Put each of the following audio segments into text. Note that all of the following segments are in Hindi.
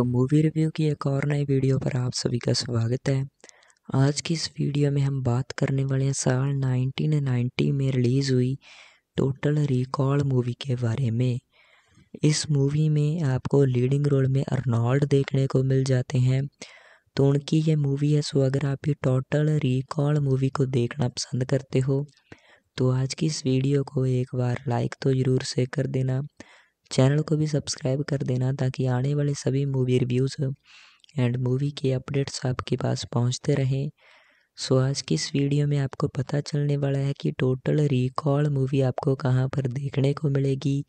तो मूवी रिव्यू की एक और नई वीडियो पर आप सभी का स्वागत है आज की इस वीडियो में हम बात करने वाले हैं साल 1990 में रिलीज़ हुई टोटल रिकॉल मूवी के बारे में इस मूवी में आपको लीडिंग रोल में अर्नॉल्ड देखने को मिल जाते हैं तो उनकी ये मूवी है सो अगर आप ये टोटल रिकॉल मूवी को देखना पसंद करते हो तो आज की इस वीडियो को एक बार लाइक तो ज़रूर से कर देना चैनल को भी सब्सक्राइब कर देना ताकि आने वाले सभी मूवी रिव्यूज़ एंड मूवी के अपडेट्स आपके पास पहुंचते रहें सो आज की इस वीडियो में आपको पता चलने वाला है कि टोटल रिकॉल मूवी आपको कहाँ पर देखने को मिलेगी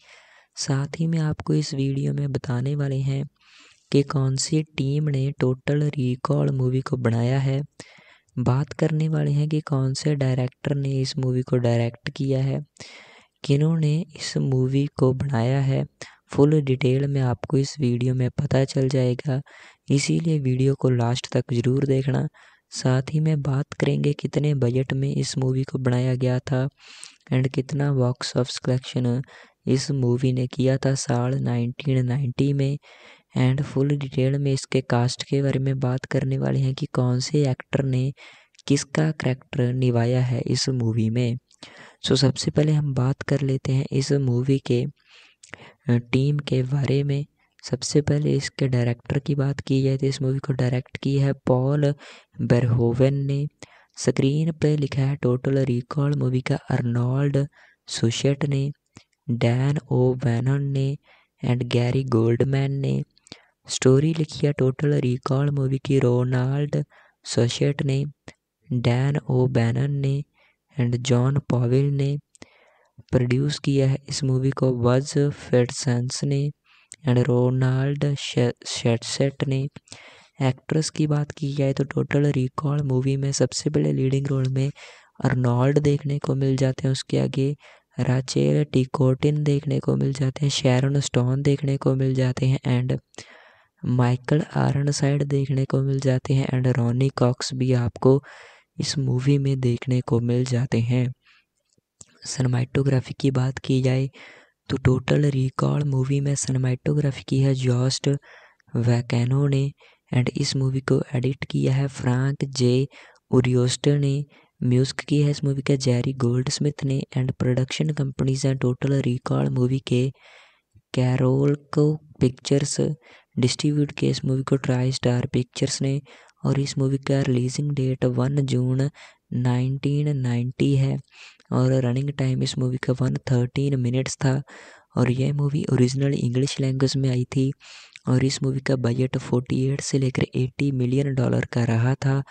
साथ ही में आपको इस वीडियो में बताने वाले हैं कि कौन सी टीम ने टोटल रिकॉल मूवी को बनाया है बात करने वाले हैं कि कौन से डायरेक्टर ने इस मूवी को डायरेक्ट किया है किन्होंने इस मूवी को बनाया है फुल डिटेल में आपको इस वीडियो में पता चल जाएगा इसीलिए वीडियो को लास्ट तक ज़रूर देखना साथ ही में बात करेंगे कितने बजट में इस मूवी को बनाया गया था एंड कितना बॉक्स ऑफिस कलेक्शन इस मूवी ने किया था साल 1990 में एंड फुल डिटेल में इसके कास्ट के बारे में बात करने वाले हैं कि कौन से एक्टर ने किसका करैक्टर निभाया है इस मूवी में सो सबसे पहले हम बात कर लेते हैं इस मूवी के टीम के बारे में सबसे पहले इसके डायरेक्टर की बात की जाए तो इस मूवी को डायरेक्ट की है पॉल बेरहोवन ने स्क्रीन पे लिखा है टोटल रिकॉल मूवी का अर्नोल्ड सुशेट ने डैन ओ बैनन ने एंड गैरी गोल्डमैन ने स्टोरी लिखी है टोटल रिकॉल मूवी की रोनाल्ड सोशेट ने डैन ओ बैनन ने एंड जॉन पॉविल ने प्रोड्यूस किया है इस मूवी को वज फेडसन्स ने एंड रोनाल्ड शेटसेट ने एक्ट्रेस की बात की जाए तो टोटल रिकॉर्ड मूवी में सबसे बड़े लीडिंग रोल में अर्नॉल्ड देखने को मिल जाते हैं उसके आगे राचेल टिकोटिन देखने को मिल जाते हैं शेरन स्टोन देखने को मिल जाते हैं एंड माइकल आरन साइड देखने को मिल जाते हैं एंड रॉनी कॉक्स भी आपको इस मूवी में देखने को मिल जाते हैं सनमाइटोग्राफी की बात की जाए तो टोटल रिकॉर्ड मूवी में सनमाइटोग्राफी की है जॉस्ट वैकेनो ने एंड इस मूवी को एडिट किया है फ्रैंक जे ओरियोस्टर ने म्यूजिक की है इस मूवी का जैरी गोल्ड स्मिथ ने एंड प्रोडक्शन कंपनीज हैं टोटल रिकॉर्ड मूवी के कैरोल को पिक्चर्स डिस्ट्रीब्यूट किए इस मूवी को ट्राई स्टार पिक्चर्स ने और इस मूवी का रिलीजिंग डेट वन जून 1990 है और रनिंग टाइम इस मूवी का वन थर्टीन मिनट्स था और यह मूवी ओरिजिनल इंग्लिश लैंग्वेज में आई थी और इस मूवी का बजट 48 से लेकर 80 मिलियन डॉलर का रहा था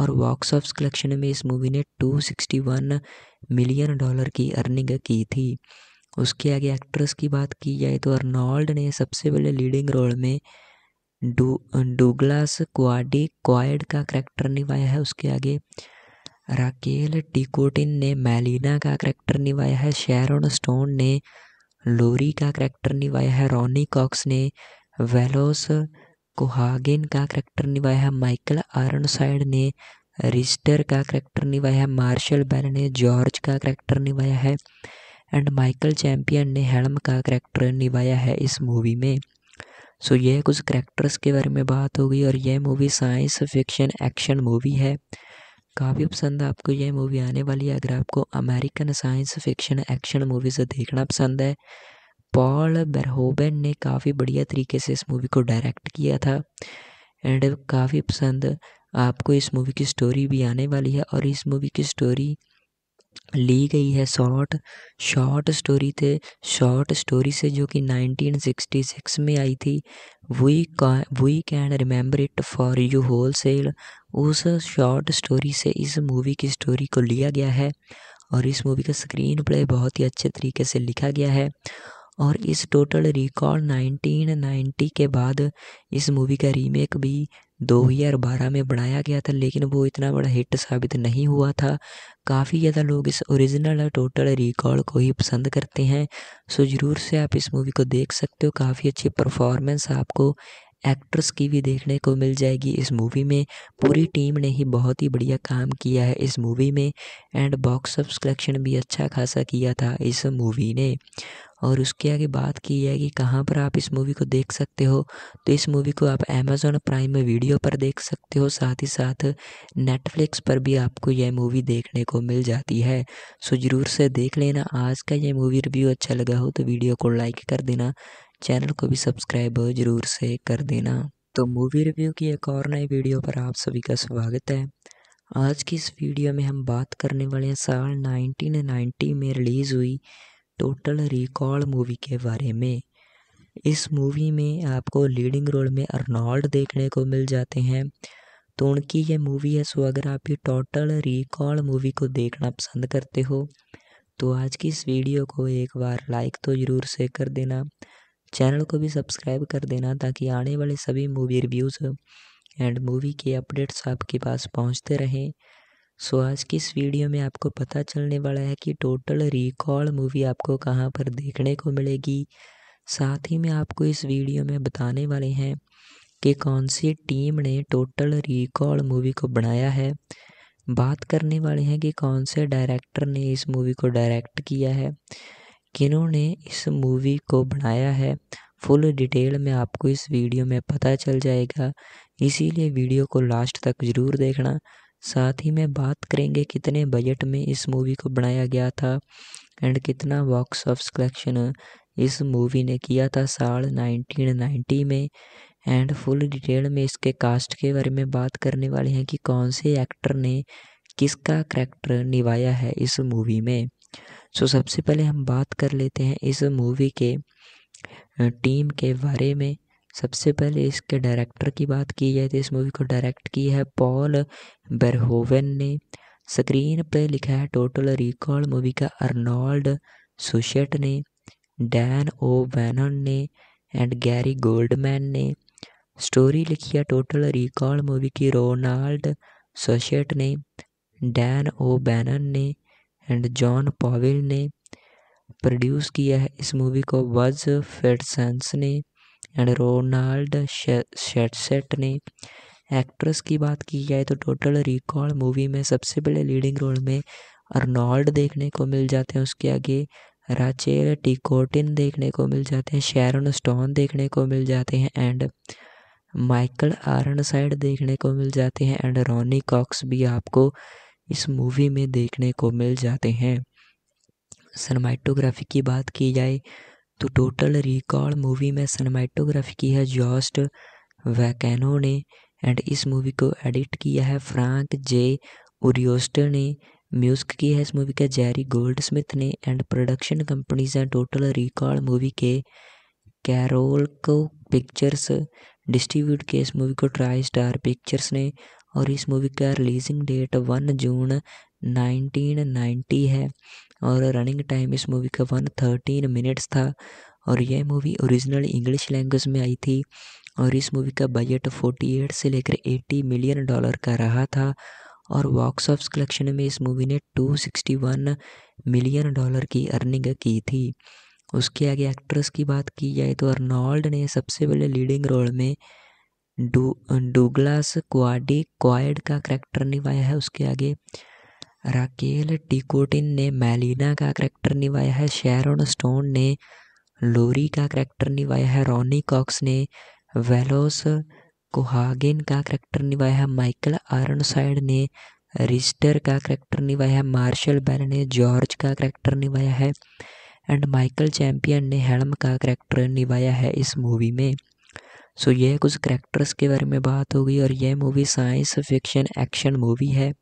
और बॉक्स ऑफिस कलेक्शन में इस मूवी ने 261 मिलियन डॉलर की अर्निंग की थी उसके आगे एक्ट्रेस की बात की जाए तो अर्नॉल्ड ने सबसे पहले लीडिंग रोल में डू डूगलास क्वाडी क्वाइड का करैक्टर निभाया है उसके आगे राकेल टिकोटिन ने मैलिना का करैक्टर निभाया है शेरोन स्टोन ने लोरी का करैक्टर निभाया है रॉनी कॉक्स ने वेलोस कोहागिन का करैक्टर निभाया है माइकल आर्नसाइड ने रिस्टर का करैक्टर निभाया है मार्शल बेल ने जॉर्ज का करैक्टर निभाया है एंड माइकल चैम्पियन ने हेलम का करैक्टर निभाया है इस मूवी में सो so, यह कुछ करेक्टर्स के बारे में बात हो गई और यह movie science fiction action movie है काफ़ी पसंद आपको यह मूवी आने वाली है अगर आपको American science fiction action movies देखना पसंद है पॉल बेरहोबेन ने काफ़ी बढ़िया तरीके से इस मूवी को डायरेक्ट किया था एंड काफ़ी पसंद आपको इस मूवी की स्टोरी भी आने वाली है और इस मूवी की स्टोरी ली गई है शॉर्ट शॉर्ट स्टोरी थे शॉर्ट स्टोरी से जो कि 1966 में आई थी वी का we can remember it for you whole cell उस शॉर्ट स्टोरी से इस मूवी की स्टोरी को लिया गया है और इस मूवी का स्क्रीन प्ले बहुत ही अच्छे तरीके से लिखा गया है और इस टोटल रिकॉर्ड 1990 के बाद इस मूवी का रीमेक भी 2012 में बनाया गया था लेकिन वो इतना बड़ा हिट साबित नहीं हुआ था काफ़ी ज़्यादा लोग इस ओरिजिनल और टोटल रिकॉर्ड को ही पसंद करते हैं सो ज़रूर से आप इस मूवी को देख सकते हो काफ़ी अच्छी परफॉर्मेंस आपको एक्ट्रेस की भी देखने को मिल जाएगी इस मूवी में पूरी टीम ने ही बहुत ही बढ़िया काम किया है इस मूवी में एंड बॉक्स ऑफ कलेक्शन भी अच्छा खासा किया था इस मूवी ने और उसके आगे बात की है कि कहाँ पर आप इस मूवी को देख सकते हो तो इस मूवी को आप अमेज़ोन प्राइम वीडियो पर देख सकते हो साथ ही साथ नेटफ्लिक्स पर भी आपको यह मूवी देखने को मिल जाती है सो ज़रूर से देख लेना आज का यह मूवी रिव्यू अच्छा लगा हो तो वीडियो को लाइक कर देना चैनल को भी सब्सक्राइब जरूर से कर देना तो मूवी रिव्यू की एक और नई वीडियो पर आप सभी का स्वागत है आज की इस वीडियो में हम बात करने वाले हैं साल 1990 में रिलीज़ हुई टोटल रिकॉल मूवी के बारे में इस मूवी में आपको लीडिंग रोल में अर्नॉल्ड देखने को मिल जाते हैं तो उनकी ये मूवी है सो अगर आप ये टोटल रिकॉल मूवी को देखना पसंद करते हो तो आज की इस वीडियो को एक बार लाइक तो ज़रूर से कर देना चैनल को भी सब्सक्राइब कर देना ताकि आने वाले सभी मूवी रिव्यूज़ एंड मूवी के अपडेट्स आपके पास पहुंचते रहें सो आज की इस वीडियो में आपको पता चलने वाला है कि टोटल रिकॉल मूवी आपको कहां पर देखने को मिलेगी साथ ही में आपको इस वीडियो में बताने वाले हैं कि कौन सी टीम ने टोटल रिकॉल मूवी को बनाया है बात करने वाले हैं कि कौन से डायरेक्टर ने इस मूवी को डायरेक्ट किया है किन्होंने इस मूवी को बनाया है फुल डिटेल में आपको इस वीडियो में पता चल जाएगा इसीलिए वीडियो को लास्ट तक ज़रूर देखना साथ ही में बात करेंगे कितने बजट में इस मूवी को बनाया गया था एंड कितना बॉक्स ऑफ कलेक्शन इस मूवी ने किया था साल 1990 में एंड फुल डिटेल में इसके कास्ट के बारे में बात करने वाले हैं कि कौन से एक्टर ने किसका करैक्टर निभाया है इस मूवी में सो so, सबसे पहले हम बात कर लेते हैं इस मूवी के टीम के बारे में सबसे पहले इसके डायरेक्टर की बात की जाए तो इस मूवी को डायरेक्ट की है पॉल बेरहोवन ने स्क्रीन पे लिखा है टोटल रिकॉल मूवी का अर्नॉल्ड सुशेट ने डैन ओ बैनन ने एंड गैरी गोल्डमैन ने स्टोरी लिखी है टोटल रिकॉल मूवी की रोनाल्ड सोशेट ने डैन ओ बैनन ने एंड जॉन पॉविल ने प्रोड्यूस किया है इस मूवी को वज फेडसन्स ने एंड रोनाल्ड शेटसेट ने एक्ट्रेस की बात की जाए तो टोटल रिकॉल मूवी में सबसे बड़े लीडिंग रोल में अर्नॉल्ड देखने को मिल जाते हैं उसके आगे राचेल टिकोटिन देखने को मिल जाते हैं शेरन स्टोन देखने को मिल जाते हैं एंड माइकल आरन साइड देखने को मिल जाते हैं एंड रॉनी कॉक्स भी आपको इस मूवी में देखने को मिल जाते हैं सनमाइटोग्राफी की बात की जाए तो टोटल रिकॉर्ड मूवी में सनमाइटोग्राफी की है जॉस्ट वैकेनो ने एंड इस मूवी को एडिट किया है फ्रैंक जे उरियोस्टर ने म्यूजिक की है इस मूवी का जैरी गोल्ड स्मिथ ने एंड प्रोडक्शन कंपनीज हैं टोटल रिकॉर्ड मूवी के कैरोल को पिक्चर्स डिस्ट्रीब्यूट किया इस मूवी को ट्राई स्टार पिक्चर्स ने और इस मूवी का रिलीजिंग डेट वन जून 1990 है और रनिंग टाइम इस मूवी का वन थर्टीन मिनट्स था और यह मूवी ओरिजिनल इंग्लिश लैंग्वेज में आई थी और इस मूवी का बजट 48 से लेकर 80 मिलियन डॉलर का रहा था और बॉक्स ऑफ कलेक्शन में इस मूवी ने 261 मिलियन डॉलर की अर्निंग की थी उसके आगे एक्ट्रेस की बात की जाए तो अर्नॉल्ड ने सबसे पहले लीडिंग रोल में डू डूगलास क्वाडी क्वाइड का करैक्टर निभाया है उसके आगे राकेल टिकोटिन ने मैलिना का करैक्टर निभाया है शेरन स्टोन ने लोरी का करैक्टर निभाया है रॉनी कॉक्स ने वेलोस कोहागिन का करैक्टर निभाया है माइकल आर्नसाइड साइड ने रिस्टर का करैक्टर निभाया है मार्शल बेल ने जॉर्ज का करैक्टर निभाया है एंड माइकल चैम्पियन ने हेलम का करैक्टर निभाया है इस मूवी में सो यह कुछ करेक्टर्स के बारे में बात हो गई और यह movie science fiction action movie है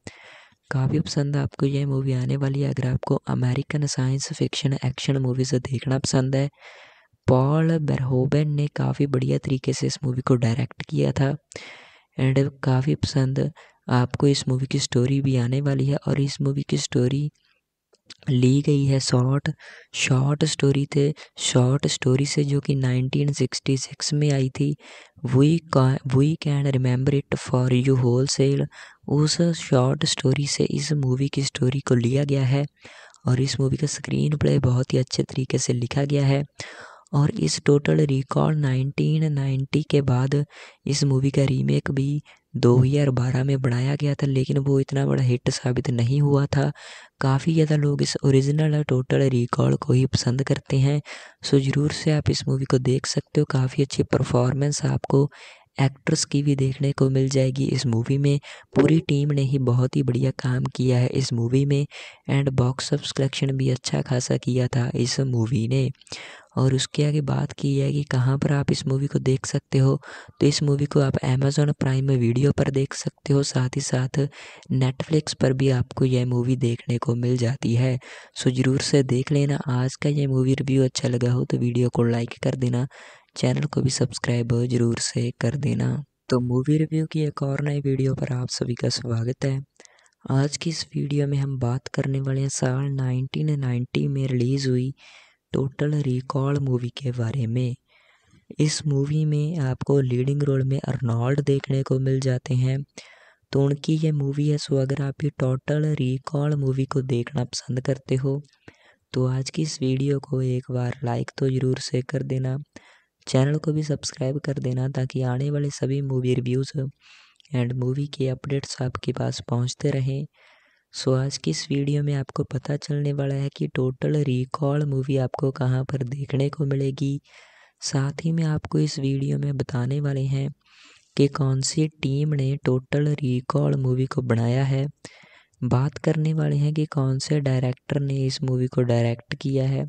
काफ़ी पसंद आपको यह मूवी आने वाली है अगर आपको American science fiction action movies देखना पसंद है पॉल बेरहोबेन ने काफ़ी बढ़िया तरीके से इस मूवी को डायरेक्ट किया था एंड काफ़ी पसंद आपको इस मूवी की स्टोरी भी आने वाली है और इस मूवी की स्टोरी ली गई है शॉर्ट शॉर्ट स्टोरी थे शॉर्ट स्टोरी से जो कि 1966 में आई थी वी का we can remember it for you whole cell उस शॉर्ट स्टोरी से इस मूवी की स्टोरी को लिया गया है और इस मूवी का स्क्रीन प्ले बहुत ही अच्छे तरीके से लिखा गया है और इस टोटल रिकॉर्ड 1990 के बाद इस मूवी का रीमेक भी दो हज़ार बारह में बनाया गया था लेकिन वो इतना बड़ा हिट साबित नहीं हुआ था काफ़ी ज़्यादा लोग इस ओरिजिनल और टोटल रिकॉर्ड को ही पसंद करते हैं सो ज़रूर से आप इस मूवी को देख सकते हो काफ़ी अच्छी परफॉर्मेंस आपको एक्ट्रेस की भी देखने को मिल जाएगी इस मूवी में पूरी टीम ने ही बहुत ही बढ़िया काम किया है इस मूवी में एंड बॉक्स ऑफ कलेक्शन भी अच्छा खासा किया था इस मूवी ने और उसके आगे बात की है कि कहाँ पर आप इस मूवी को देख सकते हो तो इस मूवी को आप अमेज़ोन प्राइम में वीडियो पर देख सकते हो साथ ही साथ नेटफ्लिक्स पर भी आपको यह मूवी देखने को मिल जाती है सो ज़रूर से देख लेना आज का यह मूवी रिव्यू अच्छा लगा हो तो वीडियो को लाइक कर देना चैनल को भी सब्सक्राइब ज़रूर से कर देना तो मूवी रिव्यू की एक और नई वीडियो पर आप सभी का स्वागत है आज की इस वीडियो में हम बात करने वाले हैं साल 1990 में रिलीज़ हुई टोटल रिकॉल मूवी के बारे में इस मूवी में आपको लीडिंग रोल में अर्नॉल्ड देखने को मिल जाते हैं तो उनकी ये मूवी है सो अगर आप ये टोटल रिकॉल मूवी को देखना पसंद करते हो तो आज की इस वीडियो को एक बार लाइक तो ज़रूर से कर देना चैनल को भी सब्सक्राइब कर देना ताकि आने वाले सभी मूवी रिव्यूज़ एंड मूवी के अपडेट्स आपके पास पहुंचते रहें सो आज की इस वीडियो में आपको पता चलने वाला है कि टोटल रिकॉल मूवी आपको कहां पर देखने को मिलेगी साथ ही में आपको इस वीडियो में बताने वाले हैं कि कौन सी टीम ने टोटल रिकॉल मूवी को बनाया है बात करने वाले हैं कि कौन से डायरेक्टर ने इस मूवी को डायरेक्ट किया है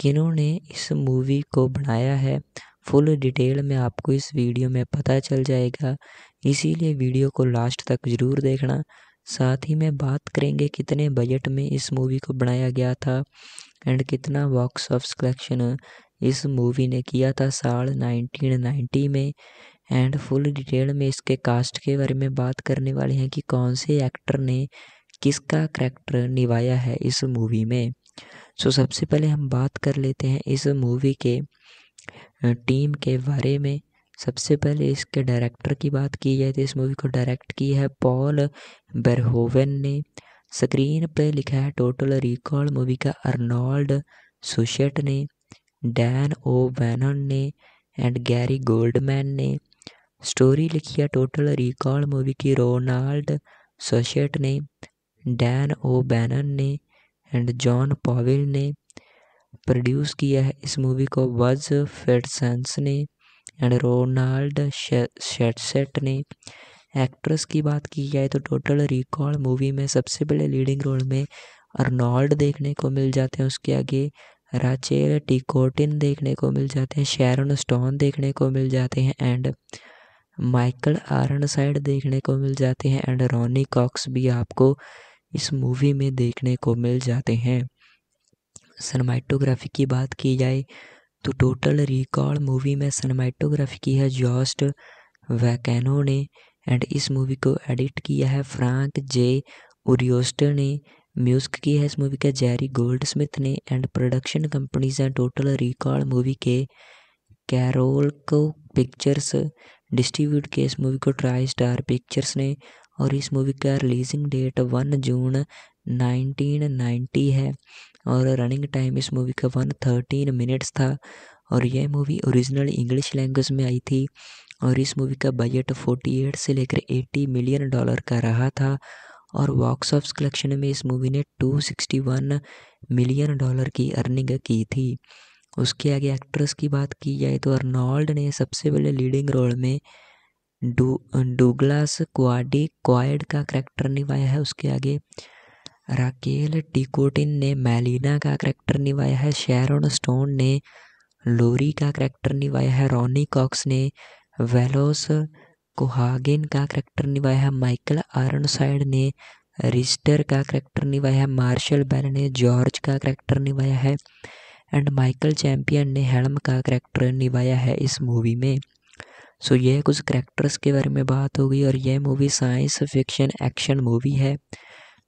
किन्होंने इस मूवी को बनाया है फुल डिटेल में आपको इस वीडियो में पता चल जाएगा इसीलिए वीडियो को लास्ट तक ज़रूर देखना साथ ही में बात करेंगे कितने बजट में इस मूवी को बनाया गया था एंड कितना बॉक्स ऑफ कलेक्शन इस मूवी ने किया था साल 1990 में एंड फुल डिटेल में इसके कास्ट के बारे में बात करने वाले हैं कि कौन से एक्टर ने किसका करैक्टर निभाया है इस मूवी में सो सबसे पहले हम बात कर लेते हैं इस मूवी के टीम के बारे में सबसे पहले इसके डायरेक्टर की बात की जाए तो इस मूवी को डायरेक्ट की है पॉल बरहोवन ने स्क्रीन पे लिखा है टोटल रिकॉल मूवी का अर्नॉल्ड सुशेट ने डैन ओ वैनन ने एंड गैरी गोल्डमैन ने स्टोरी लिखी है टोटल रिकॉल मूवी की रोनाल्ड सोशेट ने डैन ओ बैनन ने एंड जॉन पॉविल ने प्रोड्यूस किया है इस मूवी को वज फेडसन्स ने एंड रोनाल्ड शेटसेट ने एक्ट्रेस की बात की जाए तो टोटल रिकॉर्ड मूवी में सबसे बड़े लीडिंग रोल में अर्नॉल्ड देखने को मिल जाते हैं उसके आगे राचेल टिकोटिन देखने को मिल जाते हैं शेरन स्टोन देखने को मिल जाते हैं एंड माइकल आरन साइड देखने को मिल जाते हैं एंड रॉनी कॉक्स भी आपको इस मूवी में देखने को मिल जाते हैं सनमाइटोग्राफी की बात की जाए तो टोटल रिकॉर्ड मूवी में सनमाइटोग्राफी की है जॉस्ट वैकेनो ने एंड इस मूवी को एडिट किया है फ्रैंक जे उरियोस्टर ने म्यूजिक की है इस मूवी का जैरी गोल्ड स्मिथ ने एंड प्रोडक्शन कंपनीज हैं टोटल रिकॉर्ड मूवी के कैरोल को पिक्चर्स डिस्ट्रीब्यूट किए इस मूवी को ट्राई स्टार पिक्चर्स ने और इस मूवी का रिलीजिंग डेट वन जून 1990 है और रनिंग टाइम इस मूवी का वन थर्टीन मिनट्स था और यह मूवी ओरिजिनल इंग्लिश लैंग्वेज में आई थी और इस मूवी का बजट 48 से लेकर 80 मिलियन डॉलर का रहा था और बॉक्स ऑफिस कलेक्शन में इस मूवी ने 261 मिलियन डॉलर की अर्निंग की थी उसके आगे एक्ट्रेस की बात की जाए तो अर्नॉल्ड ने सबसे पहले लीडिंग रोल में डू डूगलास क्वाडी क्वाइड का करैक्टर निभाया है उसके आगे राकेल टिकोटिन ने मैलिना का करैक्टर निभाया है शेरोन स्टोन ने लोरी का करैक्टर निभाया है रॉनी कॉक्स ने वेलोस कोहागिन का करैक्टर निभाया है माइकल आर्नसाइड ने रिस्टर का करैक्टर निभाया है मार्शल बेल ने जॉर्ज का करैक्टर निभाया है एंड माइकल चैम्पियन ने हेलम का करैक्टर निभाया है इस मूवी में सो ये कुछ करेक्टर्स के बारे में बात हो गई और यह movie science fiction action movie है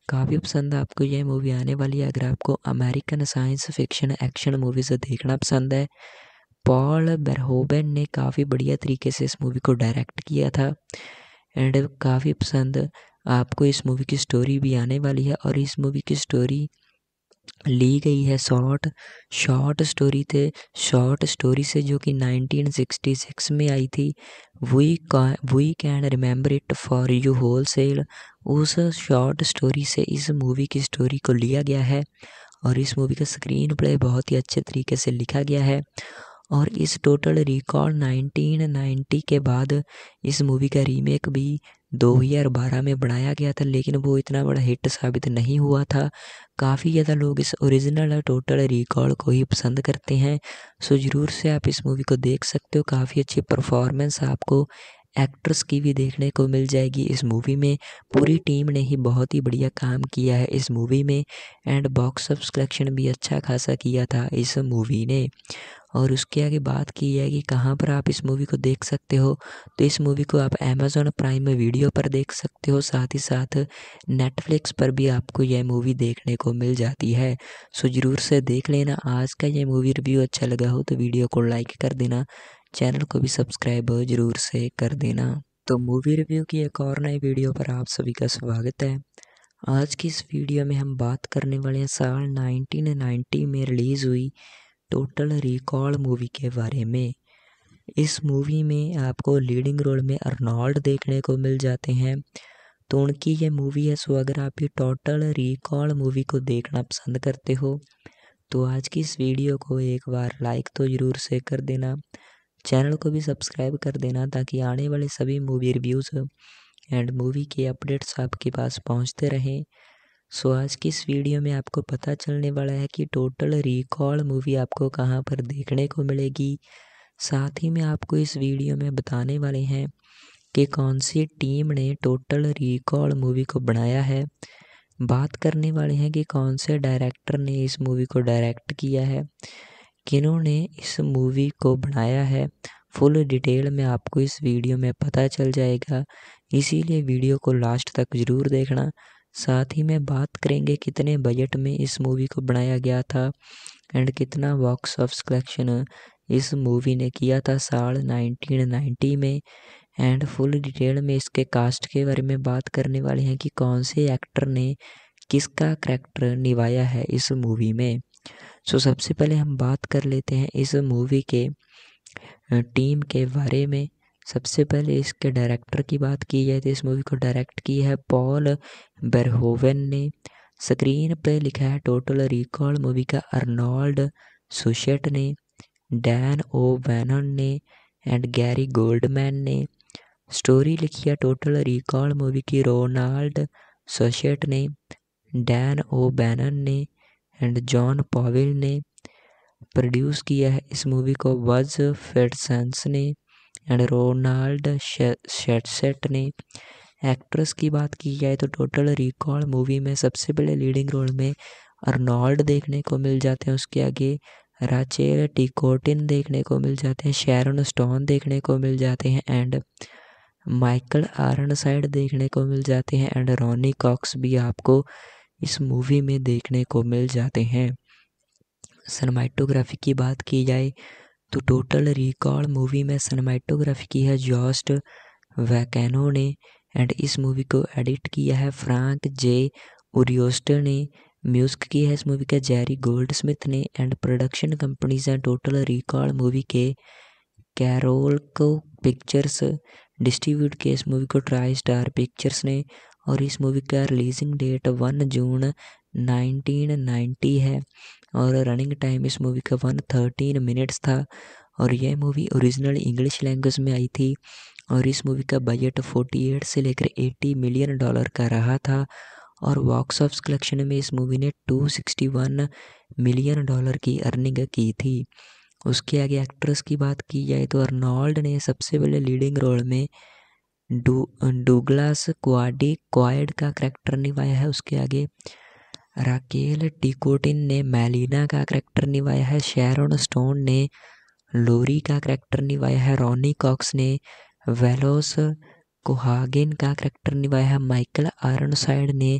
काफ़ी पसंद है आपको यह मूवी आने वाली है अगर आपको American science fiction action movies देखना पसंद है पॉल बेरहोबेन ने काफ़ी बढ़िया तरीके से इस मूवी को डायरेक्ट किया था एंड काफ़ी पसंद आपको इस मूवी की स्टोरी भी आने वाली है और इस मूवी की स्टोरी ली गई है शॉर्ट शॉर्ट स्टोरी थे शॉर्ट स्टोरी से जो कि 1966 में आई थी वी का we can remember it for you whole cell उस शॉर्ट स्टोरी से इस मूवी की स्टोरी को लिया गया है और इस मूवी का स्क्रीन प्ले बहुत ही अच्छे तरीके से लिखा गया है और इस टोटल रिकॉर्ड 1990 के बाद इस मूवी का रीमेक भी 2012 में बनाया गया था लेकिन वो इतना बड़ा हिट साबित नहीं हुआ था काफ़ी ज़्यादा लोग इस ओरिजिनल टोटल रिकॉर्ड को ही पसंद करते हैं सो ज़रूर से आप इस मूवी को देख सकते हो काफ़ी अच्छी परफॉर्मेंस आपको एक्ट्रेस की भी देखने को मिल जाएगी इस मूवी में पूरी टीम ने ही बहुत ही बढ़िया काम किया है इस मूवी में एंड बॉक्स ऑफ कलेक्शन भी अच्छा खासा किया था इस मूवी ने और उसके आगे बात की है कि कहाँ पर आप इस मूवी को देख सकते हो तो इस मूवी को आप अमेज़ोन प्राइम में वीडियो पर देख सकते हो साथ ही साथ नेटफ्लिक्स पर भी आपको यह मूवी देखने को मिल जाती है सो ज़रूर से देख लेना आज का यह मूवी रिव्यू अच्छा लगा हो तो वीडियो को लाइक कर देना चैनल को भी सब्सक्राइब ज़रूर से कर देना तो मूवी रिव्यू की एक और नई वीडियो पर आप सभी का स्वागत है आज की इस वीडियो में हम बात करने वाले हैं साल 1990 में रिलीज़ हुई टोटल रिकॉल मूवी के बारे में इस मूवी में आपको लीडिंग रोल में अर्नॉल्ड देखने को मिल जाते हैं तो उनकी ये मूवी है सो अगर आप ये टोटल रिकॉल मूवी को देखना पसंद करते हो तो आज की इस वीडियो को एक बार लाइक तो ज़रूर से कर देना चैनल को भी सब्सक्राइब कर देना ताकि आने वाले सभी मूवी रिव्यूज़ एंड मूवी के अपडेट्स आपके पास पहुंचते रहें सो आज की इस वीडियो में आपको पता चलने वाला है कि टोटल रिकॉल मूवी आपको कहाँ पर देखने को मिलेगी साथ ही में आपको इस वीडियो में बताने वाले हैं कि कौन सी टीम ने टोटल रिकॉर्ड मूवी को बनाया है बात करने वाले हैं कि कौन से डायरेक्टर ने इस मूवी को डायरेक्ट किया है किन्होंने इस मूवी को बनाया है फुल डिटेल में आपको इस वीडियो में पता चल जाएगा इसीलिए वीडियो को लास्ट तक ज़रूर देखना साथ ही में बात करेंगे कितने बजट में इस मूवी को बनाया गया था एंड कितना बॉक्स ऑफिस कलेक्शन इस मूवी ने किया था साल 1990 में एंड फुल डिटेल में इसके कास्ट के बारे में बात करने वाले हैं कि कौन से एक्टर ने किसका करैक्टर निभाया है इस मूवी में सो so, सबसे पहले हम बात कर लेते हैं इस मूवी के टीम के बारे में सबसे पहले इसके डायरेक्टर की बात की जाए तो इस मूवी को डायरेक्ट की है पॉल बेरहोवेन ने स्क्रीन पे लिखा है टोटल रिकॉल मूवी का अर्नोल्ड सुशेट ने डैन ओ बैनन ने एंड गैरी गोल्डमैन ने स्टोरी लिखी है टोटल रिकॉल मूवी की रोनाल्ड सोशेट ने डैन ओ बैनन ने एंड जॉन पॉविल ने प्रोड्यूस किया है इस मूवी को वज फेडसन्स ने एंड रोनाल्ड शेटसेट ने एक्ट्रेस की बात की जाए तो टोटल रिकॉर्ड मूवी में सबसे पहले लीडिंग रोल में अर्नॉल्ड देखने को मिल जाते हैं उसके आगे राचेल टिकोटिन देखने को मिल जाते हैं शेरन स्टोन देखने को मिल जाते हैं एंड माइकल आरन साइड देखने को मिल जाते हैं एंड रॉनी कॉक्स भी आपको इस मूवी में देखने को मिल जाते हैं सनमाइटोग्राफी की बात की जाए तो टोटल रिकॉल मूवी में सिनेमाटोग्राफी की है जॉस्ट वैकैनो ने एंड इस मूवी को एडिट किया है फ्रैंक जे उरियोस्ट ने म्यूजिक किया है इस मूवी का जैरी गोल्डस्मिथ ने एंड प्रोडक्शन कंपनीज हैं टोटल रिकॉल मूवी के कैरोल को पिक्चर्स डिस्ट्रीब्यूट किया इस मूवी को ट्राई स्टार पिक्चर्स ने और इस मूवी का रिलीजिंग डेट वन जून 1990 है और रनिंग टाइम इस मूवी का वन थर्टीन मिनट्स था और यह मूवी ओरिजिनल इंग्लिश लैंग्वेज में आई थी और इस मूवी का बजट 48 से लेकर 80 मिलियन डॉलर का रहा था और बॉक्स ऑफ कलेक्शन में इस मूवी ने 261 मिलियन डॉलर की अर्निंग की थी उसके आगे एक्ट्रेस की बात की जाए तो अर्नॉल्ड ने सबसे पहले लीडिंग रोल में डू डू डूगलास क्वाडी क्वाइड का करैक्टर निभाया है उसके आगे राकेल टिकोटिन ने मैलिना का करैक्टर निभाया है शेरोन स्टोन ने लोरी का करैक्टर निभाया है रॉनी कॉक्स ने वेलोस कोहागेन का करैक्टर निभाया है माइकल आरन साइड ने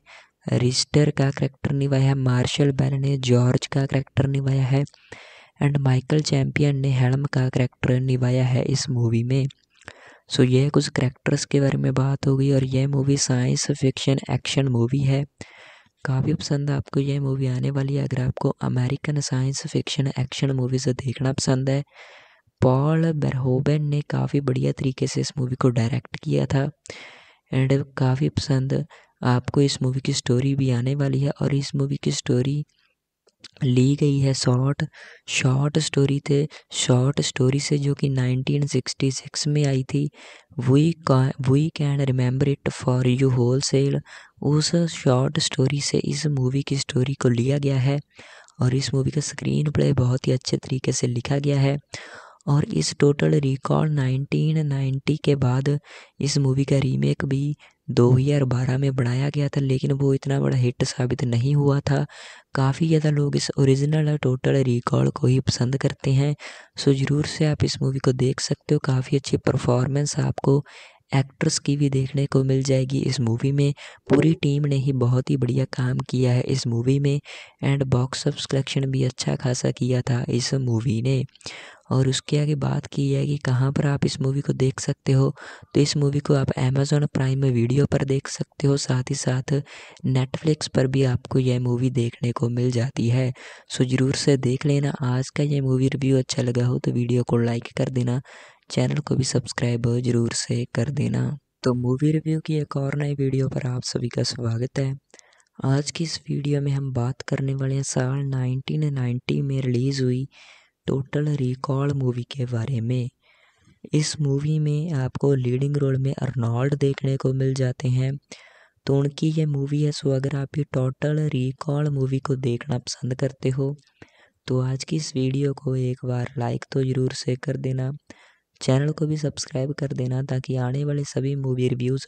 रिस्टर का करैक्टर निभाया है मार्शल बेल ने जॉर्ज का करैक्टर निभाया है एंड माइकल चैम्पियन ने हेलम का करैक्टर निभाया है इस मूवी में सो so, यह कुछ करैक्टर्स के बारे में बात होगी और यह movie science fiction action movie है काफ़ी पसंद है आपको यह मूवी आने वाली है अगर आपको American science fiction action movies देखना पसंद है पॉल बेरहोबेन ने काफ़ी बढ़िया तरीके से इस मूवी को डायरेक्ट किया था एंड काफ़ी पसंद आपको इस मूवी की स्टोरी भी आने वाली है और इस मूवी की स्टोरी ली गई है शॉर्ट शॉर्ट स्टोरी थे शॉर्ट स्टोरी से जो कि 1966 में आई थी we we can remember it for you whole cell उस शॉर्ट स्टोरी से इस मूवी की स्टोरी को लिया गया है और इस मूवी का स्क्रीन प्ले बहुत ही अच्छे तरीके से लिखा गया है और इस टोटल रिकॉर्ड 1990 के बाद इस मूवी का रीमेक भी दो हज़ार बारह में बनाया गया था लेकिन वो इतना बड़ा हिट साबित नहीं हुआ था काफ़ी ज़्यादा लोग इस ओरिजिनल और टोटल रिकॉर्ड को ही पसंद करते हैं सो ज़रूर से आप इस मूवी को देख सकते हो काफ़ी अच्छी परफॉर्मेंस आपको एक्ट्रेस की भी देखने को मिल जाएगी इस मूवी में पूरी टीम ने ही बहुत ही बढ़िया काम किया है इस मूवी में एंड बॉक्स ऑफ कलेक्शन भी अच्छा खासा किया था इस मूवी ने और उसके आगे बात की है कि कहाँ पर आप इस मूवी को देख सकते हो तो इस मूवी को आप अमेज़ॉन प्राइम वीडियो पर देख सकते हो साथ ही साथ नेटफ्लिक्स पर भी आपको यह मूवी देखने को मिल जाती है सो ज़रूर से देख लेना आज का यह मूवी रिव्यू अच्छा लगा हो तो वीडियो को लाइक कर देना चैनल को भी सब्सक्राइब जरूर से कर देना तो मूवी रिव्यू की एक और नई वीडियो पर आप सभी का स्वागत है आज की इस वीडियो में हम बात करने वाले हैं साल 1990 में रिलीज़ हुई टोटल रिकॉल मूवी के बारे में इस मूवी में आपको लीडिंग रोल में अर्नॉल्ड देखने को मिल जाते हैं तो उनकी ये मूवी है सो अगर आप ये टोटल रिकॉल मूवी को देखना पसंद करते हो तो आज की इस वीडियो को एक बार लाइक तो ज़रूर से कर देना चैनल को भी सब्सक्राइब कर देना ताकि आने वाले सभी मूवी रिव्यूज़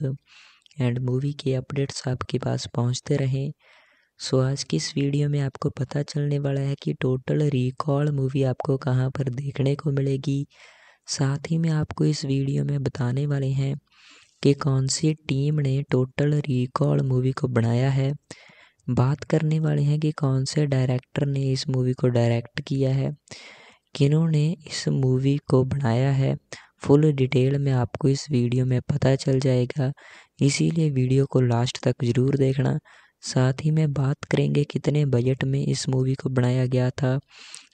एंड मूवी के अपडेट्स आपके पास पहुंचते रहें सो आज की इस वीडियो में आपको पता चलने वाला है कि टोटल रिकॉल मूवी आपको कहां पर देखने को मिलेगी साथ ही में आपको इस वीडियो में बताने वाले हैं कि कौन सी टीम ने टोटल रिकॉल मूवी को बनाया है बात करने वाले हैं कि कौन से डायरेक्टर ने इस मूवी को डायरेक्ट किया है किन्होंने इस मूवी को बनाया है फुल डिटेल में आपको इस वीडियो में पता चल जाएगा इसीलिए वीडियो को लास्ट तक ज़रूर देखना साथ ही में बात करेंगे कितने बजट में इस मूवी को बनाया गया था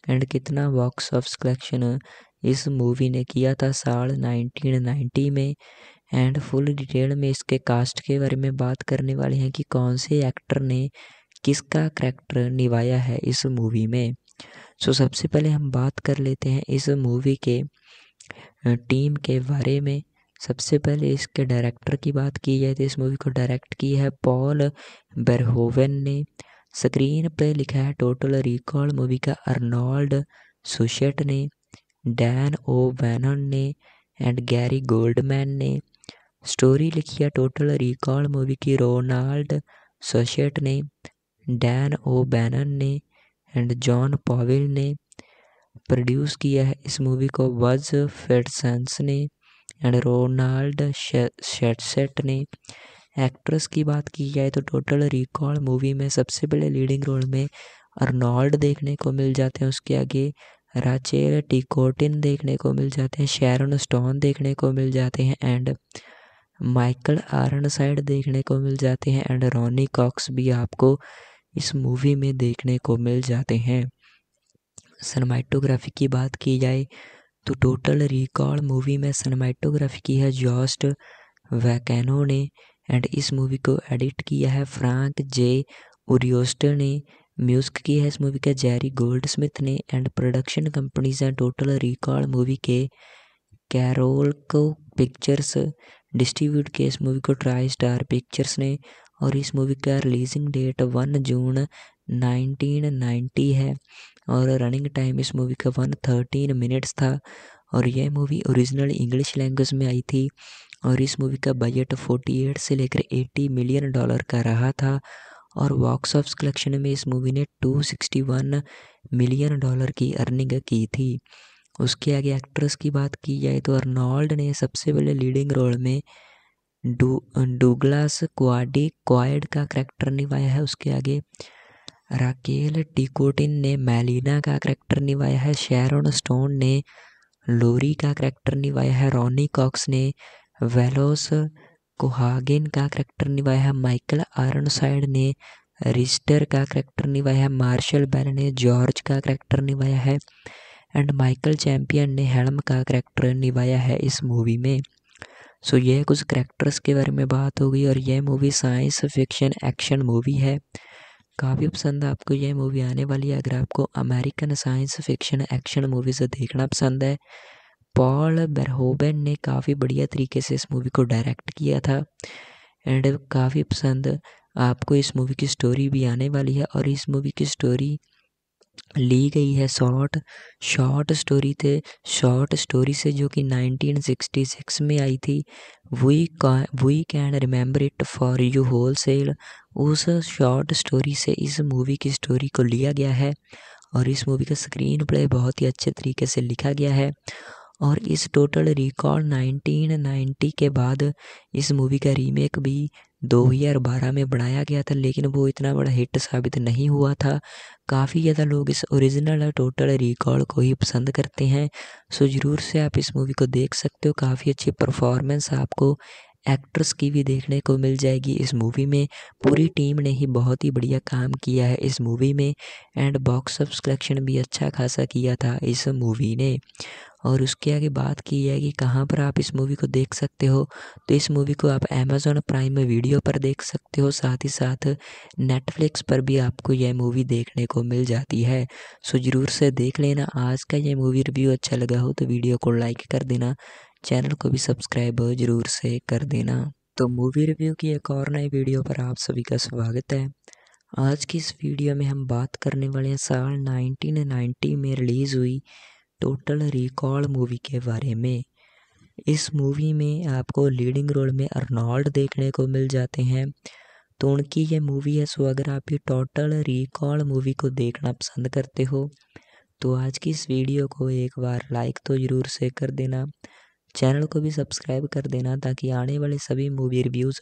एंड कितना बॉक्स ऑफ कलेक्शन इस मूवी ने किया था साल 1990 में एंड फुल डिटेल में इसके कास्ट के बारे में बात करने वाले हैं कि कौन से एक्टर ने किसका करैक्टर निभाया है इस मूवी में सो सबसे पहले हम बात कर लेते हैं इस मूवी के टीम के बारे में सबसे पहले इसके डायरेक्टर की बात की जाए तो इस मूवी को डायरेक्ट की है पॉल बेरहोवन ने स्क्रीन पे लिखा है टोटल रिकॉल मूवी का अर्नॉल्ड सुशेट ने डैन ओ वैनन ने एंड गैरी गोल्डमैन ने स्टोरी लिखी है टोटल रिकॉल मूवी की रोनाल्ड सोशेट ने डैन ओ बैनन ने एंड जॉन पॉविल ने प्रोड्यूस किया है इस मूवी को वज फेडसेंस ने एंड रोनाल्ड शेटसेट ने एक्ट्रेस की बात की जाए तो टोटल रिकॉर्ड मूवी में सबसे पहले लीडिंग रोल में अर्नॉल्ड देखने को मिल जाते हैं उसके आगे राचेल टिकोटिन देखने को मिल जाते हैं शेरन स्टोन देखने को मिल जाते हैं एंड माइकल आरन साइड देखने को मिल जाते हैं एंड रोनी कॉक्स भी आपको इस मूवी में देखने को मिल जाते हैं सनमाइटोग्राफी की बात की जाए तो टोटल रिकॉर्ड मूवी में सनमाइटोग्राफी की है जॉस्ट वैकेनो ने एंड इस मूवी को एडिट किया है फ्रांक जे उरियोस्टर ने म्यूजिक किया है इस मूवी का जेरी गोल्ड स्मिथ ने एंड प्रोडक्शन कंपनीज हैं टोटल रिकॉर्ड मूवी के कैरोल को पिक्चर्स डिस्ट्रीब्यूट किए इस मूवी को ट्राई स्टार पिक्चर्स ने और इस मूवी का रिलीजिंग डेट वन जून 1990 है और रनिंग टाइम इस मूवी का वन थर्टीन मिनट्स था और यह मूवी ओरिजिनल इंग्लिश लैंग्वेज में आई थी और इस मूवी का बजट 48 से लेकर 80 मिलियन डॉलर का रहा था और बॉक्स ऑफिस कलेक्शन में इस मूवी ने 261 मिलियन डॉलर की अर्निंग की थी उसके आगे एक्ट्रेस की बात की जाए तो अर्नॉल्ड ने सबसे पहले लीडिंग रोल में डू डूगलास क्वाडी क्वाइड का करैक्टर निभाया है उसके आगे राकेल टिकोटिन ने मैलिना का करैक्टर निभाया है शेरोन स्टोन ने लोरी का करैक्टर निभाया है रॉनी कॉक्स ने वेलोस कोहागिन का करैक्टर निभाया है माइकल आर्नसाइड ने रिस्टर का करैक्टर निभाया है मार्शल बेल ने जॉर्ज का करैक्टर निभाया है एंड माइकल चैम्पियन ने हेलम का करैक्टर निभाया है इस मूवी में सो यह कुछ करेक्टर्स के बारे में बात हो गई और यह movie science fiction action movie है काफ़ी पसंद है आपको यह मूवी आने वाली है अगर आपको American science fiction action movies देखना पसंद है पॉल बेरहोबेन ने काफ़ी बढ़िया तरीके से इस मूवी को डायरेक्ट किया था एंड काफ़ी पसंद आपको इस मूवी की स्टोरी भी आने वाली है और इस मूवी की स्टोरी ली गई है शॉर्ट शॉर्ट स्टोरी थे शॉर्ट स्टोरी से जो कि 1966 में आई थी वी का we can remember it for you whole cell उस शॉर्ट स्टोरी से इस मूवी की स्टोरी को लिया गया है और इस मूवी का स्क्रीन प्ले बहुत ही अच्छे तरीके से लिखा गया है और इस टोटल रिकॉर्ड 1990 के बाद इस मूवी का रीमेक भी 2012 में बनाया गया था लेकिन वो इतना बड़ा हिट साबित नहीं हुआ था काफ़ी ज़्यादा लोग इस ओरिजिनल और टोटल रिकॉर्ड को ही पसंद करते हैं सो ज़रूर से आप इस मूवी को देख सकते हो काफ़ी अच्छी परफॉर्मेंस आपको एक्ट्रेस की भी देखने को मिल जाएगी इस मूवी में पूरी टीम ने ही बहुत ही बढ़िया काम किया है इस मूवी में एंड बॉक्स ऑफ कलेक्शन भी अच्छा खासा किया था इस मूवी ने और उसके आगे बात की है कि कहाँ पर आप इस मूवी को देख सकते हो तो इस मूवी को आप अमेज़ोन प्राइम में वीडियो पर देख सकते हो साथ ही साथ नेटफ्लिक्स पर भी आपको यह मूवी देखने को मिल जाती है सो ज़रूर से देख लेना आज का यह मूवी रिव्यू अच्छा लगा हो तो वीडियो को लाइक कर देना चैनल को भी सब्सक्राइब ज़रूर से कर देना तो मूवी रिव्यू की एक और नई वीडियो पर आप सभी का स्वागत है आज की इस वीडियो में हम बात करने वाले हैं साल 1990 में रिलीज़ हुई टोटल रिकॉल मूवी के बारे में इस मूवी में आपको लीडिंग रोल में अर्नॉल्ड देखने को मिल जाते हैं तो उनकी ये मूवी है सो अगर आप ये टोटल रिकॉल मूवी को देखना पसंद करते हो तो आज की इस वीडियो को एक बार लाइक तो ज़रूर से कर देना चैनल को भी सब्सक्राइब कर देना ताकि आने वाले सभी मूवी रिव्यूज़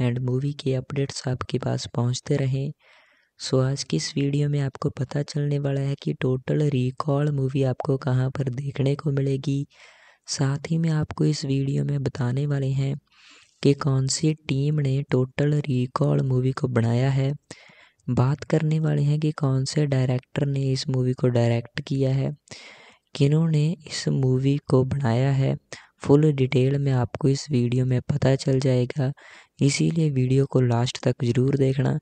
एंड मूवी के अपडेट्स आपके पास पहुंचते रहें सो आज की इस वीडियो में आपको पता चलने वाला है कि टोटल रिकॉल मूवी आपको कहाँ पर देखने को मिलेगी साथ ही में आपको इस वीडियो में बताने वाले हैं कि कौन सी टीम ने टोटल रिकॉल मूवी को बनाया है बात करने वाले हैं कि कौन से डायरेक्टर ने इस मूवी को डायरेक्ट किया है किन्होंने इस मूवी को बनाया है फुल डिटेल में आपको इस वीडियो में पता चल जाएगा इसीलिए वीडियो को लास्ट तक ज़रूर देखना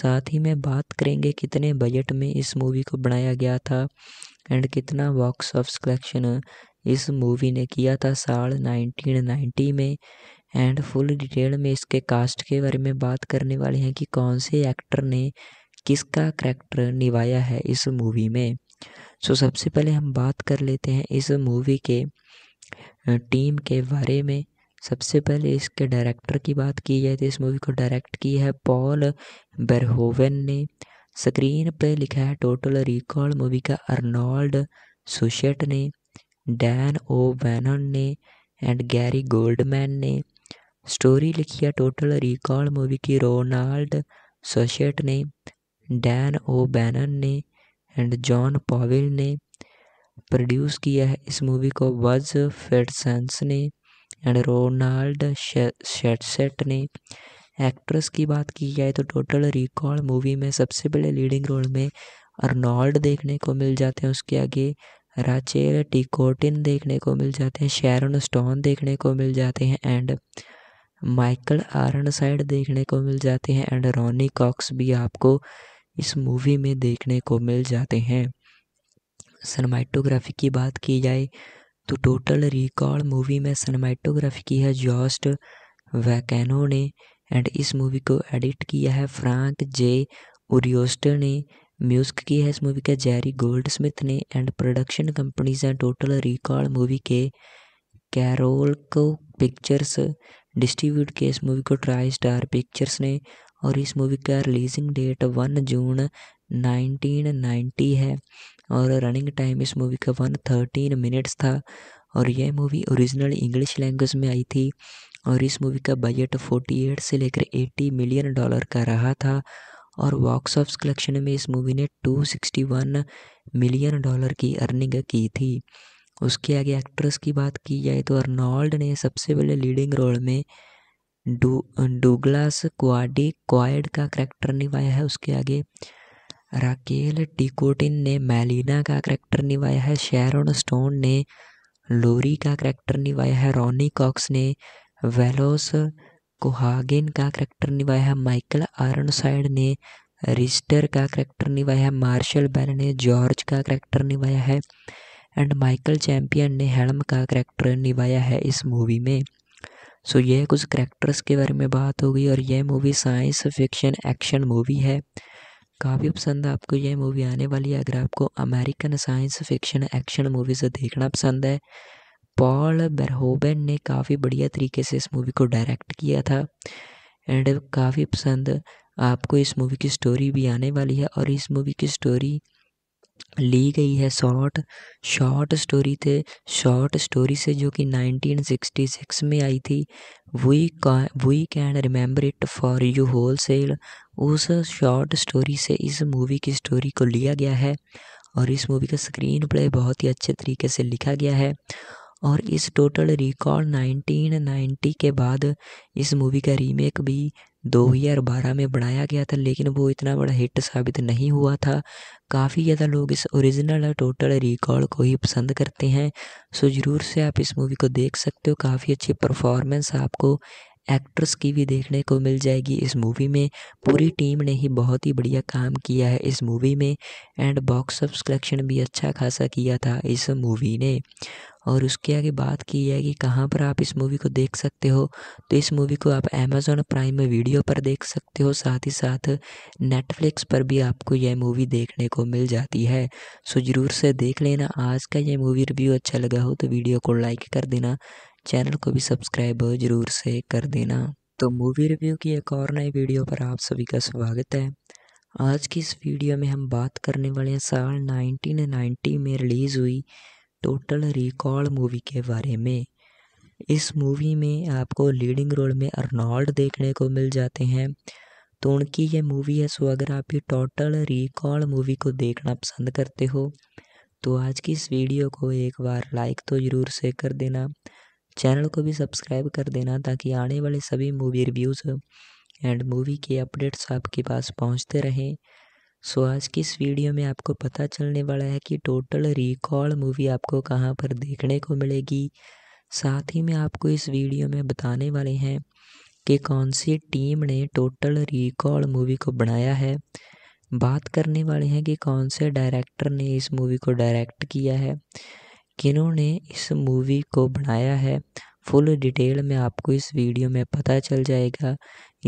साथ ही में बात करेंगे कितने बजट में इस मूवी को बनाया गया था एंड कितना बॉक्स ऑफिस कलेक्शन इस मूवी ने किया था साल 1990 में एंड फुल डिटेल में इसके कास्ट के बारे में बात करने वाले हैं कि कौन से एक्टर ने किसका करैक्टर निभाया है इस मूवी में सो सबसे पहले हम बात कर लेते हैं इस मूवी के टीम के बारे में सबसे पहले इसके डायरेक्टर की बात की जाए तो इस मूवी को डायरेक्ट की है पॉल बेरहोवन ने स्क्रीन पे लिखा है टोटल रिकॉल मूवी का अर्नोल्ड सुशेट ने डैन ओ बैनन ने एंड गैरी गोल्डमैन ने स्टोरी लिखी है टोटल रिकॉल मूवी की रोनाल्ड सोशेट ने डैन ओ बैनन ने एंड जॉन पॉविल ने प्रोड्यूस किया है इस मूवी को वज फेडसन्स ने एंड रोनाल्ड शेटसेट ने एक्ट्रेस की बात की जाए तो टोटल रिकॉर्ड मूवी में सबसे बड़े लीडिंग रोल में अर्नॉल्ड देखने को मिल जाते हैं उसके आगे राचेल टिकोटिन देखने को मिल जाते हैं शेरन स्टोन देखने को मिल जाते हैं एंड माइकल आरन साइड देखने को मिल जाते हैं एंड रोनी कॉक्स भी आपको इस मूवी में देखने को मिल जाते हैं सनमाइटोग्राफी की बात की जाए तो टोटल रिकॉर्ड मूवी में सनमाइटोग्राफी की है जॉस्ट वैकेनो ने एंड इस मूवी को एडिट किया है फ्रैंक जे ओरियोस्टर ने म्यूजिक की है इस मूवी का जैरी गोल्ड स्मिथ ने एंड प्रोडक्शन कंपनीज हैं टोटल रिकॉर्ड मूवी के कैरोल को पिक्चर्स डिस्ट्रीब्यूट किए इस मूवी को ट्राई स्टार पिक्चर्स ने और इस मूवी का रिलीजिंग डेट वन जून 1990 है और रनिंग टाइम इस मूवी का वन थर्टीन मिनट्स था और यह मूवी ओरिजिनल इंग्लिश लैंग्वेज में आई थी और इस मूवी का बजट 48 से लेकर 80 मिलियन डॉलर का रहा था और बॉक्स ऑफ कलेक्शन में इस मूवी ने 261 मिलियन डॉलर की अर्निंग की थी उसके आगे एक्ट्रेस की बात की जाए तो अर्नॉल्ड ने सबसे पहले लीडिंग रोल में डू डूगलास क्वाडी क्वाइड का करैक्टर निभाया है उसके आगे राकेल टिकोटिन ने मैलिना का करैक्टर निभाया है शेरोन स्टोन ने लोरी का करैक्टर निभाया है रॉनी कॉक्स ने वेलोस कोहागिन का करैक्टर निभाया है माइकल आर्नसाइड ने रिस्टर का करैक्टर निभाया है मार्शल बेल ने जॉर्ज का करैक्टर निभाया है एंड माइकल चैम्पियन ने हेलम का करैक्टर निभाया है इस मूवी में सो so, यह कुछ करेक्टर्स के बारे में बात हो गई और यह movie science fiction action movie है काफ़ी पसंद आपको यह मूवी आने वाली है अगर आपको American science fiction action movies देखना पसंद है पॉल बेरहोबेन ने काफ़ी बढ़िया तरीके से इस मूवी को डायरेक्ट किया था एंड काफ़ी पसंद आपको इस मूवी की स्टोरी भी आने वाली है और इस मूवी की स्टोरी ली गई है शॉर्ट शॉर्ट स्टोरी थे शॉर्ट स्टोरी से जो कि 1966 में आई थी वी का we can remember it for you whole cell उस शॉर्ट स्टोरी से इस मूवी की स्टोरी को लिया गया है और इस मूवी का स्क्रीन प्ले बहुत ही अच्छे तरीके से लिखा गया है और इस टोटल रिकॉर्ड 1990 के बाद इस मूवी का रीमेक भी दो हज़ार बारह में बनाया गया था लेकिन वो इतना बड़ा हिट साबित नहीं हुआ था काफ़ी ज़्यादा लोग इस ओरिजिनल और टोटल रिकॉर्ड को ही पसंद करते हैं सो ज़रूर से आप इस मूवी को देख सकते हो काफ़ी अच्छी परफॉर्मेंस आपको एक्ट्रेस की भी देखने को मिल जाएगी इस मूवी में पूरी टीम ने ही बहुत ही बढ़िया काम किया है इस मूवी में एंड बॉक्स ऑफ कलेक्शन भी अच्छा खासा किया था इस मूवी ने और उसके आगे बात की है कि कहाँ पर आप इस मूवी को देख सकते हो तो इस मूवी को आप अमेज़ोन प्राइम में वीडियो पर देख सकते हो साथ ही साथ नेटफ्लिक्स पर भी आपको यह मूवी देखने को मिल जाती है सो ज़रूर से देख लेना आज का यह मूवी रिव्यू अच्छा लगा हो तो वीडियो को लाइक कर देना चैनल को भी सब्सक्राइब ज़रूर से कर देना तो मूवी रिव्यू की एक और नई वीडियो पर आप सभी का स्वागत है आज की इस वीडियो में हम बात करने वाले हैं साल 1990 में रिलीज़ हुई टोटल रिकॉल मूवी के बारे में इस मूवी में आपको लीडिंग रोल में अर्नॉल्ड देखने को मिल जाते हैं तो उनकी ये मूवी है सो अगर आप ये टोटल रिकॉल मूवी को देखना पसंद करते हो तो आज की इस वीडियो को एक बार लाइक तो ज़रूर से कर देना चैनल को भी सब्सक्राइब कर देना ताकि आने वाले सभी मूवी रिव्यूज़ एंड मूवी के अपडेट्स आपके पास पहुंचते रहें सो आज की इस वीडियो में आपको पता चलने वाला है कि टोटल रिकॉल मूवी आपको कहाँ पर देखने को मिलेगी साथ ही में आपको इस वीडियो में बताने वाले हैं कि कौन सी टीम ने टोटल रिकॉल मूवी को बनाया है बात करने वाले हैं कि कौन से डायरेक्टर ने इस मूवी को डायरेक्ट किया है किन्होंने इस मूवी को बनाया है फुल डिटेल में आपको इस वीडियो में पता चल जाएगा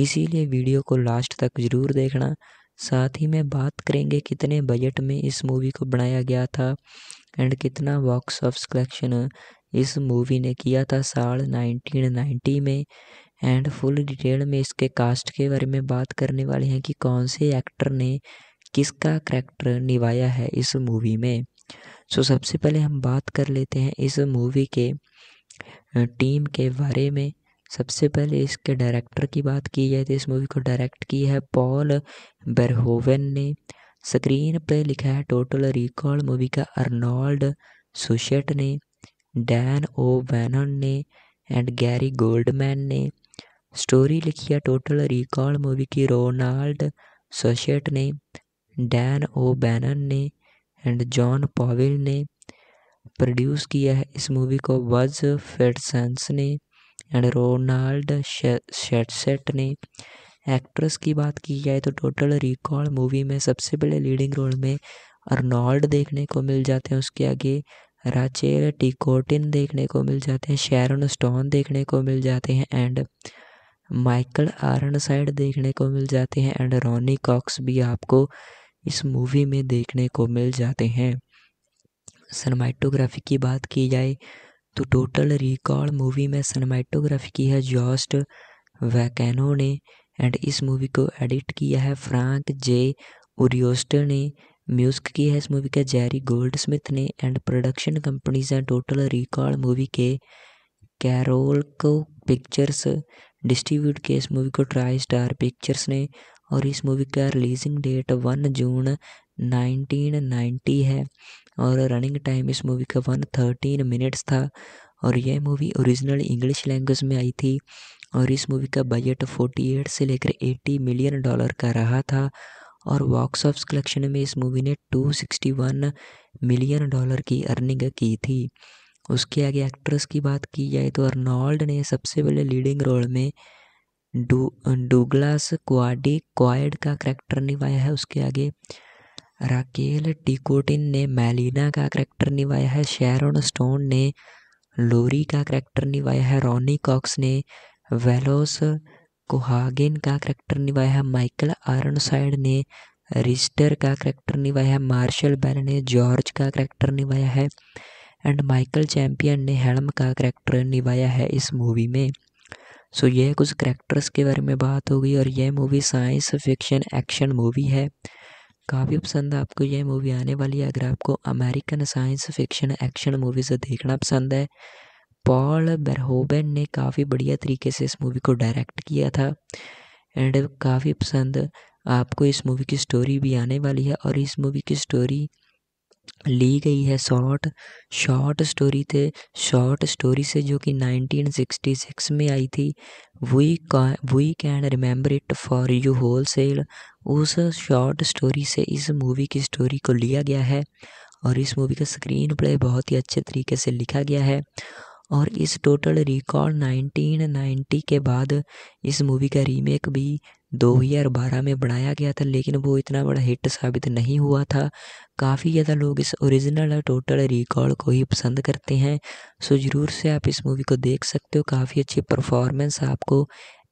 इसीलिए वीडियो को लास्ट तक ज़रूर देखना साथ ही में बात करेंगे कितने बजट में इस मूवी को बनाया गया था एंड कितना बॉक्स ऑफ कलेक्शन इस मूवी ने किया था साल 1990 में एंड फुल डिटेल में इसके कास्ट के बारे में बात करने वाले हैं कि कौन से एक्टर ने किसका करैक्टर निभाया है इस मूवी में सो so, सबसे पहले हम बात कर लेते हैं इस मूवी के टीम के बारे में सबसे पहले इसके डायरेक्टर की बात की जाए तो इस मूवी को डायरेक्ट की है पॉल बेरहोवेन ने स्क्रीन पे लिखा है टोटल रिकॉल मूवी का अर्नॉल्ड सुशेट ने डैन ओ बैनन ने एंड गैरी गोल्डमैन ने स्टोरी लिखी है टोटल रिकॉल मूवी की रोनाल्ड सोशेट ने डैन ओ बैनन ने एंड जॉन पॉविल ने प्रोड्यूस किया है इस मूवी को वज फेडसन्स ने एंड रोनाल्ड शेटसेट ने एक्ट्रेस की बात की जाए तो टोटल रिकॉर्ड मूवी में सबसे पहले लीडिंग रोल में अर्नॉल्ड देखने को मिल जाते हैं उसके आगे राचेल टिकोटिन देखने को मिल जाते हैं शेरन स्टोन देखने को मिल जाते हैं एंड माइकल आरन साइड देखने को मिल जाते हैं एंड रॉनी कॉक्स भी आपको इस मूवी में देखने को मिल जाते हैं सनमाइटोग्राफी की बात की जाए तो टोटल रिकॉल मूवी में सिनेमाटोग्राफी की है जॉस्ट वैकेनो ने एंड इस मूवी को एडिट किया है फ्रैंक जे उरियोस्टर ने म्यूजिक की है इस मूवी का जेरी गोल्ड स्मिथ ने एंड प्रोडक्शन कंपनीज हैं टोटल रिकॉल मूवी के कैरोल को पिक्चर्स डिस्ट्रीब्यूट किया इस मूवी को ट्राई स्टार पिक्चर्स ने और इस मूवी का रिलीजिंग डेट वन जून 1990 है और रनिंग टाइम इस मूवी का वन थर्टीन मिनट्स था और यह मूवी ओरिजिनल इंग्लिश लैंग्वेज में आई थी और इस मूवी का बजट 48 से लेकर 80 मिलियन डॉलर का रहा था और बॉक्स ऑफ कलेक्शन में इस मूवी ने 261 मिलियन डॉलर की अर्निंग की थी उसके आगे एक्ट्रेस की बात की जाए तो अर्नॉल्ड ने सबसे पहले लीडिंग रोल में डू डू डूगलास क्वाडी क्वाइड का करैक्टर निभाया है उसके आगे राकेल टिकोटिन ने मैलिना का करैक्टर निभाया है शेरन स्टोन ने लोरी का करैक्टर निभाया है रॉनी कॉक्स ने वेलोस कोहागिन का करैक्टर निभाया है माइकल आरन साइड ने रिस्टर का करैक्टर निभाया है मार्शल बेल ने जॉर्ज का करैक्टर निभाया है एंड माइकल चैम्पियन ने हेलम का करैक्टर निभाया है इस मूवी में सो so, यह कुछ करैक्टर्स के बारे में बात होगी और यह movie science fiction action movie है काफ़ी पसंद आपको यह मूवी आने वाली है अगर आपको American science fiction action movies देखना पसंद है पॉल बेरहोबेन ने काफ़ी बढ़िया तरीके से इस मूवी को डायरेक्ट किया था एंड काफ़ी पसंद आपको इस मूवी की स्टोरी भी आने वाली है और इस मूवी की स्टोरी ली गई है शॉर्ट शॉर्ट स्टोरी थे शॉर्ट स्टोरी से जो कि 1966 में आई थी वी का we can remember it for you whole cell उस शॉर्ट स्टोरी से इस मूवी की स्टोरी को लिया गया है और इस मूवी का स्क्रीन प्ले बहुत ही अच्छे तरीके से लिखा गया है और इस टोटल रिकॉर्ड 1990 के बाद इस मूवी का रीमेक भी 2012 में बनाया गया था लेकिन वो इतना बड़ा हिट साबित नहीं हुआ था काफ़ी ज़्यादा लोग इस ओरिजिनल टोटल रिकॉर्ड को ही पसंद करते हैं सो ज़रूर से आप इस मूवी को देख सकते हो काफ़ी अच्छी परफॉर्मेंस आपको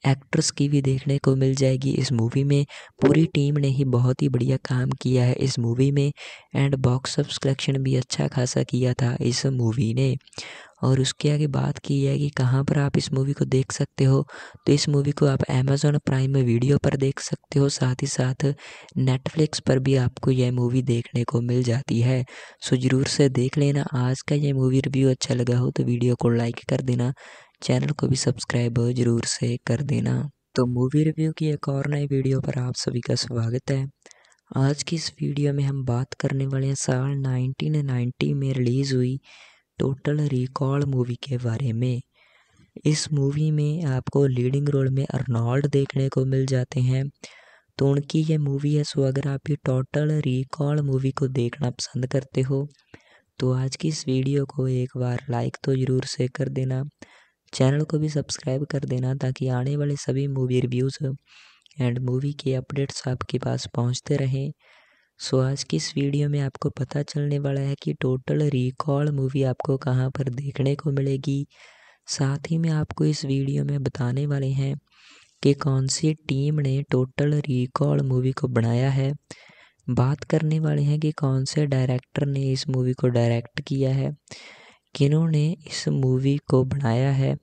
एक्ट्रेस की भी देखने को मिल जाएगी इस मूवी में पूरी टीम ने ही बहुत ही बढ़िया काम किया है इस मूवी में एंड बॉक्स ऑफ कलेक्शन भी अच्छा खासा किया था इस मूवी ने और उसके आगे बात की है कि कहाँ पर आप इस मूवी को देख सकते हो तो इस मूवी को आप अमेज़ोन प्राइम में वीडियो पर देख सकते हो साथ ही साथ नेटफ्लिक्स पर भी आपको यह मूवी देखने को मिल जाती है सो ज़रूर से देख लेना आज का यह मूवी रिव्यू अच्छा लगा हो तो वीडियो को लाइक कर देना चैनल को भी सब्सक्राइब ज़रूर से कर देना तो मूवी रिव्यू की एक और नई वीडियो पर आप सभी का स्वागत है आज की इस वीडियो में हम बात करने वाले हैं साल 1990 में रिलीज़ हुई टोटल रिकॉल मूवी के बारे में इस मूवी में आपको लीडिंग रोल में अर्नॉल्ड देखने को मिल जाते हैं तो उनकी ये मूवी है सो अगर आप ये टोटल रिकॉल मूवी को देखना पसंद करते हो तो आज की इस वीडियो को एक बार लाइक तो ज़रूर से कर देना चैनल को भी सब्सक्राइब कर देना ताकि आने वाले सभी मूवी रिव्यूज़ एंड मूवी के अपडेट्स आपके पास पहुंचते रहें सो आज की इस वीडियो में आपको पता चलने वाला है कि टोटल रिकॉल मूवी आपको कहाँ पर देखने को मिलेगी साथ ही में आपको इस वीडियो में बताने वाले हैं कि कौन सी टीम ने टोटल रिकॉल मूवी को बनाया है बात करने वाले हैं कि कौन से डायरेक्टर ने इस मूवी को डायरेक्ट किया है किन्होंने इस मूवी को बनाया है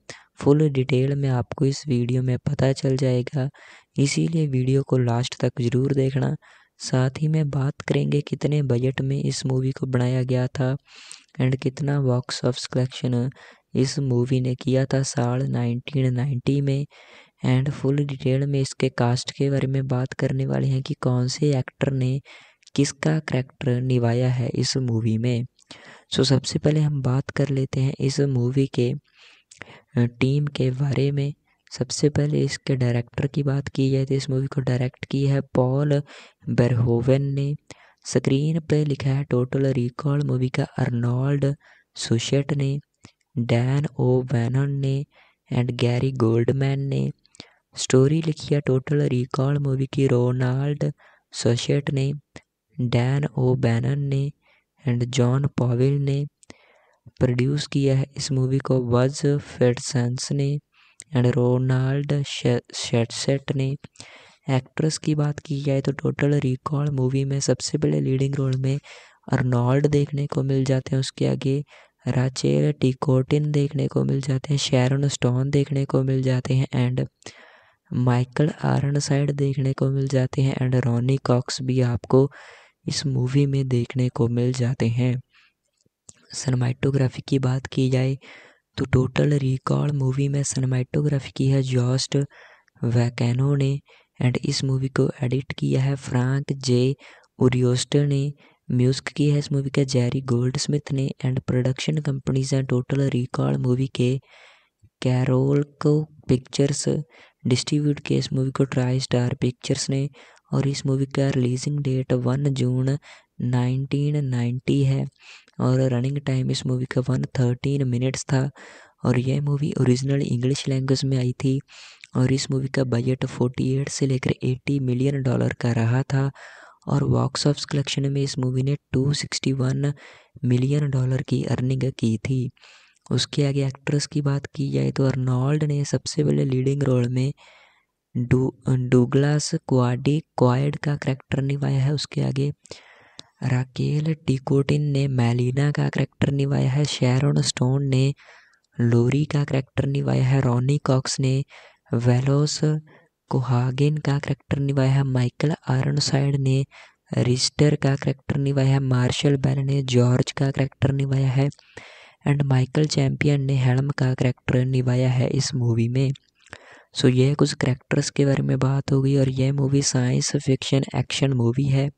फुल डिटेल में आपको इस वीडियो में पता चल जाएगा इसीलिए वीडियो को लास्ट तक ज़रूर देखना साथ ही में बात करेंगे कितने बजट में इस मूवी को बनाया गया था एंड कितना बॉक्स ऑफ कलेक्शन इस मूवी ने किया था साल 1990 में एंड फुल डिटेल में इसके कास्ट के बारे में बात करने वाले हैं कि कौन से एक्टर ने किसका करैक्टर निभाया है इस मूवी में सो so, सबसे पहले हम बात कर लेते हैं इस मूवी के टीम के बारे में सबसे पहले इसके डायरेक्टर की बात की जाए तो इस मूवी को डायरेक्ट की है पॉल बेरहोवन ने स्क्रीन पे लिखा है टोटल रिकॉल मूवी का अर्नोल्ड सुशेट ने डैन ओ वैनन ने एंड गैरी गोल्डमैन ने स्टोरी लिखी है टोटल रिकॉल मूवी की रोनाल्ड सोशेट ने डैन ओ बैनन ने एंड जॉन पॉविल ने प्रोड्यूस किया है इस मूवी को वज फेडसन्स ने एंड रोनाल्ड शेटसेट ने एक्ट्रेस की बात की जाए तो टोटल रिकॉर्ड मूवी में सबसे बड़े लीडिंग रोल में अर्नॉल्ड देखने को मिल जाते हैं उसके आगे राचेल टिकोटिन देखने को मिल जाते हैं शेरन स्टोन देखने को मिल जाते हैं एंड माइकल आरन साइड देखने को मिल जाते हैं एंड रॉनी कॉक्स भी आपको इस मूवी में देखने को मिल जाते हैं सनमाइटोग्राफी की बात की जाए तो टोटल रिकॉल मूवी में सिनेमाटोग्राफी की है जॉस्ट वैकैनो ने एंड इस मूवी को एडिट किया है फ्रैंक जे ओरियोस्टर ने म्यूजिक की है इस मूवी का जैरी गोल्ड स्मिथ ने एंड प्रोडक्शन कंपनीज हैं टोटल रिकॉल मूवी के कैरोल को पिक्चर्स डिस्ट्रीब्यूट किया इस मूवी को ट्राई स्टार पिक्चर्स ने और इस मूवी का रिलीजिंग डेट वन जून 1990 है और रनिंग टाइम इस मूवी का वन थर्टीन मिनट्स था और यह मूवी ओरिजिनल इंग्लिश लैंग्वेज में आई थी और इस मूवी का बजट 48 से लेकर 80 मिलियन डॉलर का रहा था और बॉक्स ऑफिस कलेक्शन में इस मूवी ने 261 मिलियन डॉलर की अर्निंग की थी उसके आगे एक्ट्रेस की बात की जाए तो अर्नॉल्ड ने सबसे पहले लीडिंग रोल में डू डू डूगलास क्वाडी क्वाइड का करैक्टर निभाया है उसके आगे राकेल टिकोटिन ने मैलिना का करैक्टर निभाया है शेरन स्टोन ने लोरी का करैक्टर निभाया है रॉनी कॉक्स ने वेलोस कोहागिन का करैक्टर निभाया है माइकल आर्नसाइड ने रिस्टर का करैक्टर निभाया है मार्शल बेल ने जॉर्ज का करैक्टर निभाया है एंड माइकल चैम्पियन ने हेलम का करैक्टर निभाया है इस मूवी में सो so, यह कुछ करैक्टर्स के बारे में बात होगी और यह movie science fiction action movie है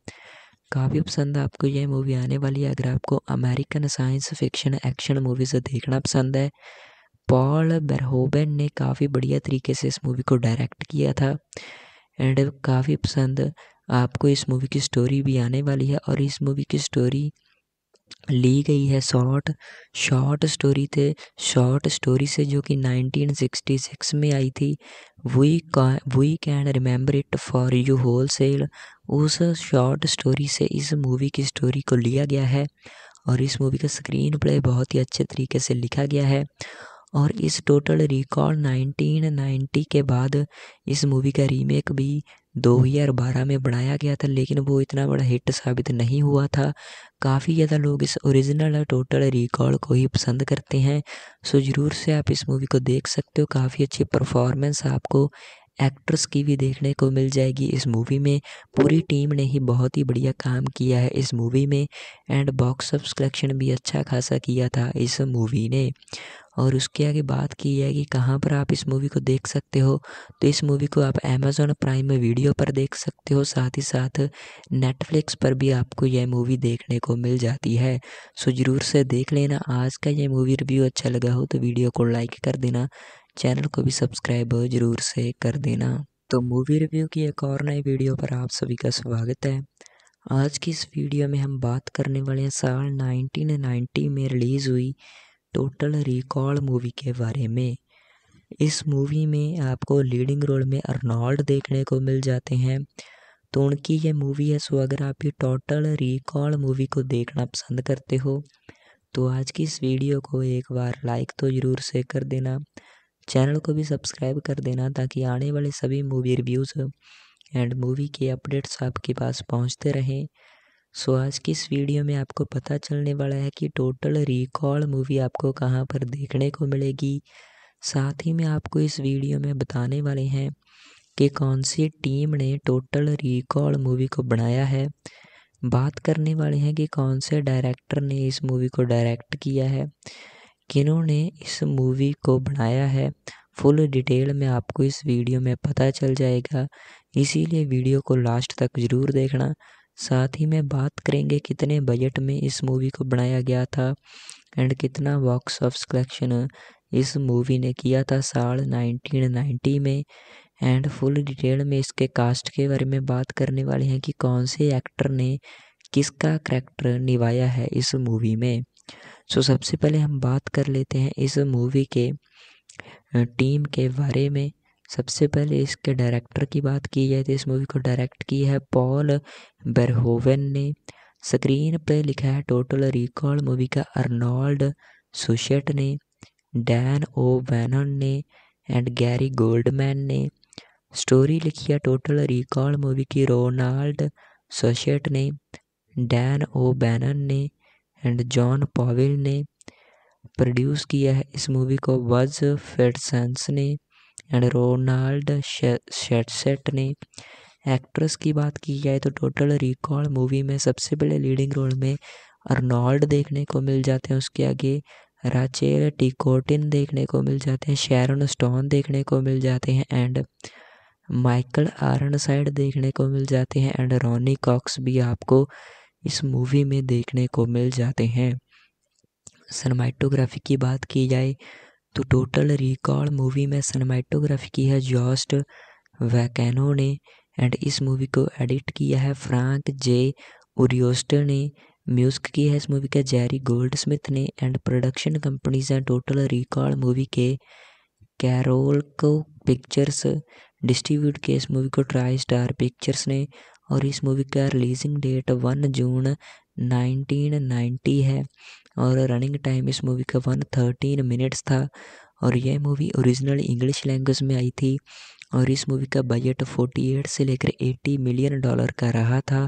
काफ़ी पसंद आपको यह मूवी आने वाली है अगर आपको American science fiction action movies देखना पसंद है पॉल बेरहोबेन ने काफ़ी बढ़िया तरीके से इस मूवी को डायरेक्ट किया था एंड काफ़ी पसंद आपको इस मूवी की स्टोरी भी आने वाली है और इस मूवी की स्टोरी ली गई है शॉर्ट शॉर्ट स्टोरी थे शॉर्ट स्टोरी से जो कि 1966 में आई थी वी का we can remember it for you whole cell उस शॉर्ट स्टोरी से इस मूवी की स्टोरी को लिया गया है और इस मूवी का स्क्रीन प्ले बहुत ही अच्छे तरीके से लिखा गया है और इस टोटल रिकॉर्ड 1990 के बाद इस मूवी का रीमेक भी दो हज़ार बारह में बनाया गया था लेकिन वो इतना बड़ा हिट साबित नहीं हुआ था काफ़ी ज़्यादा लोग इस ओरिजिनल और टोटल रिकॉर्ड को ही पसंद करते हैं सो ज़रूर से आप इस मूवी को देख सकते हो काफ़ी अच्छी परफॉर्मेंस आपको एक्ट्रेस की भी देखने को मिल जाएगी इस मूवी में पूरी टीम ने ही बहुत ही बढ़िया काम किया है इस मूवी में एंड बॉक्स ऑफ कलेक्शन भी अच्छा खासा किया था इस मूवी ने और उसके आगे बात की है कि कहाँ पर आप इस मूवी को देख सकते हो तो इस मूवी को आप अमेज़ोन प्राइम में वीडियो पर देख सकते हो साथ ही साथ नेटफ्लिक्स पर भी आपको यह मूवी देखने को मिल जाती है सो ज़रूर से देख लेना आज का यह मूवी रिव्यू अच्छा लगा हो तो वीडियो को लाइक कर देना चैनल को भी सब्सक्राइब ज़रूर से कर देना तो मूवी रिव्यू की एक और नई वीडियो पर आप सभी का स्वागत है आज की इस वीडियो में हम बात करने वाले हैं साल 1990 में रिलीज़ हुई टोटल रिकॉल मूवी के बारे में इस मूवी में आपको लीडिंग रोल में अर्नॉल्ड देखने को मिल जाते हैं तो उनकी ये मूवी है सो अगर आप ये टोटल रिकॉल मूवी को देखना पसंद करते हो तो आज की इस वीडियो को एक बार लाइक तो ज़रूर से कर देना चैनल को भी सब्सक्राइब कर देना ताकि आने वाले सभी मूवी रिव्यूज़ एंड मूवी के अपडेट्स आपके पास पहुंचते रहें सो आज की इस वीडियो में आपको पता चलने वाला है कि टोटल रिकॉल मूवी आपको कहाँ पर देखने को मिलेगी साथ ही में आपको इस वीडियो में बताने वाले हैं कि कौन सी टीम ने टोटल रिकॉल मूवी को बनाया है बात करने वाले हैं कि कौन से डायरेक्टर ने इस मूवी को डायरेक्ट किया है किन्होंने इस मूवी को बनाया है फुल डिटेल में आपको इस वीडियो में पता चल जाएगा इसीलिए वीडियो को लास्ट तक ज़रूर देखना साथ ही में बात करेंगे कितने बजट में इस मूवी को बनाया गया था एंड कितना बॉक्स ऑफ कलेक्शन इस मूवी ने किया था साल 1990 में एंड फुल डिटेल में इसके कास्ट के बारे में बात करने वाले हैं कि कौन से एक्टर ने किसका करैक्टर निभाया है इस मूवी में सो सबसे पहले हम बात कर लेते हैं इस मूवी के टीम के बारे में सबसे पहले इसके डायरेक्टर की बात की जाए तो इस मूवी को डायरेक्ट की है पॉल बरहोवन ने स्क्रीन पर लिखा है टोटल रिकॉल मूवी का अर्नॉल्ड सुशेट ने डैन ओ बैनन ने एंड गैरी गोल्डमैन ने स्टोरी लिखी है टोटल रिकॉल मूवी की रोनाल्ड सोशेट ने डैन ओ बैनन ने एंड जॉन पॉविल ने प्रोड्यूस किया है इस मूवी को वज फेडसन्स ने एंड रोनाल्ड शेटसेट ने एक्ट्रेस की बात की जाए तो टोटल रिकॉल मूवी में सबसे पहले लीडिंग रोल में अर्नॉल्ड देखने को मिल जाते हैं उसके आगे राचेल टिकोटिन देखने को मिल जाते हैं शेरन स्टोन देखने को मिल जाते हैं एंड माइकल आरन साइड देखने को मिल जाते हैं एंड रॉनी कॉक्स भी आपको इस मूवी में देखने को मिल जाते हैं सनमाइटोग्राफी की बात की जाए तो टोटल रिकॉर्ड मूवी में सनमाइटोग्राफी की है जॉस्ट वैकेनो ने एंड इस मूवी को एडिट किया है फ्रैंक जे ओरियोस्टर ने म्यूजिक की है इस मूवी का जैरी गोल्ड स्मिथ ने एंड प्रोडक्शन कंपनीज हैं टोटल रिकॉर्ड मूवी के कैरोल को पिक्चर्स डिस्ट्रीब्यूट किए इस मूवी को ट्राई स्टार पिक्चर्स ने और इस मूवी का रिलीजिंग डेट वन जून 1990 है और रनिंग टाइम इस मूवी का वन थर्टीन मिनट्स था और यह मूवी ओरिजिनल इंग्लिश लैंग्वेज में आई थी और इस मूवी का बजट 48 से लेकर 80 मिलियन डॉलर का रहा था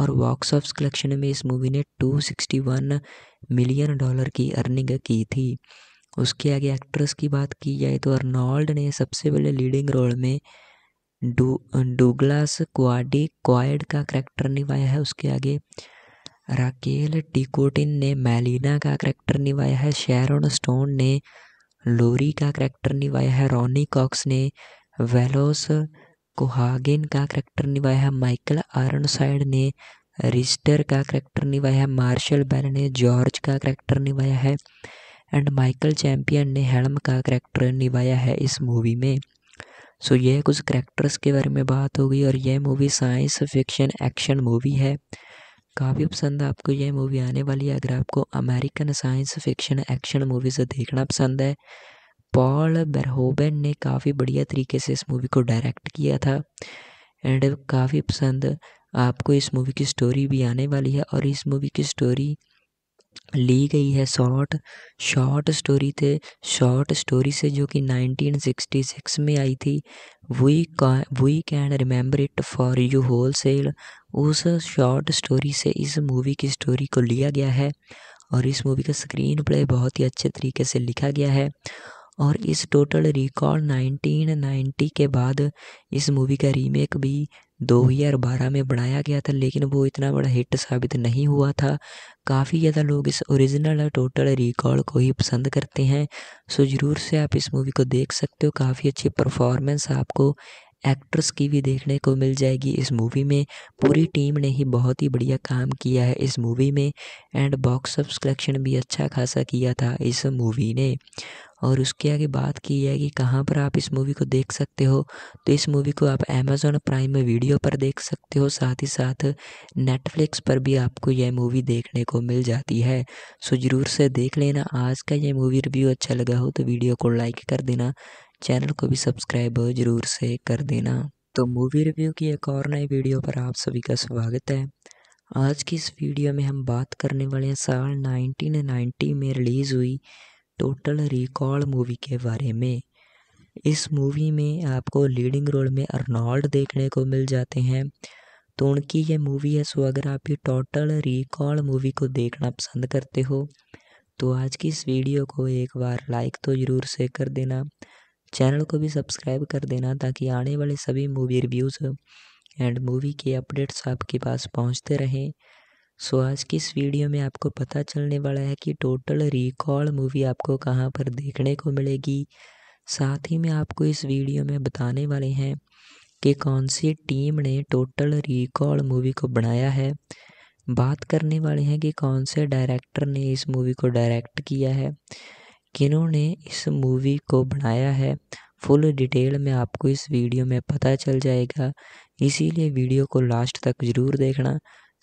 और बॉक्स ऑफ कलेक्शन में इस मूवी ने 261 मिलियन डॉलर की अर्निंग की थी उसके आगे एक्ट्रेस की बात की जाए तो अर्नॉल्ड ने सबसे पहले लीडिंग रोल में डू डूगलास क्वाडी क्वाइड का करैक्टर निभाया है उसके आगे राकेल टिकोटिन ने मैलिना का करैक्टर निभाया है शेरोन स्टोन ने लोरी का करैक्टर निभाया है रॉनी कॉक्स ने वेलोस कोहागिन का करैक्टर निभाया है माइकल आरन साइड ने रिस्टर का करैक्टर निभाया है मार्शल बेल ने जॉर्ज का करैक्टर निभाया है एंड माइकल चैम्पियन ने हेलम का करैक्टर निभाया है इस मूवी में सो so, यह कुछ करेक्टर्स के बारे में बात हो गई और यह movie science fiction action movie है काफ़ी पसंद आपको यह मूवी आने वाली है अगर आपको American science fiction action movies देखना पसंद है पॉल बेरहोबेन ने काफ़ी बढ़िया तरीके से इस मूवी को डायरेक्ट किया था एंड काफ़ी पसंद आपको इस मूवी की स्टोरी भी आने वाली है और इस मूवी की स्टोरी ली गई है शॉर्ट शॉर्ट स्टोरी थे शॉर्ट स्टोरी से जो कि 1966 में आई थी we we can remember it for you whole cell उस शॉर्ट स्टोरी से इस मूवी की स्टोरी को लिया गया है और इस मूवी का स्क्रीन प्ले बहुत ही अच्छे तरीके से लिखा गया है और इस टोटल रिकॉर्ड 1990 के बाद इस मूवी का रीमेक भी दो हज़ार बारह में बनाया गया था लेकिन वो इतना बड़ा हिट साबित नहीं हुआ था काफ़ी ज़्यादा लोग इस ओरिजिनल और टोटल रिकॉर्ड को ही पसंद करते हैं सो ज़रूर से आप इस मूवी को देख सकते हो काफ़ी अच्छी परफॉर्मेंस आपको एक्ट्रेस की भी देखने को मिल जाएगी इस मूवी में पूरी टीम ने ही बहुत ही बढ़िया काम किया है इस मूवी में एंड बॉक्स ऑफ कलेक्शन भी अच्छा खासा किया था इस मूवी ने और उसके आगे बात की है कि कहाँ पर आप इस मूवी को देख सकते हो तो इस मूवी को आप अमेज़ोन प्राइम वीडियो पर देख सकते हो साथ ही साथ नेटफ्लिक्स पर भी आपको यह मूवी देखने को मिल जाती है सो ज़रूर से देख लेना आज का यह मूवी रिव्यू अच्छा लगा हो तो वीडियो को लाइक कर देना चैनल को भी सब्सक्राइब जरूर से कर देना तो मूवी रिव्यू की एक और नई वीडियो पर आप सभी का स्वागत है आज की इस वीडियो में हम बात करने वाले हैं साल 1990 में रिलीज़ हुई टोटल रिकॉल मूवी के बारे में इस मूवी में आपको लीडिंग रोल में अर्नॉल्ड देखने को मिल जाते हैं तो उनकी ये मूवी है सो अगर आप ये टोटल रिकॉल मूवी को देखना पसंद करते हो तो आज की इस वीडियो को एक बार लाइक तो ज़रूर से कर देना चैनल को भी सब्सक्राइब कर देना ताकि आने वाले सभी मूवी रिव्यूज़ एंड मूवी के अपडेट्स आपके पास पहुंचते रहें सो आज की इस वीडियो में आपको पता चलने वाला है कि टोटल रिकॉल मूवी आपको कहां पर देखने को मिलेगी साथ ही में आपको इस वीडियो में बताने वाले हैं कि कौन सी टीम ने टोटल रिकॉल मूवी को बनाया है बात करने वाले हैं कि कौन से डायरेक्टर ने इस मूवी को डायरेक्ट किया है किन्होंने इस मूवी को बनाया है फुल डिटेल में आपको इस वीडियो में पता चल जाएगा इसीलिए वीडियो को लास्ट तक ज़रूर देखना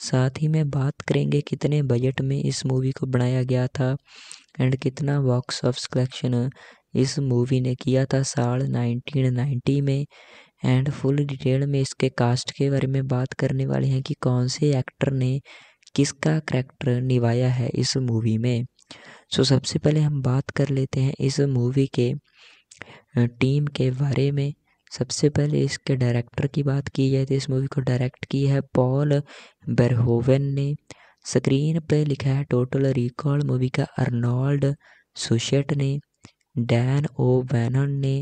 साथ ही में बात करेंगे कितने बजट में इस मूवी को बनाया गया था एंड कितना बॉक्स ऑफ कलेक्शन इस मूवी ने किया था साल 1990 में एंड फुल डिटेल में इसके कास्ट के बारे में बात करने वाले हैं कि कौन से एक्टर ने किसका करैक्टर निभाया है इस मूवी में सो सबसे पहले हम बात कर लेते हैं इस मूवी के टीम के बारे में सबसे पहले इसके डायरेक्टर की बात की जाए तो इस मूवी को डायरेक्ट की है पॉल बेरहोवन ने स्क्रीन पे लिखा है टोटल रिकॉल मूवी का अर्नॉल्ड सुशेट ने डैन ओ वैनन ने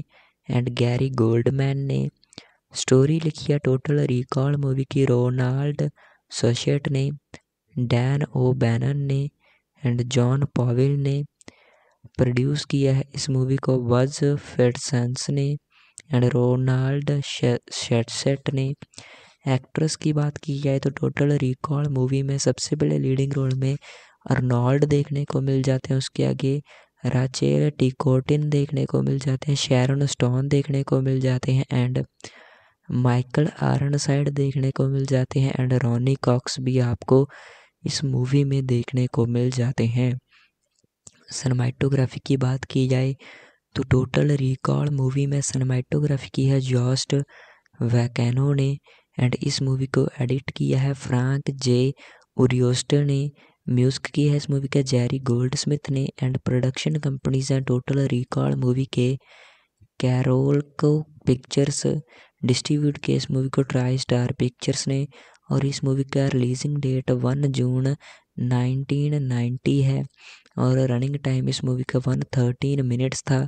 एंड गैरी गोल्डमैन ने स्टोरी लिखी है टोटल रिकॉल मूवी की रोनाल्ड सोशेट ने डैन ओ बैनन ने एंड जॉन पॉविल ने प्रोड्यूस किया है इस मूवी को वज फेडसेंस ने एंड रोनाल्ड शेटसेट ने एक्ट्रेस की बात की जाए तो टोटल रिकॉर्ड मूवी में सबसे पहले लीडिंग रोल में अर्नॉल्ड देखने को मिल जाते हैं उसके आगे राचेल टिकोटिन देखने को मिल जाते हैं शेरन स्टोन देखने को मिल जाते हैं एंड माइकल आरन साइड देखने को मिल जाते हैं एंड रोनी कॉक्स भी आपको इस मूवी में देखने को मिल जाते हैं सनमाइटोग्राफी की बात की जाए तो टोटल रिकॉल मूवी में सनमाइटोग्राफी की है जॉस्ट वैकेनो ने एंड इस मूवी को एडिट किया है फ्रांक जे उरियोस्टर ने म्यूजिक किया है इस मूवी का जेरी गोल्ड स्मिथ ने एंड प्रोडक्शन कंपनीज हैं टोटल रिकॉल मूवी के कैरोल को पिक्चर्स डिस्ट्रीब्यूट किए इस मूवी को ट्राई स्टार पिक्चर्स ने और इस मूवी का रिलीजिंग डेट वन जून 1990 है और रनिंग टाइम इस मूवी का वन थर्टीन मिनट्स था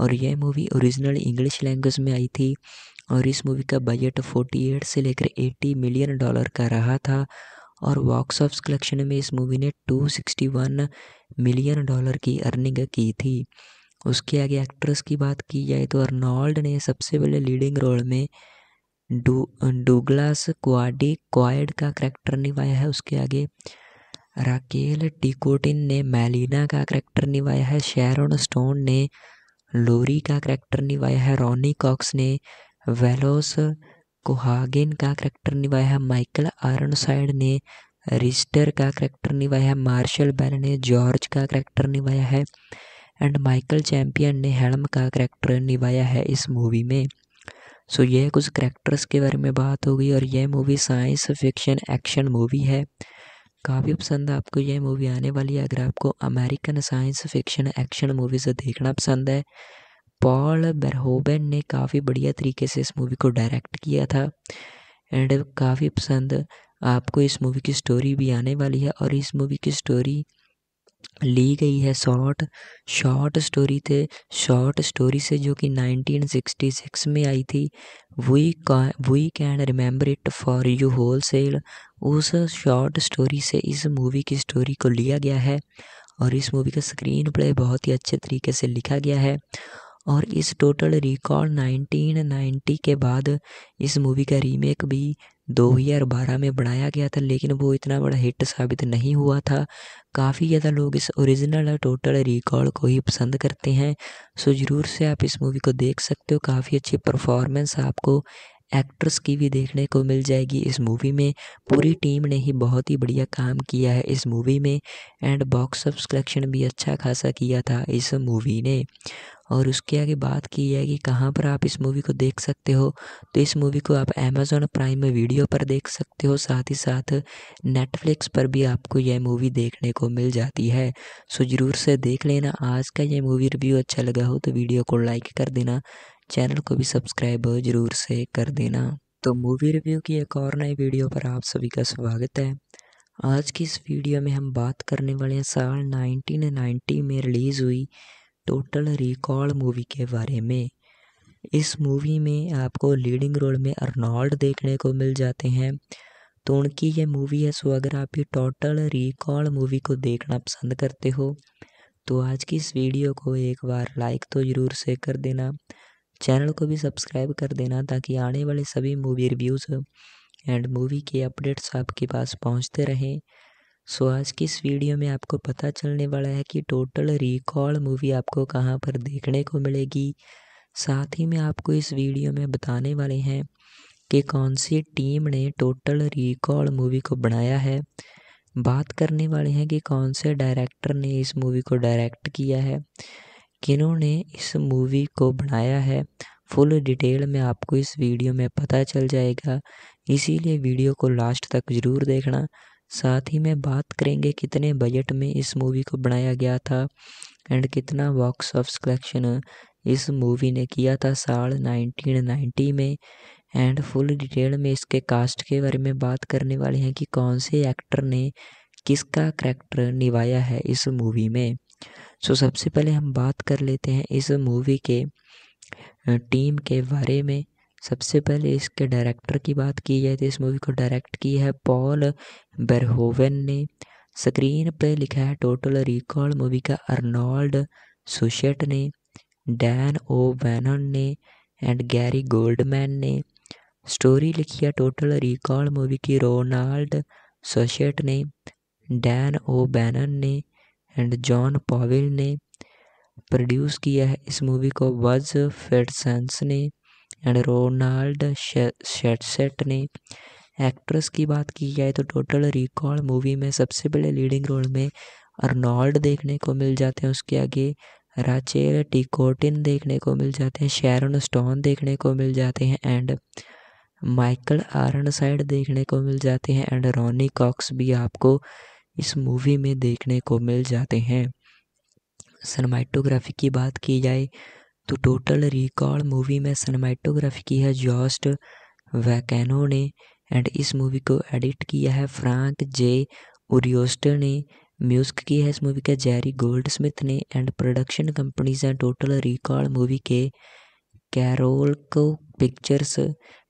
और यह मूवी ओरिजिनल इंग्लिश लैंग्वेज में आई थी और इस मूवी का बजट 48 से लेकर 80 मिलियन डॉलर का रहा था और बॉक्स ऑफिस कलेक्शन में इस मूवी ने 261 मिलियन डॉलर की अर्निंग की थी उसके आगे एक्ट्रेस की बात की जाए तो अर्नॉल्ड ने सबसे पहले लीडिंग रोल में डू डूगलास क्वाडी क्वाइड का करैक्टर निभाया है उसके आगे राकेल टिकोटिन ने मैलिना का करैक्टर निभाया है शेरोन स्टोन ने लोरी का करैक्टर निभाया है रॉनी कॉक्स ने वेलोस कोहागिन का करैक्टर निभाया है माइकल आर्नसाइड ने रिस्टर का करैक्टर निभाया है मार्शल बेल ने जॉर्ज का करैक्टर निभाया है एंड माइकल चैम्पियन ने हेलम का करैक्टर निभाया है इस मूवी में सो यह कुछ करेक्टर्स के बारे में बात हो गई और यह movie science fiction action movie है काफ़ी पसंद है आपको यह मूवी आने वाली है अगर आपको American science fiction action movies देखना पसंद है पॉल बेरहोबेन ने काफ़ी बढ़िया तरीके से इस मूवी को डायरेक्ट किया था एंड काफ़ी पसंद आपको इस मूवी की स्टोरी भी आने वाली है और इस मूवी की स्टोरी ली गई है शॉर्ट शॉर्ट स्टोरी थे शॉर्ट स्टोरी से जो कि 1966 में आई थी वी का we can remember it for you whole cell उस शॉर्ट स्टोरी से इस मूवी की स्टोरी को लिया गया है और इस मूवी का स्क्रीन प्ले बहुत ही अच्छे तरीके से लिखा गया है और इस टोटल रिकॉल 1990 के बाद इस मूवी का रीमेक भी दो हज़ार बारह में बनाया गया था लेकिन वो इतना बड़ा हिट साबित नहीं हुआ था काफ़ी ज़्यादा लोग इस ओरिजिनल और टोटल रिकॉर्ड को ही पसंद करते हैं सो ज़रूर से आप इस मूवी को देख सकते हो काफ़ी अच्छी परफॉर्मेंस आपको एक्ट्रेस की भी देखने को मिल जाएगी इस मूवी में पूरी टीम ने ही बहुत ही बढ़िया काम किया है इस मूवी में एंड बॉक्स ऑफ कलेक्शन भी अच्छा खासा किया था इस मूवी ने और उसके आगे बात की है कि कहाँ पर आप इस मूवी को देख सकते हो तो इस मूवी को आप अमेज़ोन प्राइम में वीडियो पर देख सकते हो साथ ही साथ नेटफ्लिक्स पर भी आपको यह मूवी देखने को मिल जाती है सो ज़रूर से देख लेना आज का यह मूवी रिव्यू अच्छा लगा हो तो वीडियो को लाइक कर देना चैनल को भी सब्सक्राइब ज़रूर से कर देना तो मूवी रिव्यू की एक और नई वीडियो पर आप सभी का स्वागत है आज की इस वीडियो में हम बात करने वाले हैं साल 1990 में रिलीज़ हुई टोटल रिकॉल मूवी के बारे में इस मूवी में आपको लीडिंग रोल में अर्नॉल्ड देखने को मिल जाते हैं तो उनकी ये मूवी है सो अगर आप ये टोटल रिकॉल मूवी को देखना पसंद करते हो तो आज की इस वीडियो को एक बार लाइक तो ज़रूर से कर देना चैनल को भी सब्सक्राइब कर देना ताकि आने वाले सभी मूवी रिव्यूज़ एंड मूवी के अपडेट्स आपके पास पहुंचते रहें सो आज की इस वीडियो में आपको पता चलने वाला है कि टोटल रिकॉल मूवी आपको कहाँ पर देखने को मिलेगी साथ ही में आपको इस वीडियो में बताने वाले हैं कि कौन सी टीम ने टोटल रिकॉल मूवी को बनाया है बात करने वाले हैं कि कौन से डायरेक्टर ने इस मूवी को डायरेक्ट किया है किन्होंने इस मूवी को बनाया है फुल डिटेल में आपको इस वीडियो में पता चल जाएगा इसीलिए वीडियो को लास्ट तक ज़रूर देखना साथ ही में बात करेंगे कितने बजट में इस मूवी को बनाया गया था एंड कितना बॉक्स ऑफ कलेक्शन इस मूवी ने किया था साल 1990 में एंड फुल डिटेल में इसके कास्ट के बारे में बात करने वाले हैं कि कौन से एक्टर ने किसका करैक्टर निभाया है इस मूवी में सो सबसे पहले हम बात कर लेते हैं इस मूवी के टीम के बारे में सबसे पहले इसके डायरेक्टर की बात की जाए तो इस मूवी को डायरेक्ट किया है पॉल बेरहोवेन ने स्क्रीन पे लिखा है टोटल रिकॉल मूवी का अर्नोल्ड सुशेट ने डैन ओ बैनन ने एंड गैरी गोल्डमैन ने स्टोरी लिखी है टोटल रिकॉल मूवी की रोनाल्ड सोशेट ने डैन ओ बैनन ने एंड जॉन पॉविल ने प्रोड्यूस किया है इस मूवी को वज फेडसन्स ने एंड रोनाल्ड शेटसेट ने एक्ट्रेस की बात की जाए तो टोटल रिकॉर्ड मूवी में सबसे बड़े लीडिंग रोल में अर्नॉल्ड देखने को मिल जाते हैं उसके आगे राचेल टिकोटिन देखने को मिल जाते हैं शेरन स्टोन देखने को मिल जाते हैं एंड माइकल आरन साइड देखने को मिल जाते हैं एंड रॉनी कॉक्स भी आपको इस मूवी में देखने को मिल जाते हैं सनमाइटोग्राफी की बात की जाए तो टोटल रिकॉल मूवी में सिनेमाटोग्राफी की है जॉस्ट वैकैनो ने एंड इस मूवी को एडिट किया है फ्रैंक जे ओरियोस्टर ने म्यूजिक की है इस मूवी का जैरी गोल्ड स्मिथ ने एंड प्रोडक्शन कंपनीज हैं टोटल रिकॉल मूवी के कैरोल को पिक्चर्स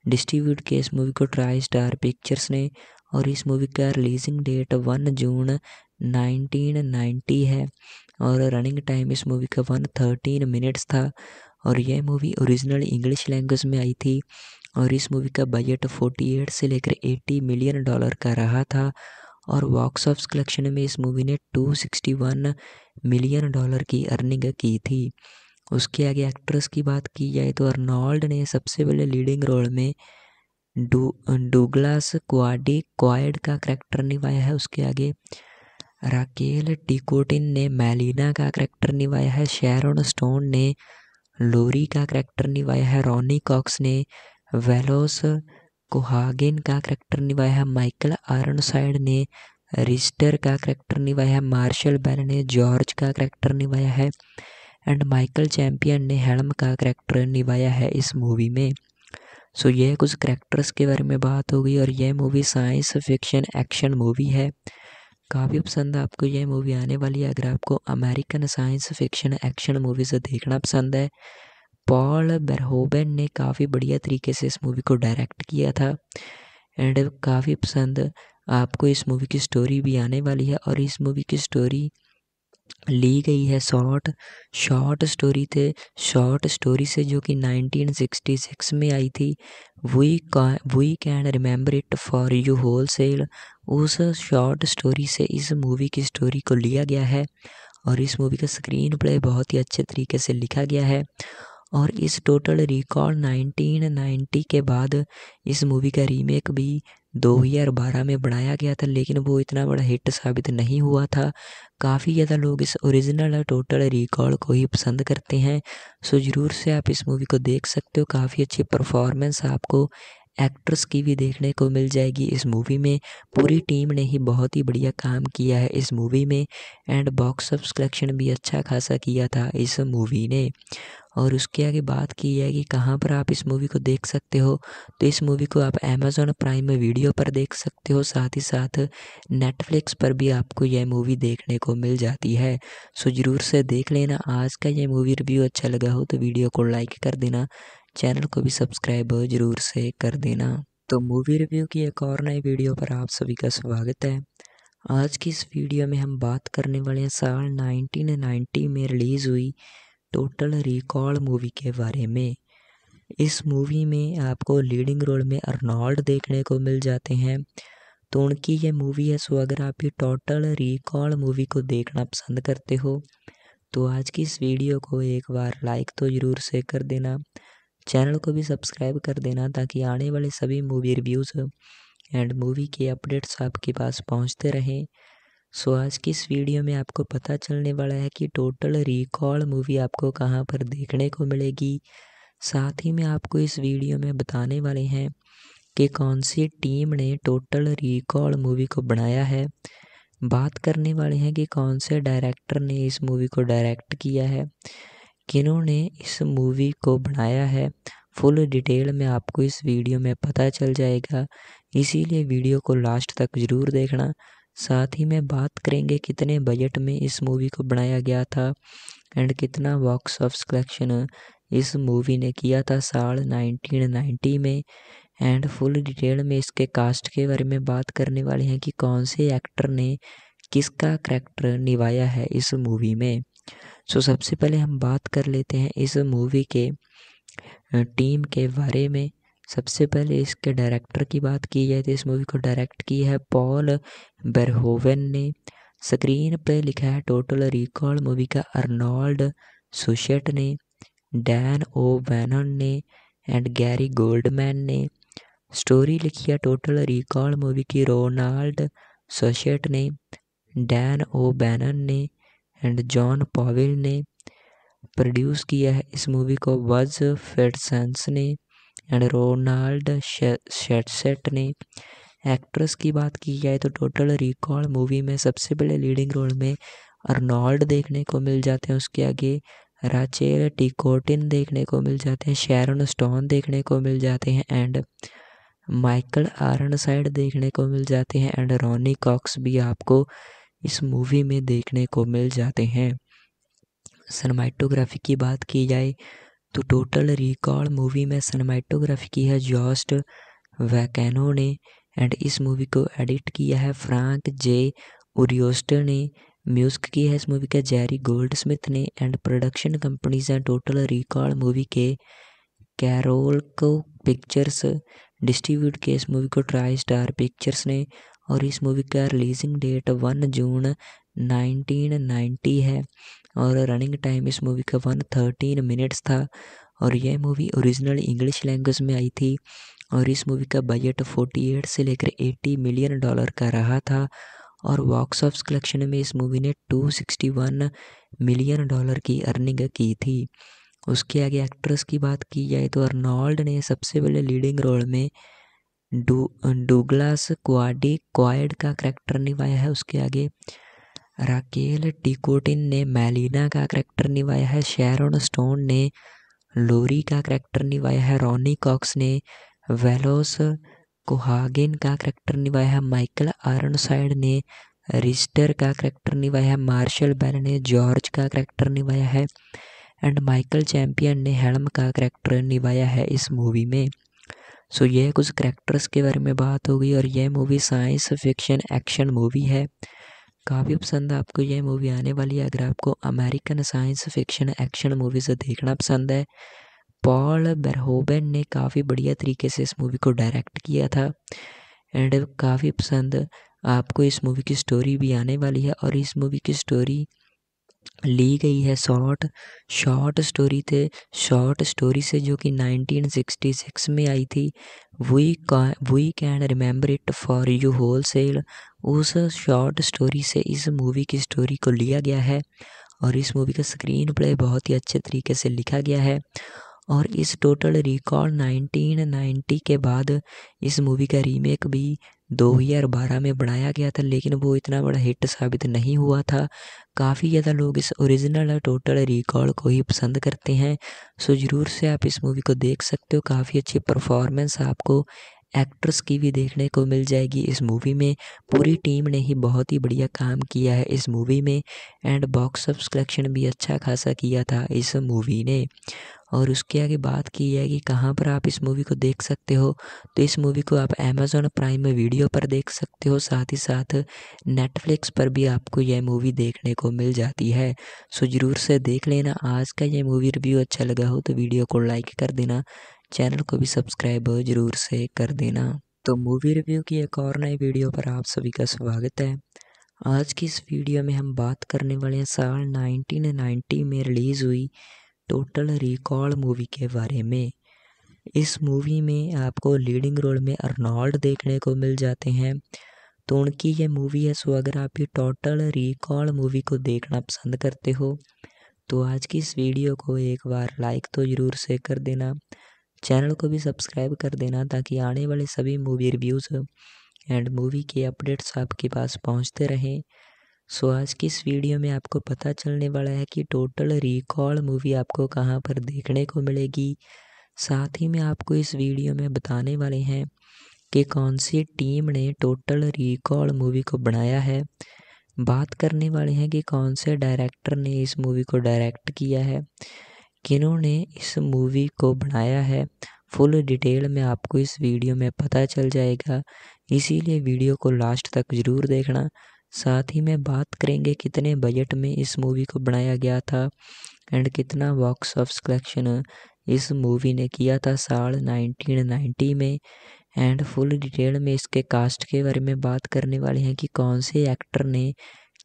डिस्ट्रीब्यूट किया इस मूवी को ट्राई स्टार पिक्चर्स ने और इस मूवी का रिलीजिंग डेट वन जून 1990 है और रनिंग टाइम इस मूवी का वन थर्टीन मिनट्स था और यह मूवी ओरिजिनल इंग्लिश लैंग्वेज में आई थी और इस मूवी का बजट 48 से लेकर 80 मिलियन डॉलर का रहा था और बॉक्स ऑफ कलेक्शन में इस मूवी ने 261 मिलियन डॉलर की अर्निंग की थी उसके आगे एक्ट्रेस की बात की जाए तो अर्नॉल्ड ने सबसे पहले लीडिंग रोल में डू डू डूगलास क्वाडी क्वाइड का करैक्टर निभाया है उसके आगे राकेल टिकोटिन ने मैलिना का करैक्टर निभाया है शेरोन स्टोन ने लोरी का करैक्टर निभाया है रॉनी कॉक्स ने वेलोस कोहागेन का करैक्टर निभाया है माइकल आर्नसाइड ने रिस्टर का करैक्टर निभाया है मार्शल बेल ने जॉर्ज का करैक्टर निभाया है एंड माइकल चैम्पियन ने हेलम का करैक्टर निभाया है इस मूवी में सो so, यह कुछ करैक्टर्स के बारे में बात हो गई और यह movie science fiction action movie है काफ़ी पसंद है आपको यह मूवी आने वाली है अगर आपको American science fiction action movies देखना पसंद है पॉल बेरहोबेन ने काफ़ी बढ़िया तरीके से इस मूवी को डायरेक्ट किया था एंड काफ़ी पसंद आपको इस मूवी की स्टोरी भी आने वाली है और इस मूवी की स्टोरी ली गई है शॉर्ट शॉर्ट स्टोरी थे शॉर्ट स्टोरी से जो कि 1966 में आई थी वी का we can remember it for you whole cell उस शॉर्ट स्टोरी से इस मूवी की स्टोरी को लिया गया है और इस मूवी का स्क्रीन प्ले बहुत ही अच्छे तरीके से लिखा गया है और इस टोटल रिकॉर्ड 1990 के बाद इस मूवी का रीमेक भी 2012 में बनाया गया था लेकिन वो इतना बड़ा हिट साबित नहीं हुआ था काफ़ी ज़्यादा लोग इस ओरिजिनल टोटल रिकॉर्ड को ही पसंद करते हैं सो ज़रूर से आप इस मूवी को देख सकते हो काफ़ी अच्छी परफॉर्मेंस आपको एक्ट्रेस की भी देखने को मिल जाएगी इस मूवी में पूरी टीम ने ही बहुत ही बढ़िया काम किया है इस मूवी में एंड बॉक्स ऑफ कलेक्शन भी अच्छा खासा किया था इस मूवी ने और उसके आगे बात की है कि कहाँ पर आप इस मूवी को देख सकते हो तो इस मूवी को आप अमेज़ोन प्राइम में वीडियो पर देख सकते हो साथ ही साथ नेटफ्लिक्स पर भी आपको यह मूवी देखने को मिल जाती है सो ज़रूर से देख लेना आज का यह मूवी रिव्यू अच्छा लगा हो तो वीडियो को लाइक कर देना चैनल को भी सब्सक्राइब ज़रूर से कर देना तो मूवी रिव्यू की एक और नई वीडियो पर आप सभी का स्वागत है आज की इस वीडियो में हम बात करने वाले हैं साल 1990 में रिलीज़ हुई टोटल रिकॉल मूवी के बारे में इस मूवी में आपको लीडिंग रोल में अर्नॉल्ड देखने को मिल जाते हैं तो उनकी ये मूवी है सो अगर आप ये टोटल रिकॉल मूवी को देखना पसंद करते हो तो आज की इस वीडियो को एक बार लाइक तो ज़रूर से कर देना चैनल को भी सब्सक्राइब कर देना ताकि आने वाले सभी मूवी रिव्यूज़ एंड मूवी के अपडेट्स आपके पास पहुंचते रहें सो आज की इस वीडियो में आपको पता चलने वाला है कि टोटल रिकॉल मूवी आपको कहाँ पर देखने को मिलेगी साथ ही में आपको इस वीडियो में बताने वाले हैं कि कौन सी टीम ने टोटल रिकॉल मूवी को बनाया है बात करने वाले हैं कि कौन से डायरेक्टर ने इस मूवी को डायरेक्ट किया है किन्होंने इस मूवी को बनाया है फुल डिटेल में आपको इस वीडियो में पता चल जाएगा इसीलिए वीडियो को लास्ट तक ज़रूर देखना साथ ही में बात करेंगे कितने बजट में इस मूवी को बनाया गया था एंड कितना बॉक्स ऑफ कलेक्शन इस मूवी ने किया था साल 1990 में एंड फुल डिटेल में इसके कास्ट के बारे में बात करने वाले हैं कि कौन से एक्टर ने किसका करैक्टर निभाया है इस मूवी में सो so, सबसे पहले हम बात कर लेते हैं इस मूवी के टीम के बारे में सबसे पहले इसके डायरेक्टर की बात की जाए तो इस मूवी को डायरेक्ट की है पॉल बेरहोवेन ने स्क्रीन पे लिखा है टोटल रिकॉल मूवी का अर्नॉल्ड सुशेट ने डैन ओ बैनन ने एंड गैरी गोल्डमैन ने स्टोरी लिखी है टोटल रिकॉल मूवी की रोनाल्ड सोशेट ने डैन ओ बैनन ने एंड जॉन पॉविल ने प्रोड्यूस किया है इस मूवी को वज फेडसन्स ने एंड रोनाल्ड शेटसेट ने एक्ट्रेस की बात की जाए तो टोटल रिकॉर्ड मूवी में सबसे बड़े लीडिंग रोल में अर्नॉल्ड देखने को मिल जाते हैं उसके आगे राचेल टिकोटिन देखने को मिल जाते हैं शेरन स्टोन देखने को मिल जाते हैं एंड माइकल आरन साइड देखने को मिल जाते हैं एंड रॉनी कॉक्स भी आपको इस मूवी में देखने को मिल जाते हैं सनमाइटोग्राफी की बात की जाए तो टोटल रिकॉल मूवी में सिनेमाटोग्राफी की है जॉस्ट वैकेनो ने एंड इस मूवी को एडिट किया है फ्रैंक जे उरियोस्टर ने म्यूजिक की है इस मूवी का जैरी गोल्ड स्मिथ ने एंड प्रोडक्शन कंपनीज हैं टोटल रिकॉल मूवी के कैरोल को पिक्चर्स डिस्ट्रीब्यूट किया इस मूवी को ट्राई स्टार पिक्चर्स ने और इस मूवी का रिलीजिंग डेट वन जून 1990 है और रनिंग टाइम इस मूवी का वन थर्टीन मिनट्स था और यह मूवी ओरिजिनल इंग्लिश लैंग्वेज में आई थी और इस मूवी का बजट 48 से लेकर 80 मिलियन डॉलर का रहा था और बॉक्स ऑफ कलेक्शन में इस मूवी ने 261 मिलियन डॉलर की अर्निंग की थी उसके आगे एक्ट्रेस की बात की जाए तो अर्नॉल्ड ने सबसे पहले लीडिंग रोल में डू डू डूगलास क्वाडी क्वाइड का करैक्टर निभाया है उसके आगे राकेल टिकोटिन ने मैलिना का करैक्टर निभाया है शेरन स्टोन ने लोरी का करैक्टर निभाया है रॉनी कॉक्स ने वेलोस कोहागिन का करैक्टर निभाया है माइकल आर्नसाइड साइड ने रिस्टर का करैक्टर निभाया है मार्शल बेल ने जॉर्ज का करैक्टर निभाया है एंड माइकल चैम्पियन ने हेलम का करैक्टर निभाया है इस मूवी में सो so, यह कुछ करैक्टर्स के बारे में बात होगी और यह movie science fiction action movie है काफ़ी पसंद है आपको यह मूवी आने वाली है अगर आपको American science fiction action movies देखना पसंद है पॉल बेरहोबेन ने काफ़ी बढ़िया तरीके से इस मूवी को डायरेक्ट किया था एंड काफ़ी पसंद आपको इस मूवी की स्टोरी भी आने वाली है और इस मूवी की स्टोरी ली गई है शॉर्ट शॉर्ट स्टोरी थे शॉर्ट स्टोरी से जो कि 1966 में आई थी वी का we can remember it for you whole cell उस शॉर्ट स्टोरी से इस मूवी की स्टोरी को लिया गया है और इस मूवी का स्क्रीन प्ले बहुत ही अच्छे तरीके से लिखा गया है और इस टोटल रिकॉर्ड 1990 के बाद इस मूवी का रीमेक भी दो हज़ार बारह में बनाया गया था लेकिन वो इतना बड़ा हिट साबित नहीं हुआ था काफ़ी ज़्यादा लोग इस ओरिजिनल और टोटल रिकॉर्ड को ही पसंद करते हैं सो ज़रूर से आप इस मूवी को देख सकते हो काफ़ी अच्छी परफॉर्मेंस आपको एक्ट्रेस की भी देखने को मिल जाएगी इस मूवी में पूरी टीम ने ही बहुत ही बढ़िया काम किया है इस मूवी में एंड बॉक्स ऑफ कलेक्शन भी अच्छा खासा किया था इस मूवी ने और उसके आगे बात की है कि कहाँ पर आप इस मूवी को देख सकते हो तो इस मूवी को आप अमेज़ोन प्राइम में वीडियो पर देख सकते हो साथ ही साथ नेटफ्लिक्स पर भी आपको यह मूवी देखने को मिल जाती है सो ज़रूर से देख लेना आज का यह मूवी रिव्यू अच्छा लगा हो तो वीडियो को लाइक कर देना चैनल को भी सब्सक्राइब ज़रूर से कर देना तो मूवी रिव्यू की एक और नई वीडियो पर आप सभी का स्वागत है आज की इस वीडियो में हम बात करने वाले हैं साल 1990 में रिलीज़ हुई टोटल रिकॉल मूवी के बारे में इस मूवी में आपको लीडिंग रोल में अर्नॉल्ड देखने को मिल जाते हैं तो उनकी ये मूवी है सो अगर आप ये टोटल रिकॉल मूवी को देखना पसंद करते हो तो आज की इस वीडियो को एक बार लाइक तो ज़रूर से कर देना चैनल को भी सब्सक्राइब कर देना ताकि आने वाले सभी मूवी रिव्यूज़ एंड मूवी के अपडेट्स आपके पास पहुंचते रहें सो आज की इस वीडियो में आपको पता चलने वाला है कि टोटल रिकॉल मूवी आपको कहां पर देखने को मिलेगी साथ ही में आपको इस वीडियो में बताने वाले हैं कि कौन सी टीम ने टोटल रिकॉल मूवी को बनाया है बात करने वाले हैं कि कौन से डायरेक्टर ने इस मूवी को डायरेक्ट किया है किन्होंने इस मूवी को बनाया है फुल डिटेल में आपको इस वीडियो में पता चल जाएगा इसीलिए वीडियो को लास्ट तक ज़रूर देखना साथ ही में बात करेंगे कितने बजट में इस मूवी को बनाया गया था एंड कितना बॉक्स ऑफ कलेक्शन इस मूवी ने किया था साल 1990 में एंड फुल डिटेल में इसके कास्ट के बारे में बात करने वाले हैं कि कौन से एक्टर ने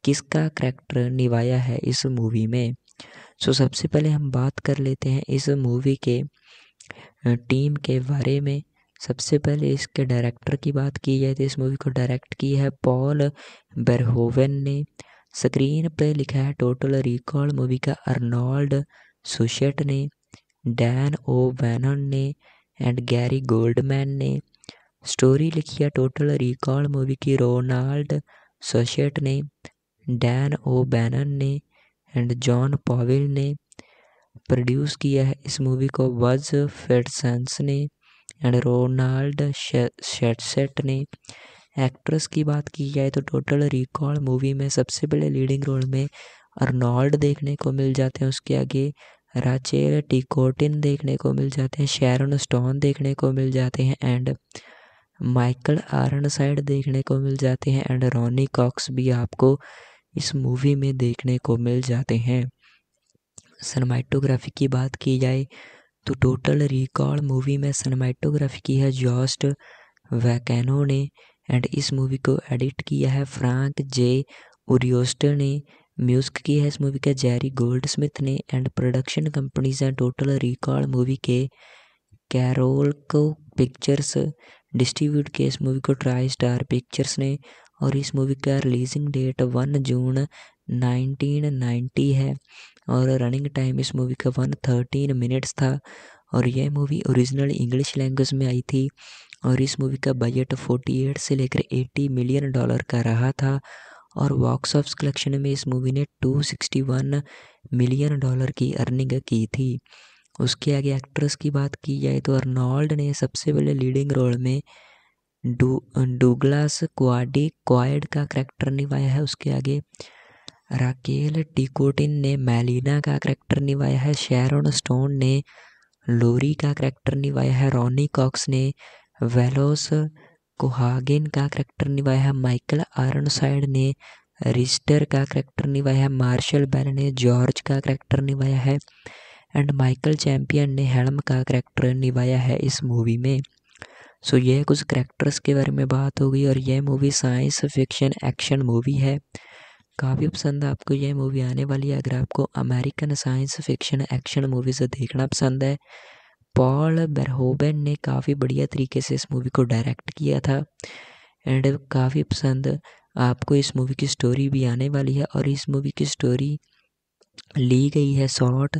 किसका करैक्टर निभाया है इस मूवी में सो so, सबसे पहले हम बात कर लेते हैं इस मूवी के टीम के बारे में सबसे पहले इसके डायरेक्टर की बात की जाए तो इस मूवी को डायरेक्ट की है पॉल बरहोवन ने स्क्रीन पे लिखा है टोटल रिकॉल मूवी का अर्नॉल्ड सुशेट ने डैन ओ वैनन ने एंड गैरी गोल्डमैन ने स्टोरी लिखी है टोटल रिकॉल मूवी की रोनाल्ड सोशेट ने डैन ओ बैनन ने एंड जॉन पॉविल ने प्रोड्यूस किया है इस मूवी को वज फेडसन्स ने एंड रोनाल्ड शेटसेट ने एक्ट्रेस की बात की जाए तो टोटल रिकॉर्ड मूवी में सबसे बड़े लीडिंग रोल में अर्नॉल्ड देखने को मिल जाते हैं उसके आगे राचेल टिकोटिन देखने को मिल जाते हैं शेरन स्टोन देखने को मिल जाते हैं एंड माइकल आरन साइड देखने को मिल जाते हैं एंड रॉनी कॉक्स भी आपको इस मूवी में देखने को मिल जाते हैं सनमाइटोग्राफी की बात की जाए तो टोटल रिकॉर्ड मूवी में सनमाइटोग्राफी की है जॉस्ट वैकेनो ने एंड इस मूवी को एडिट किया है फ्रैंक जे उरियोस्टर ने म्यूजिक की है इस मूवी का जैरी गोल्ड स्मिथ ने एंड प्रोडक्शन कंपनीज हैं टोटल रिकॉर्ड मूवी के कैरोल को पिक्चर्स डिस्ट्रीब्यूट किए इस मूवी को ट्राई स्टार पिक्चर्स ने और इस मूवी का रिलीजिंग डेट वन जून 1990 है और रनिंग टाइम इस मूवी का वन थर्टीन मिनट्स था और यह मूवी ओरिजिनल इंग्लिश लैंग्वेज में आई थी और इस मूवी का बजट 48 से लेकर 80 मिलियन डॉलर का रहा था और बॉक्स ऑफिस कलेक्शन में इस मूवी ने 261 मिलियन डॉलर की अर्निंग की थी उसके आगे एक्ट्रेस की बात की जाए तो अर्नॉल्ड ने सबसे पहले लीडिंग रोल में डू डूगलास क्वाडी क्वाइड का करैक्टर निभाया है उसके आगे राकेल टिकोटिन ने मैलिना का करैक्टर निभाया है शेरोन स्टोन ने लोरी का करैक्टर निभाया है रॉनी कॉक्स ने वेलोस कोहागिन का करैक्टर निभाया है माइकल आर्नसाइड ने रिस्टर का करैक्टर निभाया है मार्शल बेल ने जॉर्ज का करैक्टर निभाया है एंड माइकल चैम्पियन ने हेलम का करैक्टर निभाया है इस मूवी में सो यह कुछ करेक्टर्स के बारे में बात हो गई और यह movie science fiction action movie है काफ़ी पसंद है आपको यह मूवी आने वाली है अगर आपको American science fiction action movies देखना पसंद है पॉल बेरहोबेन ने काफ़ी बढ़िया तरीके से इस मूवी को डायरेक्ट किया था एंड काफ़ी पसंद आपको इस मूवी की स्टोरी भी आने वाली है और इस मूवी की स्टोरी ली गई है शॉर्ट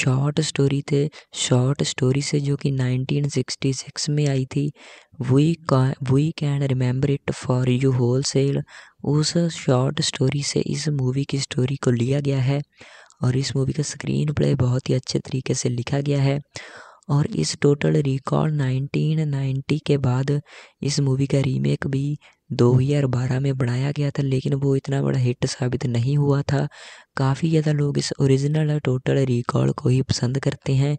शॉर्ट स्टोरी थे शॉर्ट स्टोरी से जो कि 1966 में आई थी वी का we can remember it for you whole cell उस शॉर्ट स्टोरी से इस मूवी की स्टोरी को लिया गया है और इस मूवी का स्क्रीन प्ले बहुत ही अच्छे तरीके से लिखा गया है और इस टोटल रिकॉर्ड 1990 के बाद इस मूवी का रीमेक भी 2012 में बनाया गया था लेकिन वो इतना बड़ा हिट साबित नहीं हुआ था काफ़ी ज़्यादा लोग इस ओरिजिनल और टोटल रिकॉर्ड को ही पसंद करते हैं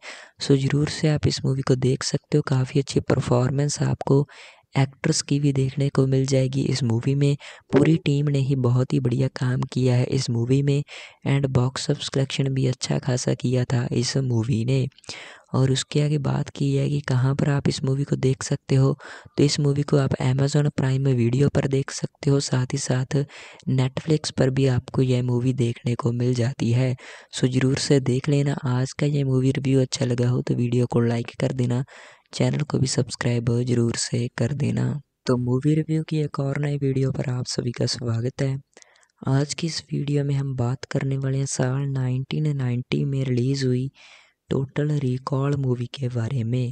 सो ज़रूर से आप इस मूवी को देख सकते हो काफ़ी अच्छी परफॉर्मेंस आपको एक्ट्रेस की भी देखने को मिल जाएगी इस मूवी में पूरी टीम ने ही बहुत ही बढ़िया काम किया है इस मूवी में एंड बॉक्स ऑफ कलेक्शन भी अच्छा खासा किया था इस मूवी ने और उसके आगे बात की है कि कहाँ पर आप इस मूवी को देख सकते हो तो इस मूवी को आप अमेज़ोन प्राइम में वीडियो पर देख सकते हो साथ ही साथ नेटफ्लिक्स पर भी आपको यह मूवी देखने को मिल जाती है सो ज़रूर से देख लेना आज का यह मूवी रिव्यू अच्छा लगा हो तो वीडियो को लाइक कर देना चैनल को भी सब्सक्राइब ज़रूर से कर देना तो मूवी रिव्यू की एक और नई वीडियो पर आप सभी का स्वागत है आज की इस वीडियो में हम बात करने वाले हैं साल 1990 में रिलीज़ हुई टोटल रिकॉल मूवी के बारे में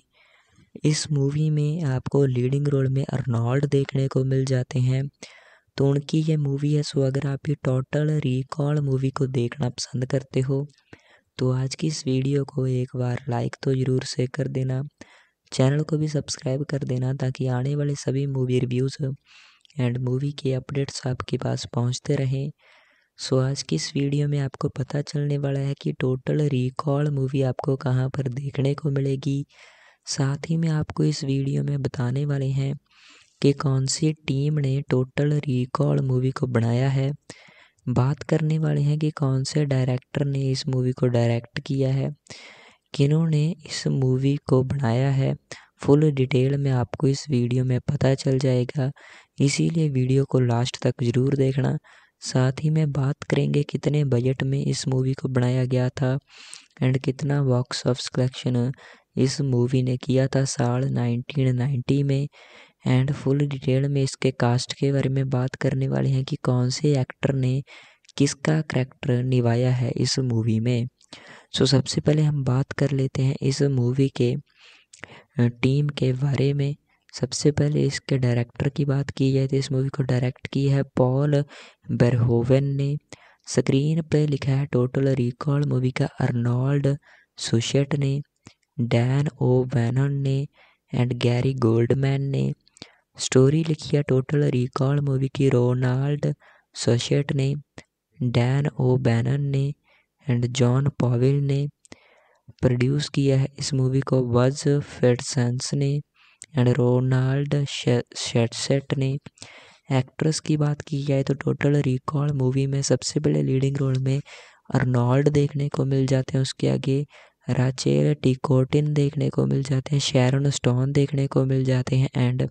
इस मूवी में आपको लीडिंग रोल में अर्नॉल्ड देखने को मिल जाते हैं तो उनकी ये मूवी है सो अगर आप ये टोटल रिकॉल मूवी को देखना पसंद करते हो तो आज की इस वीडियो को एक बार लाइक तो ज़रूर से कर देना चैनल को भी सब्सक्राइब कर देना ताकि आने वाले सभी मूवी रिव्यूज़ एंड मूवी के अपडेट्स आपके पास पहुंचते रहें सो आज की इस वीडियो में आपको पता चलने वाला है कि टोटल रिकॉल मूवी आपको कहाँ पर देखने को मिलेगी साथ ही में आपको इस वीडियो में बताने वाले हैं कि कौन सी टीम ने टोटल रिकॉल मूवी को बनाया है बात करने वाले हैं कि कौन से डायरेक्टर ने इस मूवी को डायरेक्ट किया है किन्होंने इस मूवी को बनाया है फुल डिटेल में आपको इस वीडियो में पता चल जाएगा इसीलिए वीडियो को लास्ट तक ज़रूर देखना साथ ही में बात करेंगे कितने बजट में इस मूवी को बनाया गया था एंड कितना बॉक्स ऑफ कलेक्शन इस मूवी ने किया था साल 1990 में एंड फुल डिटेल में इसके कास्ट के बारे में बात करने वाले हैं कि कौन से एक्टर ने किसका करैक्टर निभाया है इस मूवी में सो सबसे पहले हम बात कर लेते हैं इस मूवी के टीम के बारे में सबसे पहले इसके डायरेक्टर की बात की जाए तो इस मूवी को डायरेक्ट की है पॉल बरहोवन ने स्क्रीन पर लिखा है टोटल रिकॉल मूवी का अर्नॉल्ड सुशेट ने डैन ओ बैनन ने एंड गैरी गोल्डमैन ने स्टोरी लिखी है टोटल रिकॉल मूवी की रोनाल्ड सोशेट ने डैन ओ बैनन ने एंड जॉन पॉविल ने प्रोड्यूस किया है इस मूवी को वज फेडसन्स ने एंड रोनाल्ड शेटसेट ने एक्ट्रेस की बात की जाए तो टोटल रिकॉल मूवी में सबसे पहले लीडिंग रोल में अर्नॉल्ड देखने को मिल जाते हैं उसके आगे राचेल टिकोटिन देखने को मिल जाते हैं शेरन स्टोन देखने को मिल जाते हैं एंड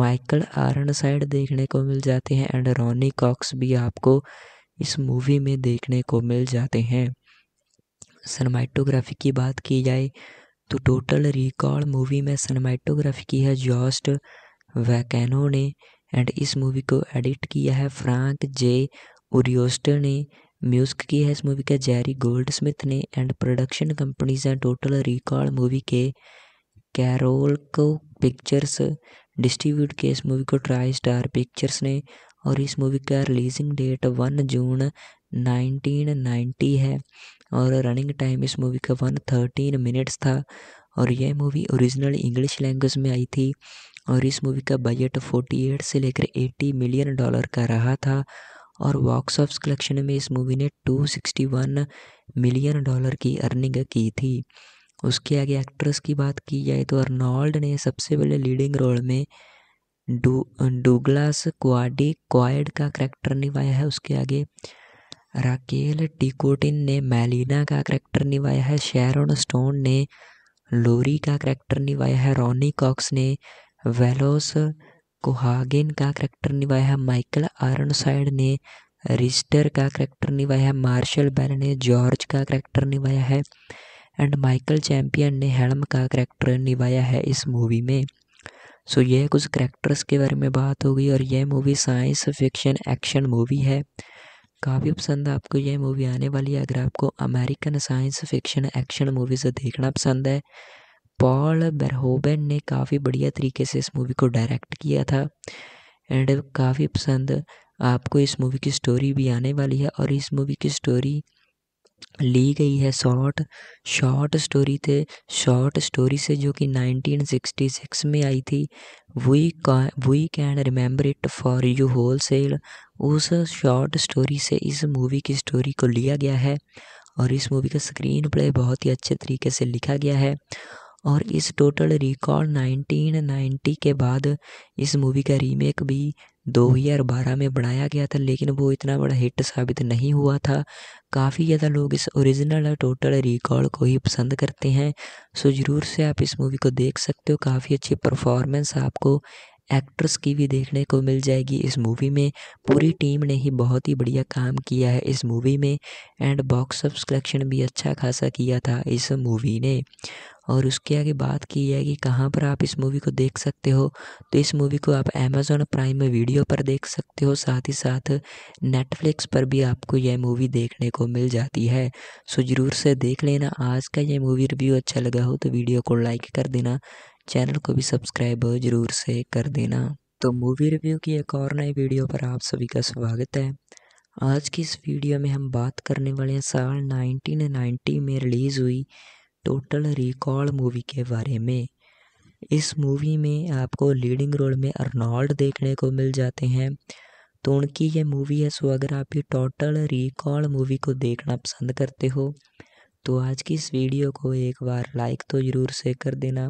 माइकल आरन साइड देखने को मिल जाते हैं एंड रॉनी कॉक्स भी आपको इस मूवी में देखने को मिल जाते हैं सनमाइटोग्राफी की बात की जाए तो टोटल रिकॉर्ड मूवी में सनमाइटोग्राफी की है जॉस्ट वैकेनो ने एंड इस मूवी को एडिट किया है फ्रैंक जे उरियोस्टर ने म्यूजिक की है इस मूवी का जैरी गोल्ड स्मिथ ने एंड प्रोडक्शन कंपनीज हैं टोटल रिकॉर्ड मूवी के कैरोल को पिक्चर्स डिस्ट्रीब्यूट किए इस मूवी को ट्राई स्टार पिक्चर्स ने और इस मूवी का रिलीजिंग डेट वन जून 1990 है और रनिंग टाइम इस मूवी का वन थर्टीन मिनट्स था और यह मूवी ओरिजिनल इंग्लिश लैंग्वेज में आई थी और इस मूवी का बजट 48 से लेकर 80 मिलियन डॉलर का रहा था और बॉक्स ऑफ कलेक्शन में इस मूवी ने 261 मिलियन डॉलर की अर्निंग की थी उसके आगे एक्ट्रेस की बात की जाए तो अर्नॉल्ड ने सबसे पहले लीडिंग रोल में डू डूगलास क्वाडी क्वाइड का करैक्टर निभाया है उसके आगे राकेल टिकोटिन ने मैलिना का करैक्टर निभाया है शेरोन स्टोन ने लोरी का करैक्टर निभाया है रॉनी कॉक्स ने वेलोस कोहागिन का करैक्टर निभाया है माइकल आरन साइड ने रिस्टर का करैक्टर निभाया है मार्शल बेल ने जॉर्ज का करैक्टर निभाया है एंड माइकल चैम्पियन ने हेलम का करैक्टर निभाया है इस मूवी में सो so, यह कुछ करेक्टर्स के बारे में बात हो गई और यह movie science fiction action movie है काफ़ी पसंद आपको यह मूवी आने वाली है अगर आपको American science fiction action movies देखना पसंद है पॉल बेरहोबेन ने काफ़ी बढ़िया तरीके से इस मूवी को डायरेक्ट किया था एंड काफ़ी पसंद आपको इस मूवी की स्टोरी भी आने वाली है और इस मूवी की स्टोरी ली गई है शॉर्ट शॉर्ट स्टोरी थे शॉर्ट स्टोरी से जो कि 1966 में आई थी we we can remember it for you whole cell उस शॉर्ट स्टोरी से इस मूवी की स्टोरी को लिया गया है और इस मूवी का स्क्रीन प्ले बहुत ही अच्छे तरीके से लिखा गया है और इस टोटल रिकॉर्ड 1990 के बाद इस मूवी का रीमेक भी दो हज़ार बारह में बनाया गया था लेकिन वो इतना बड़ा हिट साबित नहीं हुआ था काफ़ी ज़्यादा लोग इस ओरिजिनल और टोटल रिकॉर्ड को ही पसंद करते हैं सो ज़रूर से आप इस मूवी को देख सकते हो काफ़ी अच्छी परफॉर्मेंस आपको एक्ट्रेस की भी देखने को मिल जाएगी इस मूवी में पूरी टीम ने ही बहुत ही बढ़िया काम किया है इस मूवी में एंड बॉक्स ऑफ कलेक्शन भी अच्छा खासा किया था इस मूवी ने और उसके आगे बात की है कि कहाँ पर आप इस मूवी को देख सकते हो तो इस मूवी को आप अमेज़ोन प्राइम वीडियो पर देख सकते हो साथ ही साथ नेटफ्लिक्स पर भी आपको यह मूवी देखने को मिल जाती है सो ज़रूर से देख लेना आज का यह मूवी रिव्यू अच्छा लगा हो तो वीडियो को लाइक कर देना चैनल को भी सब्सक्राइब ज़रूर से कर देना तो मूवी रिव्यू की एक और नई वीडियो पर आप सभी का स्वागत है आज की इस वीडियो में हम बात करने वाले हैं साल 1990 में रिलीज़ हुई टोटल रिकॉल मूवी के बारे में इस मूवी में आपको लीडिंग रोल में अर्नॉल्ड देखने को मिल जाते हैं तो उनकी ये मूवी है सो अगर आप ये टोटल रिकॉल मूवी को देखना पसंद करते हो तो आज की इस वीडियो को एक बार लाइक तो ज़रूर से कर देना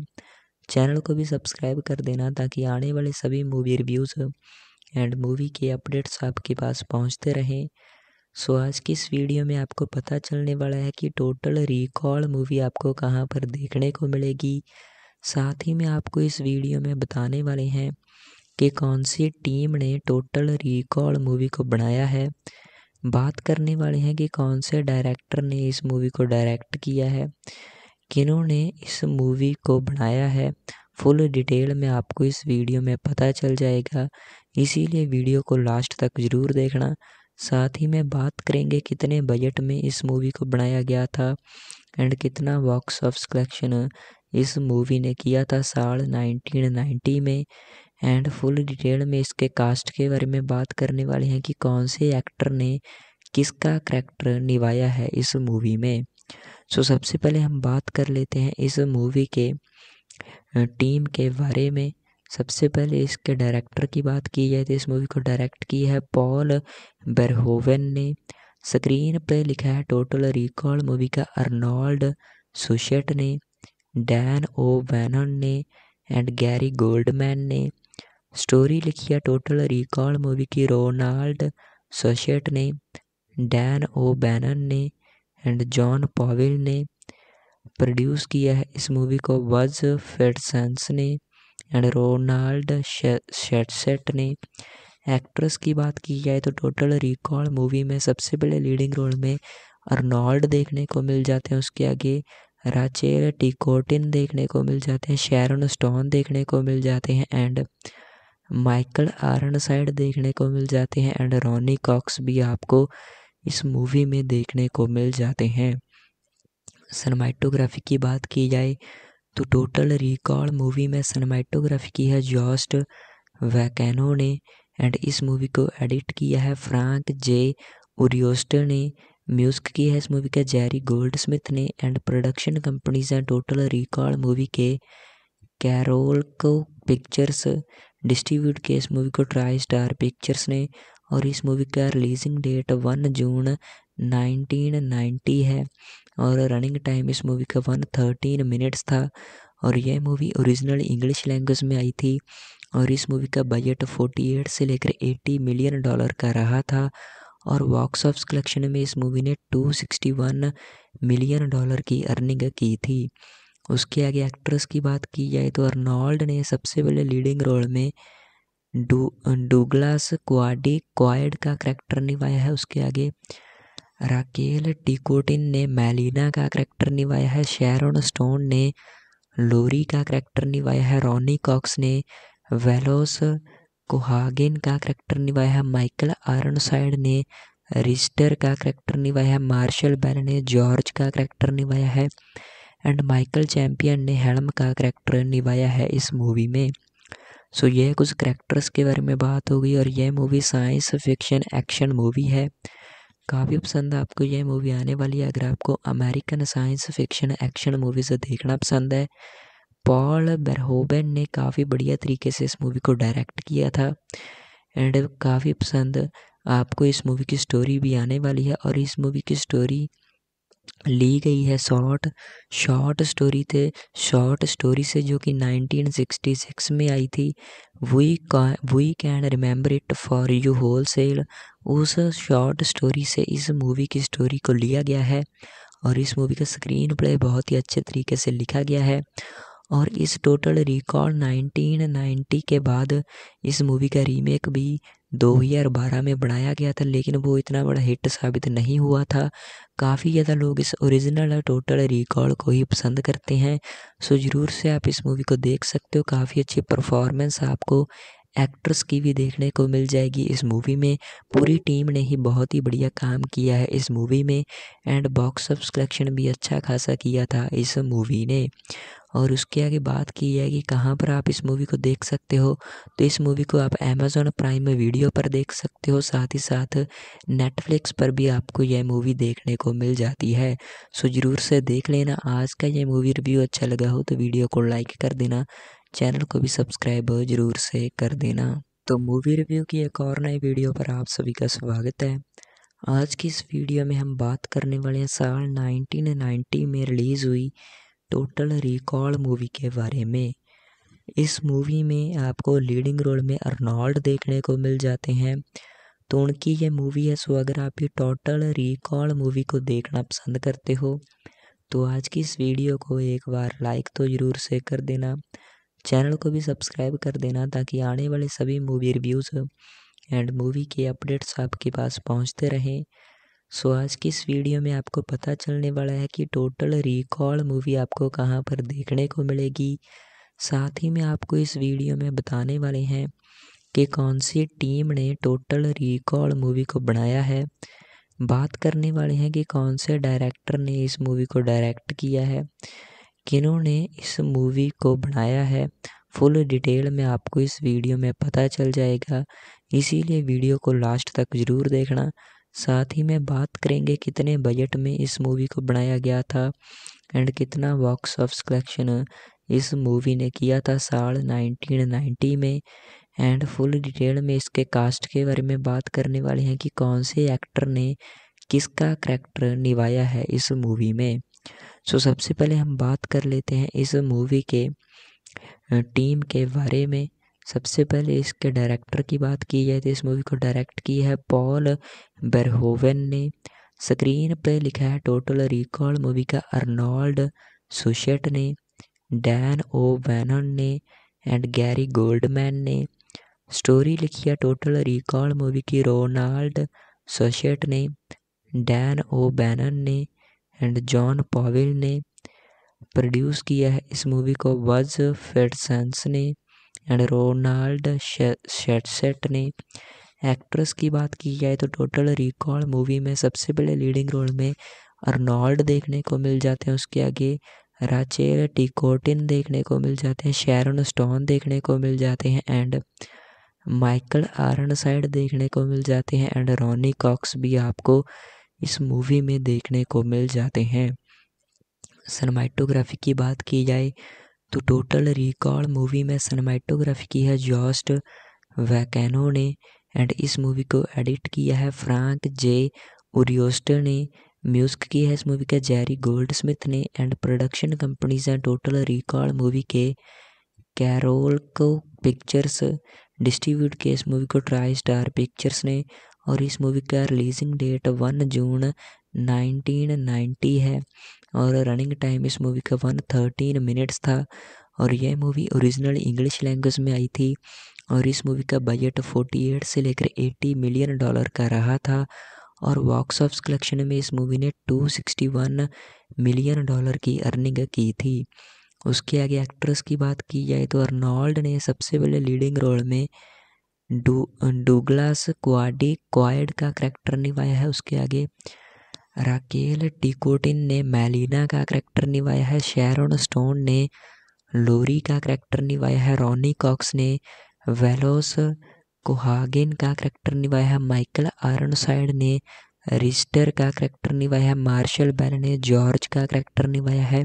चैनल को भी सब्सक्राइब कर देना ताकि आने वाले सभी मूवी रिव्यूज़ एंड मूवी के अपडेट्स आपके पास पहुंचते रहें सो आज की इस वीडियो में आपको पता चलने वाला है कि टोटल रिकॉल मूवी आपको कहाँ पर देखने को मिलेगी साथ ही में आपको इस वीडियो में बताने वाले हैं कि कौन सी टीम ने टोटल रिकॉल मूवी को बनाया है बात करने वाले हैं कि कौन से डायरेक्टर ने इस मूवी को डायरेक्ट किया है किन्होंने इस मूवी को बनाया है फुल डिटेल में आपको इस वीडियो में पता चल जाएगा इसीलिए वीडियो को लास्ट तक ज़रूर देखना साथ ही में बात करेंगे कितने बजट में इस मूवी को बनाया गया था एंड कितना बॉक्स ऑफ कलेक्शन इस मूवी ने किया था साल 1990 में एंड फुल डिटेल में इसके कास्ट के बारे में बात करने वाले हैं कि कौन से एक्टर ने किसका करैक्टर निभाया है इस मूवी में सो सबसे पहले हम बात कर लेते हैं इस मूवी के टीम के बारे में सबसे पहले इसके डायरेक्टर की बात की जाए तो इस मूवी को डायरेक्ट की है पॉल बेरहोवन ने स्क्रीन पे लिखा है टोटल रिकॉल मूवी का अर्नोल्ड सुशेट ने डैन ओ वैनन ने एंड गैरी गोल्डमैन ने स्टोरी लिखी है टोटल रिकॉल मूवी की रोनाल्ड सोशेट ने डैन ओ बैनन ने एंड जॉन पॉविल ने प्रोड्यूस किया है इस मूवी को वज फेडसन्स ने एंड रोनाल्ड शेटसेट ने एक्ट्रेस की बात की जाए तो टोटल रिकॉर्ड मूवी में सबसे पहले लीडिंग रोल में अर्नॉल्ड देखने को मिल जाते हैं उसके आगे राचेल टिकोटिन देखने को मिल जाते हैं शेरन स्टोन देखने को मिल जाते हैं एंड माइकल आरन साइड देखने को मिल जाते हैं एंड रोनी कॉक्स भी आपको इस मूवी में देखने को मिल जाते हैं सरमाइटोग्राफी की बात की जाए तो टोटल रिकॉल मूवी में सिनेमाटोग्राफी की है जॉस्ट वैकेनो ने एंड इस मूवी को एडिट किया है फ्रैंक जे उरियोस्टर ने म्यूजिक किया है इस मूवी का जेरी गोल्ड स्मिथ ने एंड प्रोडक्शन कंपनीज हैं टोटल रिकॉल मूवी के कैरोल को पिक्चर्स डिस्ट्रीब्यूट किया इस मूवी को ट्राई स्टार पिक्चर्स ने और इस मूवी का रिलीजिंग डेट वन जून 1990 है और रनिंग टाइम इस मूवी का वन थर्टीन मिनट्स था और यह मूवी ओरिजिनल इंग्लिश लैंग्वेज में आई थी और इस मूवी का बजट 48 से लेकर 80 मिलियन डॉलर का रहा था और बॉक्स ऑफ कलेक्शन में इस मूवी ने 261 मिलियन डॉलर की अर्निंग की थी उसके आगे एक्ट्रेस की बात की जाए तो अर्नॉल्ड ने सबसे पहले लीडिंग रोल में डू डू डूगलास क्वाडी क्वाइड का करैक्टर निभाया है उसके आगे राकेल टिकोटिन ने मैलिना का करैक्टर निभाया है शेरोन स्टोन ने लोरी का करैक्टर निभाया है रॉनी कॉक्स ने वेलोस कोहागिन का करैक्टर निभाया है माइकल आर्नसाइड ने रिस्टर का करैक्टर निभाया है मार्शल बेल ने जॉर्ज का करैक्टर निभाया है एंड माइकल चैम्पियन ने हेलम का करैक्टर निभाया है इस मूवी में सो so, यह कुछ करैक्टर्स के बारे में बात हो गई और यह movie science fiction action movie है काफ़ी पसंद है आपको यह मूवी आने वाली है अगर आपको American science fiction action movies देखना पसंद है पॉल बेरहोबेन ने काफ़ी बढ़िया तरीके से इस मूवी को डायरेक्ट किया था एंड काफ़ी पसंद आपको इस मूवी की स्टोरी भी आने वाली है और इस मूवी की स्टोरी ली गई है शॉर्ट शॉर्ट स्टोरी थे शॉर्ट स्टोरी से जो कि 1966 में आई थी वी का we can remember it for you whole cell उस शॉर्ट स्टोरी से इस मूवी की स्टोरी को लिया गया है और इस मूवी का स्क्रीन प्ले बहुत ही अच्छे तरीके से लिखा गया है और इस टोटल रिकॉल 1990 के बाद इस मूवी का रीमेक भी 2012 में बनाया गया था लेकिन वो इतना बड़ा हिट साबित नहीं हुआ था काफ़ी ज़्यादा लोग इस ओरिजिनल और टोटल रिकॉर्ड को ही पसंद करते हैं सो ज़रूर से आप इस मूवी को देख सकते हो काफ़ी अच्छी परफॉर्मेंस आपको एक्ट्रेस की भी देखने को मिल जाएगी इस मूवी में पूरी टीम ने ही बहुत ही बढ़िया काम किया है इस मूवी में एंड बॉक्स ऑफ कलेक्शन भी अच्छा खासा किया था इस मूवी ने और उसके आगे बात की है कि कहाँ पर आप इस मूवी को देख सकते हो तो इस मूवी को आप अमेज़ोन प्राइम में वीडियो पर देख सकते हो साथ ही साथ नेटफ्लिक्स पर भी आपको यह मूवी देखने को मिल जाती है सो ज़रूर से देख लेना आज का यह मूवी रिव्यू अच्छा लगा हो तो वीडियो को लाइक कर देना चैनल को भी सब्सक्राइब ज़रूर से कर देना तो मूवी रिव्यू की एक और नई वीडियो पर आप सभी का स्वागत है आज की इस वीडियो में हम बात करने वाले हैं साल 1990 में रिलीज़ हुई टोटल रिकॉल मूवी के बारे में इस मूवी में आपको लीडिंग रोल में अर्नॉल्ड देखने को मिल जाते हैं तो उनकी ये मूवी है सो अगर आप ये टोटल रिकॉल मूवी को देखना पसंद करते हो तो आज की इस वीडियो को एक बार लाइक तो ज़रूर से कर देना चैनल को भी सब्सक्राइब कर देना ताकि आने वाले सभी मूवी रिव्यूज़ एंड मूवी के अपडेट्स आपके पास पहुंचते रहें सो आज की इस वीडियो में आपको पता चलने वाला है कि टोटल रिकॉल मूवी आपको कहाँ पर देखने को मिलेगी साथ ही में आपको इस वीडियो में बताने वाले हैं कि कौन सी टीम ने टोटल रिकॉल मूवी को बनाया है बात करने वाले हैं कि कौन से डायरेक्टर ने इस मूवी को डायरेक्ट किया है किन्होंने इस मूवी को बनाया है फुल डिटेल में आपको इस वीडियो में पता चल जाएगा इसीलिए वीडियो को लास्ट तक ज़रूर देखना साथ ही में बात करेंगे कितने बजट में इस मूवी को बनाया गया था एंड कितना बॉक्स ऑफ कलेक्शन इस मूवी ने किया था साल 1990 में एंड फुल डिटेल में इसके कास्ट के बारे में बात करने वाले हैं कि कौन से एक्टर ने किसका करैक्टर निभाया है इस मूवी में सो सबसे पहले हम बात कर लेते हैं इस मूवी के टीम के बारे में सबसे पहले इसके डायरेक्टर की बात की जाए तो इस मूवी को डायरेक्ट की है पॉल बेरहोवन ने स्क्रीन पे लिखा है टोटल रिकॉल मूवी का अर्नोल्ड सुशेट ने डैन ओ बैनन ने एंड गैरी गोल्डमैन ने स्टोरी लिखी है टोटल रिकॉल मूवी की रोनाल्ड सोशेट ने डैन ओ बैनन ने एंड जॉन पॉविल ने प्रोड्यूस किया है इस मूवी को वज फेडसन्स ने एंड रोनाल्ड शेटसेट ने एक्ट्रेस की बात की जाए तो टोटल रिकॉर्ड मूवी में सबसे बड़े लीडिंग रोल में अर्नॉल्ड देखने को मिल जाते हैं उसके आगे राचेल टिकोटिन देखने को मिल जाते हैं शेरन स्टोन देखने को मिल जाते हैं एंड माइकल आरन साइड देखने को मिल जाते हैं एंड रॉनी कॉक्स भी आपको इस मूवी में देखने को मिल जाते हैं सनमाइटोग्राफी की बात की जाए तो टोटल रिकॉल मूवी में सिनेमाटोग्राफी की है जॉस्ट वैकेनो ने एंड इस मूवी को एडिट किया है फ्रैंक जे ओरियोस्टर ने म्यूजिक की है इस मूवी का जैरी गोल्ड स्मिथ ने एंड प्रोडक्शन कंपनीज हैं टोटल रिकॉल मूवी के कैरोल को पिक्चर्स डिस्ट्रीब्यूट किया इस मूवी को ट्राई स्टार पिक्चर्स ने और इस मूवी का रिलीजिंग डेट वन जून 1990 है और रनिंग टाइम इस मूवी का वन थर्टीन मिनट्स था और यह मूवी ओरिजिनल इंग्लिश लैंग्वेज में आई थी और इस मूवी का बजट 48 से लेकर 80 मिलियन डॉलर का रहा था और बॉक्स ऑफ कलेक्शन में इस मूवी ने 261 मिलियन डॉलर की अर्निंग की थी उसके आगे एक्ट्रेस की बात की जाए तो अर्नॉल्ड ने सबसे पहले लीडिंग रोल में डू डू डूगलास क्वाडी क्वाइड का करैक्टर निभाया है उसके आगे राकेल टिकोटिन ने मैलिना का करैक्टर निभाया है शेरोन स्टोन ने लोरी का करैक्टर निभाया है रॉनी कॉक्स ने वेलोस कोहागेन का करैक्टर निभाया है माइकल आर्नसाइड ने रिस्टर का करैक्टर निभाया है मार्शल बेल ने जॉर्ज का करैक्टर निभाया है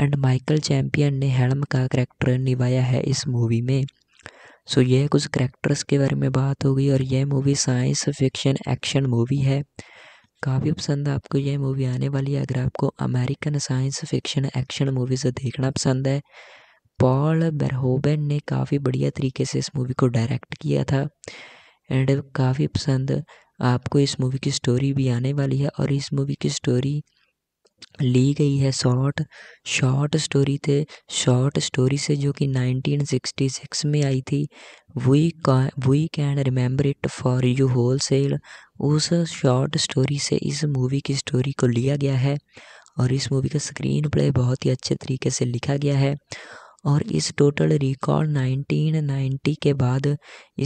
एंड माइकल चैम्पियन ने हेलम का करैक्टर निभाया है इस मूवी में सो so, यह कुछ करैक्टर्स के बारे में बात हो गई और यह movie science fiction action movie है काफ़ी पसंद है आपको यह मूवी आने वाली है अगर आपको American science fiction action movies देखना पसंद है पॉल बेरहोबेन ने काफ़ी बढ़िया तरीके से इस मूवी को डायरेक्ट किया था एंड काफ़ी पसंद आपको इस मूवी की स्टोरी भी आने वाली है और इस मूवी की स्टोरी ली गई है शॉर्ट शॉर्ट स्टोरी थे शॉर्ट स्टोरी से जो कि 1966 में आई थी वी का we can remember it for you whole cell उस शॉर्ट स्टोरी से इस मूवी की स्टोरी को लिया गया है और इस मूवी का स्क्रीन प्ले बहुत ही अच्छे तरीके से लिखा गया है और इस टोटल रिकॉर्ड 1990 के बाद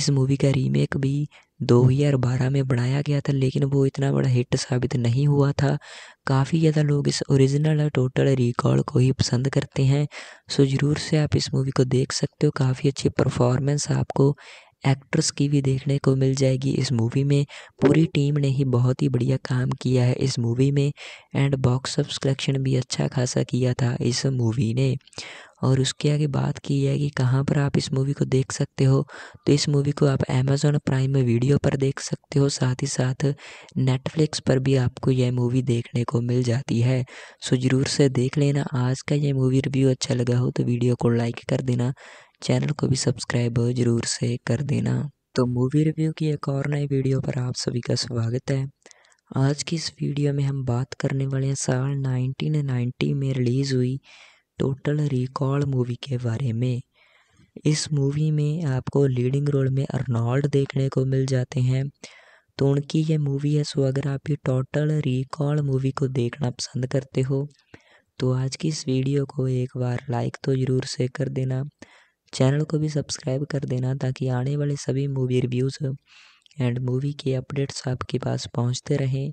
इस मूवी का रीमेक भी दो हज़ार बारह में बनाया गया था लेकिन वो इतना बड़ा हिट साबित नहीं हुआ था काफ़ी ज़्यादा लोग इस ओरिजिनल और टोटल रिकॉर्ड को ही पसंद करते हैं सो ज़रूर से आप इस मूवी को देख सकते हो काफ़ी अच्छी परफॉर्मेंस आपको एक्ट्रेस की भी देखने को मिल जाएगी इस मूवी में पूरी टीम ने ही बहुत ही बढ़िया काम किया है इस मूवी में एंड बॉक्स ऑफ कलेक्शन भी अच्छा खासा किया था इस मूवी ने और उसके आगे बात की है कि कहाँ पर आप इस मूवी को देख सकते हो तो इस मूवी को आप अमेज़ोन प्राइम वीडियो पर देख सकते हो साथ ही साथ नेटफ्लिक्स पर भी आपको यह मूवी देखने को मिल जाती है सो ज़रूर से देख लेना आज का यह मूवी रिव्यू अच्छा लगा हो तो वीडियो को लाइक कर देना चैनल को भी सब्सक्राइब जरूर से कर देना तो मूवी रिव्यू की एक और नई वीडियो पर आप सभी का स्वागत है आज की इस वीडियो में हम बात करने वाले हैं साल 1990 में रिलीज़ हुई टोटल रिकॉल मूवी के बारे में इस मूवी में आपको लीडिंग रोल में अर्नॉल्ड देखने को मिल जाते हैं तो उनकी ये मूवी है सो अगर आप ये टोटल रिकॉल मूवी को देखना पसंद करते हो तो आज की इस वीडियो को एक बार लाइक तो ज़रूर से कर देना चैनल को भी सब्सक्राइब कर देना ताकि आने वाले सभी मूवी रिव्यूज़ एंड मूवी के अपडेट्स आपके पास पहुंचते रहें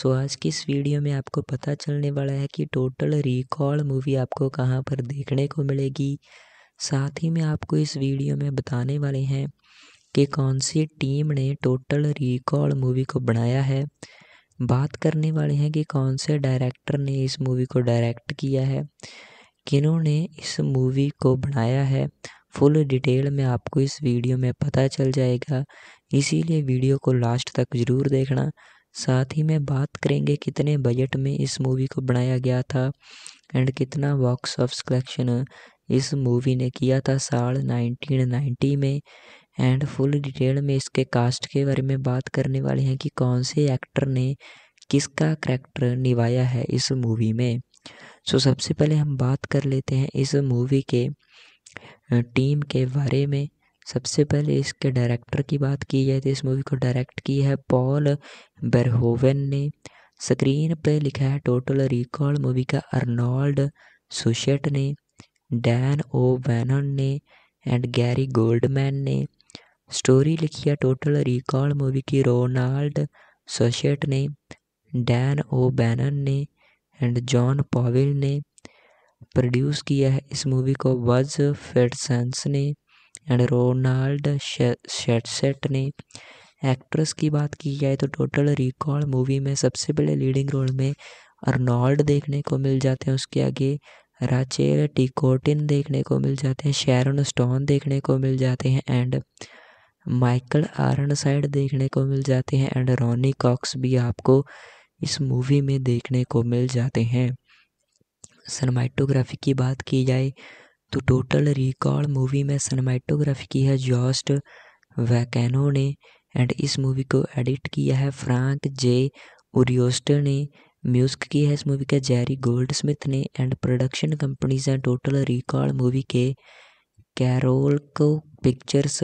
सो आज की इस वीडियो में आपको पता चलने वाला है कि टोटल रिकॉल मूवी आपको कहां पर देखने को मिलेगी साथ ही में आपको इस वीडियो में बताने वाले हैं कि कौन सी टीम ने टोटल रिकॉल मूवी को बनाया है बात करने वाले हैं कि कौन से डायरेक्टर ने इस मूवी को डायरेक्ट किया है किन्होंने इस मूवी को बनाया है फुल डिटेल में आपको इस वीडियो में पता चल जाएगा इसीलिए वीडियो को लास्ट तक ज़रूर देखना साथ ही में बात करेंगे कितने बजट में इस मूवी को बनाया गया था एंड कितना बॉक्स ऑफ कलेक्शन इस मूवी ने किया था साल 1990 में एंड फुल डिटेल में इसके कास्ट के बारे में बात करने वाले हैं कि कौन से एक्टर ने किसका करैक्टर निभाया है इस मूवी में सो so, सबसे पहले हम बात कर लेते हैं इस मूवी के टीम के बारे में सबसे पहले इसके डायरेक्टर की बात की जाए तो इस मूवी को डायरेक्ट की है पॉल बेरहोवन ने स्क्रीन पे लिखा है टोटल रिकॉल मूवी का अर्नॉल्ड सुशेट ने डैन ओ बैनन ने एंड गैरी गोल्डमैन ने स्टोरी लिखी है टोटल रिकॉल मूवी की रोनाल्ड सोशेट ने डैन ओ बैनन ने एंड जॉन पॉविल ने प्रोड्यूस किया है इस मूवी को वज फेडसन्स ने एंड रोनाल्ड शेटसेट ने एक्ट्रेस की बात की जाए तो टोटल रिकॉल मूवी में सबसे पहले लीडिंग रोल में अर्नॉल्ड देखने को मिल जाते हैं उसके आगे राचेल टिकोटिन देखने को मिल जाते हैं शेरन स्टोन देखने को मिल जाते हैं एंड माइकल आरन साइड देखने को मिल जाते हैं एंड रॉनी कॉक्स भी आपको इस मूवी में देखने को मिल जाते हैं सनमाइटोग्राफी की बात की जाए तो टोटल रिकॉर्ड मूवी में सनमाइटोग्राफी की है जॉस्ट वैकेनो ने एंड इस मूवी को एडिट किया है फ्रांक जे उरियोस्टर ने म्यूजिक की है इस मूवी का जैरी गोल्ड स्मिथ ने एंड प्रोडक्शन कंपनीज हैं टोटल रिकॉर्ड मूवी के कैरोल को पिक्चर्स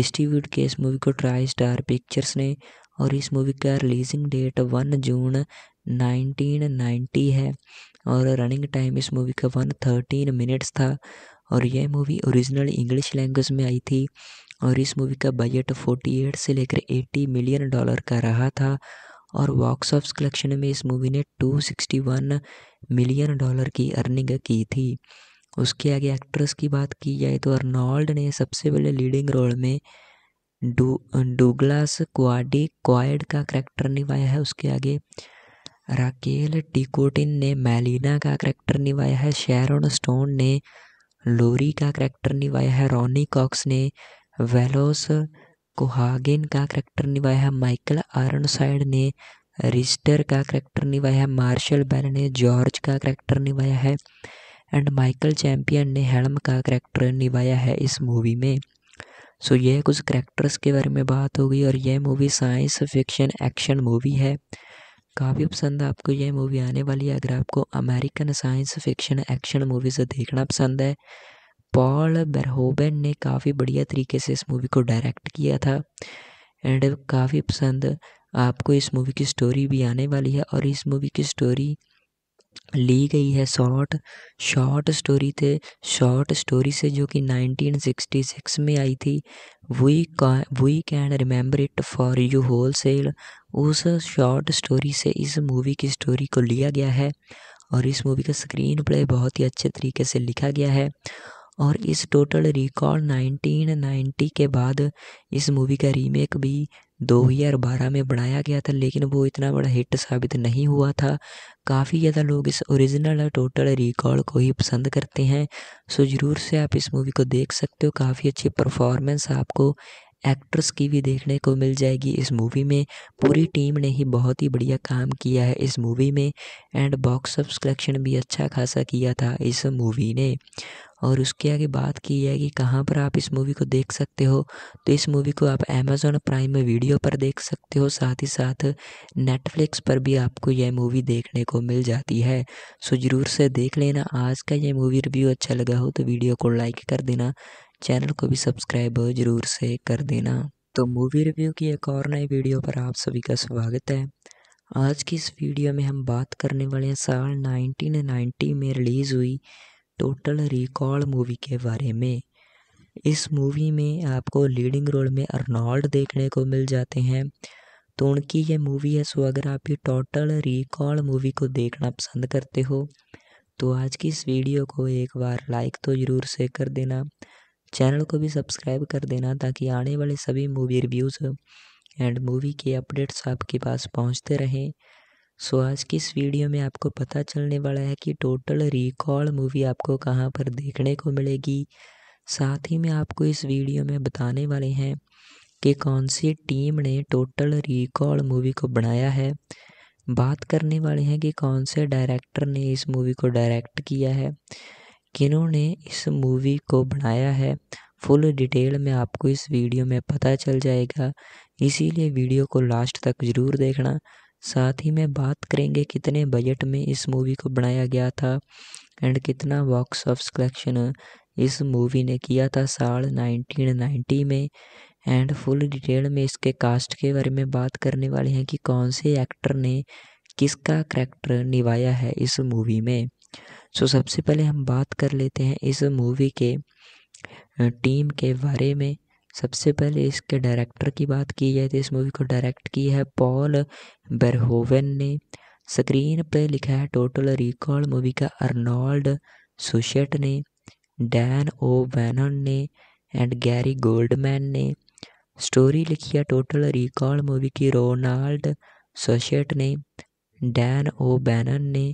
डिस्ट्रीब्यूट किया इस मूवी को ट्राई स्टार पिक्चर्स ने और इस मूवी का रिलीजिंग डेट वन जून 1990 है और रनिंग टाइम इस मूवी का वन थर्टीन मिनट्स था और यह मूवी ओरिजिनल इंग्लिश लैंग्वेज में आई थी और इस मूवी का बजट 48 से लेकर 80 मिलियन डॉलर का रहा था और बॉक्स ऑफ कलेक्शन में इस मूवी ने 261 मिलियन डॉलर की अर्निंग की थी उसके आगे एक्ट्रेस की बात की जाए तो अर्नॉल्ड ने सबसे पहले लीडिंग रोल में डू डूगलास क्वाडी क्वाइड का करैक्टर निभाया है उसके आगे राकेल टिकोटिन ने मैलिना का करैक्टर निभाया है शेरन स्टोन ने लोरी का करैक्टर निभाया है रॉनी कॉक्स ने वेलोस कोहागिन का करैक्टर निभाया है माइकल आरन साइड ने रिस्टर का करैक्टर निभाया है मार्शल बेल ने जॉर्ज का करैक्टर निभाया है एंड माइकल चैम्पियन ने हेलम का करैक्टर निभाया है इस मूवी में सो यह कुछ करेक्टर्स के बारे में बात हो गई और यह movie science fiction action movie है काफ़ी पसंद आपको यह मूवी आने वाली है अगर आपको American science fiction action movies देखना पसंद है पॉल बेरहोबेन ने काफ़ी बढ़िया तरीके से इस मूवी को डायरेक्ट किया था एंड काफ़ी पसंद आपको इस मूवी की स्टोरी भी आने वाली है और इस मूवी की स्टोरी ली गई है शॉर्ट शॉर्ट स्टोरी थे शॉर्ट स्टोरी से जो कि 1966 में आई थी वी का we can remember it for you whole cell उस शॉर्ट स्टोरी से इस मूवी की स्टोरी को लिया गया है और इस मूवी का स्क्रीन प्ले बहुत ही अच्छे तरीके से लिखा गया है और इस टोटल रिकॉर्ड 1990 के बाद इस मूवी का रीमेक भी 2012 में बनाया गया था लेकिन वो इतना बड़ा हिट साबित नहीं हुआ था काफ़ी ज़्यादा लोग इस ओरिजिनल और टोटल रिकॉर्ड को ही पसंद करते हैं सो ज़रूर से आप इस मूवी को देख सकते हो काफ़ी अच्छी परफॉर्मेंस आपको एक्ट्रेस की भी देखने को मिल जाएगी इस मूवी में पूरी टीम ने ही बहुत ही बढ़िया काम किया है इस मूवी में एंड बॉक्स ऑफ कलेक्शन भी अच्छा खासा किया था इस मूवी ने और उसके आगे बात की है कि कहाँ पर आप इस मूवी को देख सकते हो तो इस मूवी को आप अमेज़ोन प्राइम में वीडियो पर देख सकते हो साथ ही साथ नेटफ्लिक्स पर भी आपको यह मूवी देखने को मिल जाती है सो ज़रूर से देख लेना आज का यह मूवी रिव्यू अच्छा लगा हो तो वीडियो को लाइक कर देना चैनल को भी सब्सक्राइब ज़रूर से कर देना तो मूवी रिव्यू की एक और नई वीडियो पर आप सभी का स्वागत है आज की इस वीडियो में हम बात करने वाले हैं साल 1990 में रिलीज़ हुई टोटल रिकॉल मूवी के बारे में इस मूवी में आपको लीडिंग रोल में अर्नॉल्ड देखने को मिल जाते हैं तो उनकी ये मूवी है सो अगर आप ये टोटल रिकॉल मूवी को देखना पसंद करते हो तो आज की इस वीडियो को एक बार लाइक तो ज़रूर से कर देना चैनल को भी सब्सक्राइब कर देना ताकि आने वाले सभी मूवी रिव्यूज़ एंड मूवी के अपडेट्स आपके पास पहुंचते रहें सो आज की इस वीडियो में आपको पता चलने वाला है कि टोटल रिकॉल मूवी आपको कहां पर देखने को मिलेगी साथ ही में आपको इस वीडियो में बताने वाले हैं कि कौन सी टीम ने टोटल रिकॉल मूवी को बनाया है बात करने वाले हैं कि कौन से डायरेक्टर ने इस मूवी को डायरेक्ट किया है किन्होंने इस मूवी को बनाया है फुल डिटेल में आपको इस वीडियो में पता चल जाएगा इसीलिए वीडियो को लास्ट तक ज़रूर देखना साथ ही में बात करेंगे कितने बजट में इस मूवी को बनाया गया था एंड कितना बॉक्स ऑफ कलेक्शन इस मूवी ने किया था साल 1990 में एंड फुल डिटेल में इसके कास्ट के बारे में बात करने वाले हैं कि कौन से एक्टर ने किसका करैक्टर निभाया है इस मूवी में सो सबसे पहले हम बात कर लेते हैं इस मूवी के टीम के बारे में सबसे पहले इसके डायरेक्टर की बात की जाए तो इस मूवी को डायरेक्ट की है पॉल बरहोवन ने स्क्रीन पे लिखा है टोटल रिकॉल मूवी का अर्नॉल्ड सुशेट ने डैन ओ वैनन ने एंड गैरी गोल्डमैन ने स्टोरी लिखी है टोटल रिकॉल मूवी की रोनाल्ड सोशेट ने डैन ओ बैनन ने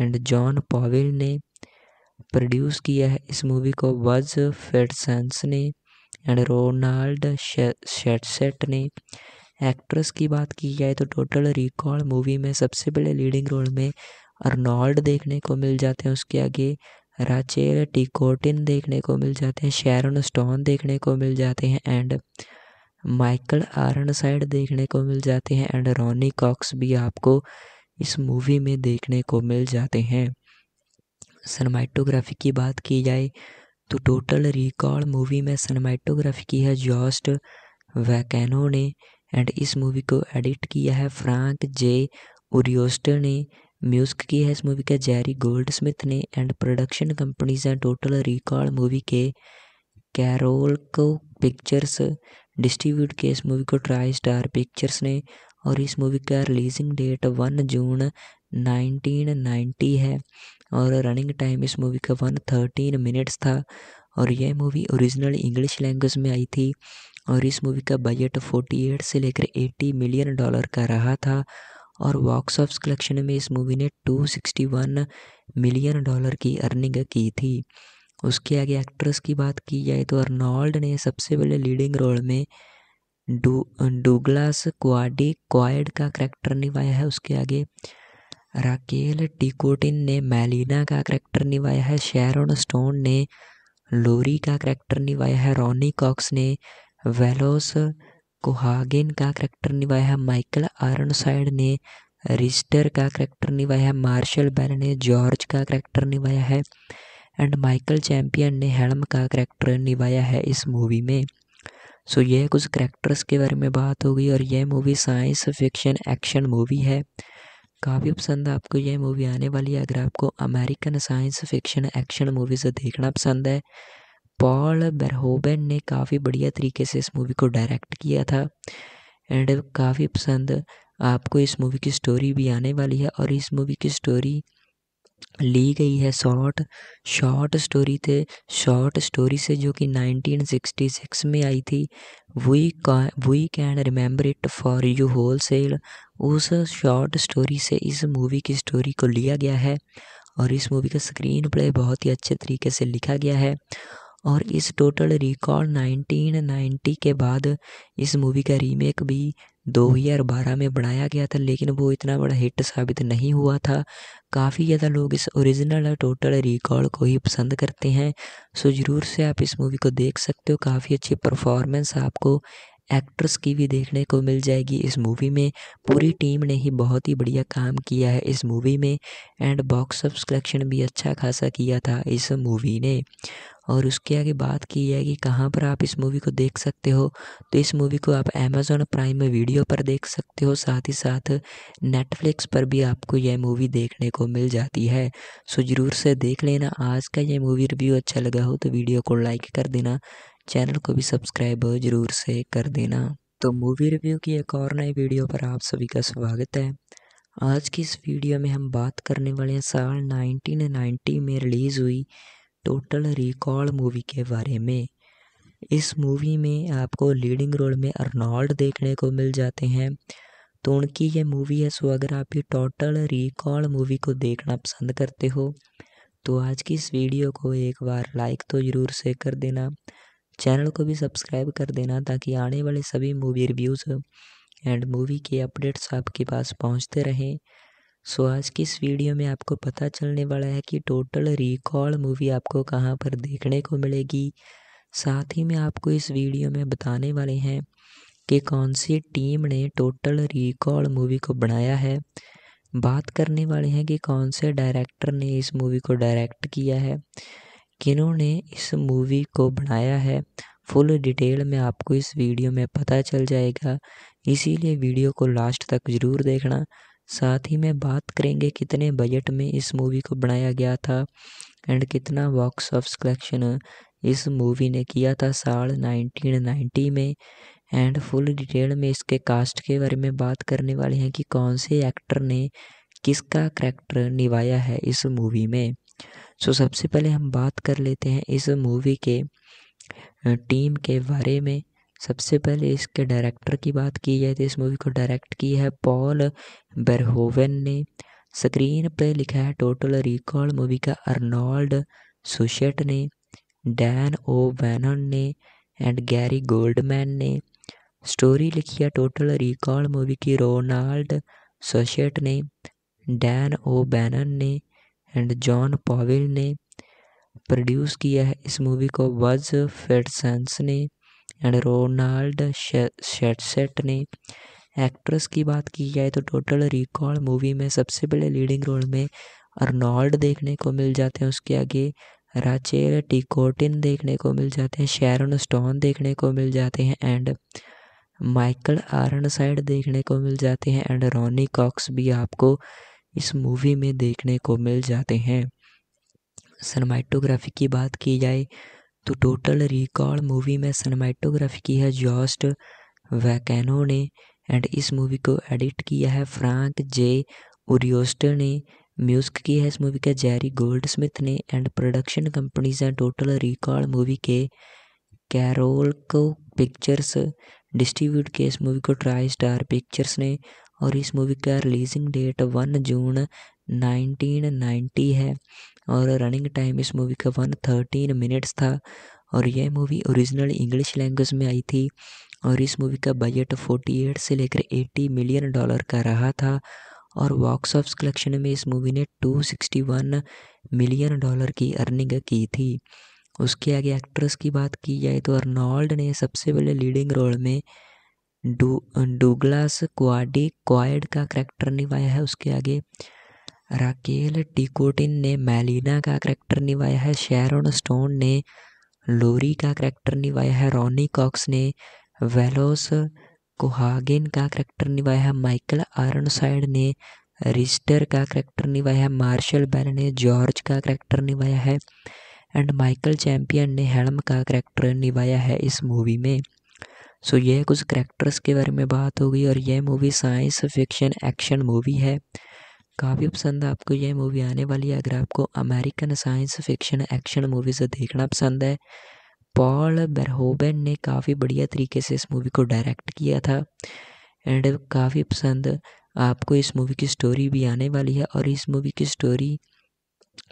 एंड जॉन पॉविल ने प्रोड्यूस किया है इस मूवी को वज फेडसन्स ने एंड रोनाल्ड शेटसेट ने एक्ट्रेस की बात की जाए तो टोटल रिकॉर्ड मूवी में सबसे बड़े लीडिंग रोल में अर्नॉल्ड देखने को मिल जाते हैं उसके आगे राचेल टिकोटिन देखने को मिल जाते हैं शेरन स्टोन देखने को मिल जाते हैं एंड माइकल आरन साइड देखने को मिल जाते हैं एंड रॉनी कॉक्स भी आपको इस मूवी में देखने को मिल जाते हैं सनमाइटोग्राफी की बात की जाए तो टोटल रिकॉर्ड मूवी में सनमाइटोग्राफी की है जॉस्ट वैकेनो ने एंड इस मूवी को एडिट किया है फ्रैंक जे उरियोस्टर ने म्यूजिक की है इस मूवी का जैरी गोल्ड स्मिथ ने एंड प्रोडक्शन कंपनीज हैं टोटल रिकॉर्ड मूवी के कैरोल को पिक्चर्स डिस्ट्रीब्यूट किए इस मूवी को ट्राई स्टार पिक्चर्स ने और इस मूवी का रिलीजिंग डेट वन जून 1990 है और रनिंग टाइम इस मूवी का वन थर्टीन मिनट्स था और यह मूवी ओरिजिनल इंग्लिश लैंग्वेज में आई थी और इस मूवी का बजट 48 से लेकर 80 मिलियन डॉलर का रहा था और बॉक्स ऑफिस कलेक्शन में इस मूवी ने 261 मिलियन डॉलर की अर्निंग की थी उसके आगे एक्ट्रेस की बात की जाए तो अर्नॉल्ड ने सबसे पहले लीडिंग रोल में डू डूगलास क्वाडी क्वाइड का करैक्टर निभाया है उसके आगे राकेल टिकोटिन ने मैलिना का करैक्टर निभाया है शेरोन स्टोन ने लोरी का करैक्टर निभाया है रॉनी कॉक्स ने वेलोस कोहागिन का करैक्टर निभाया है माइकल आर्नसाइड ने रिस्टर का करैक्टर निभाया है मार्शल बेल ने जॉर्ज का करैक्टर निभाया है एंड माइकल चैम्पियन ने हेलम का करैक्टर निभाया है इस मूवी में सो यह कुछ करेक्टर्स के बारे में बात हो गई और यह movie science fiction action movie है काफ़ी पसंद है आपको यह मूवी आने वाली है अगर आपको American science fiction action movies देखना पसंद है पॉल बेरहोबेन ने काफ़ी बढ़िया तरीके से इस मूवी को डायरेक्ट किया था एंड काफ़ी पसंद आपको इस मूवी की स्टोरी भी आने वाली है और इस मूवी की स्टोरी ली गई है शॉर्ट शॉर्ट स्टोरी थे शॉर्ट स्टोरी से जो कि 1966 में आई थी वी का we can remember it for you whole cell उस शॉर्ट स्टोरी से इस मूवी की स्टोरी को लिया गया है और इस मूवी का स्क्रीन प्ले बहुत ही अच्छे तरीके से लिखा गया है और इस टोटल रिकॉर्ड 1990 के बाद इस मूवी का रीमेक भी दो हज़ार बारह में बनाया गया था लेकिन वो इतना बड़ा हिट साबित नहीं हुआ था काफ़ी ज़्यादा लोग इस ओरिजिनल और टोटल रिकॉर्ड को ही पसंद करते हैं सो ज़रूर से आप इस मूवी को देख सकते हो काफ़ी अच्छी परफॉर्मेंस आपको एक्ट्रेस की भी देखने को मिल जाएगी इस मूवी में पूरी टीम ने ही बहुत ही बढ़िया काम किया है इस मूवी में एंड बॉक्स ऑफ कलेक्शन भी अच्छा खासा किया था इस मूवी ने और उसके आगे बात की है कि कहाँ पर आप इस मूवी को देख सकते हो तो इस मूवी को आप अमेज़ोन प्राइम में वीडियो पर देख सकते हो साथ ही साथ नेटफ्लिक्स पर भी आपको यह मूवी देखने को मिल जाती है सो ज़रूर से देख लेना आज का यह मूवी रिव्यू अच्छा लगा हो तो वीडियो को लाइक कर देना चैनल को भी सब्सक्राइब ज़रूर से कर देना तो मूवी रिव्यू की एक और नई वीडियो पर आप सभी का स्वागत है आज की इस वीडियो में हम बात करने वाले हैं साल 1990 में रिलीज़ हुई टोटल रिकॉल मूवी के बारे में इस मूवी में आपको लीडिंग रोल में अर्नॉल्ड देखने को मिल जाते हैं तो उनकी ये मूवी है सो अगर आप ये टोटल रिकॉल मूवी को देखना पसंद करते हो तो आज की इस वीडियो को एक बार लाइक तो ज़रूर से कर देना चैनल को भी सब्सक्राइब कर देना ताकि आने वाले सभी मूवी रिव्यूज़ एंड मूवी के अपडेट्स आपके पास पहुंचते रहें सो आज की इस वीडियो में आपको पता चलने वाला है कि टोटल रिकॉल मूवी आपको कहाँ पर देखने को मिलेगी साथ ही में आपको इस वीडियो में बताने वाले हैं कि कौन सी टीम ने टोटल रिकॉल मूवी को बनाया है बात करने वाले हैं कि कौन से डायरेक्टर ने इस मूवी को डायरेक्ट किया है किन्होंने इस मूवी को बनाया है फुल डिटेल में आपको इस वीडियो में पता चल जाएगा इसीलिए वीडियो को लास्ट तक ज़रूर देखना साथ ही में बात करेंगे कितने बजट में इस मूवी को बनाया गया था एंड कितना बॉक्स ऑफ कलेक्शन इस मूवी ने किया था साल 1990 में एंड फुल डिटेल में इसके कास्ट के बारे में बात करने वाले हैं कि कौन से एक्टर ने किसका करैक्टर निभाया है इस मूवी में सो सबसे पहले हम बात कर लेते हैं इस मूवी के टीम के बारे में सबसे पहले इसके डायरेक्टर की बात की जाए तो इस मूवी को डायरेक्ट की है पॉल बरहोवन ने स्क्रीन पर लिखा है टोटल रिकॉल मूवी का अर्नॉल्ड सुशेट ने डैन ओ बैनन ने एंड गैरी गोल्डमैन ने स्टोरी लिखी है टोटल रिकॉल मूवी की रोनाल्ड सोशेट ने डैन ओ बैनन ने एंड जॉन पॉविल ने प्रोड्यूस किया है इस मूवी को वज फेडसन्स ने एंड रोनाल्ड शेटसेट ने एक्ट्रेस की बात की जाए तो टोटल रिकॉल मूवी में सबसे पहले लीडिंग रोल में अर्नॉल्ड देखने को मिल जाते हैं उसके आगे राचेल टिकोटिन देखने को मिल जाते हैं शेरन स्टोन देखने को मिल जाते हैं एंड माइकल आरन साइड देखने को मिल जाते हैं एंड रॉनी कॉक्स भी आपको इस मूवी में देखने को मिल जाते हैं सनमाइटोग्राफी की बात की जाए तो टोटल रिकॉर्ड मूवी में सनमाइटोग्राफी की है जॉस्ट वैकेनो ने एंड इस मूवी को एडिट किया है फ्रैंक जे उरियोस्टर ने म्यूजिक की है इस मूवी का जैरी गोल्ड स्मिथ ने एंड प्रोडक्शन कंपनीज हैं टोटल रिकॉर्ड मूवी के कैरोल को पिक्चर्स डिस्ट्रीब्यूट किए इस मूवी को ट्राई स्टार पिक्चर्स ने और इस मूवी का रिलीजिंग डेट वन जून 1990 है और रनिंग टाइम इस मूवी का वन थर्टीन मिनट्स था और यह मूवी ओरिजिनल इंग्लिश लैंग्वेज में आई थी और इस मूवी का बजट 48 से लेकर 80 मिलियन डॉलर का रहा था और बॉक्स ऑफ कलेक्शन में इस मूवी ने 261 मिलियन डॉलर की अर्निंग की थी उसके आगे एक्ट्रेस की बात की जाए तो अर्नॉल्ड ने सबसे पहले लीडिंग रोल में डू डूगलास क्वाडी क्वाइड का करैक्टर निभाया है उसके आगे राकेल टिकोटिन ने मैलिना का करैक्टर निभाया है शेरोन स्टोन ने लोरी का करैक्टर निभाया है रॉनी कॉक्स ने वेलोस कोहागिन का करैक्टर निभाया है माइकल आरन साइड ने रिस्टर का करैक्टर निभाया है मार्शल बेल ने जॉर्ज का करैक्टर निभाया है एंड माइकल चैम्पियन ने हेलम का करैक्टर निभाया है इस मूवी में सो so, यह कुछ करेक्टर्स के बारे में बात हो गई और यह movie science fiction action movie है काफ़ी पसंद आपको यह मूवी आने वाली है अगर आपको American science fiction action movies देखना पसंद है पॉल बेरहोबेन ने काफ़ी बढ़िया तरीके से इस मूवी को डायरेक्ट किया था एंड काफ़ी पसंद आपको इस मूवी की स्टोरी भी आने वाली है और इस मूवी की स्टोरी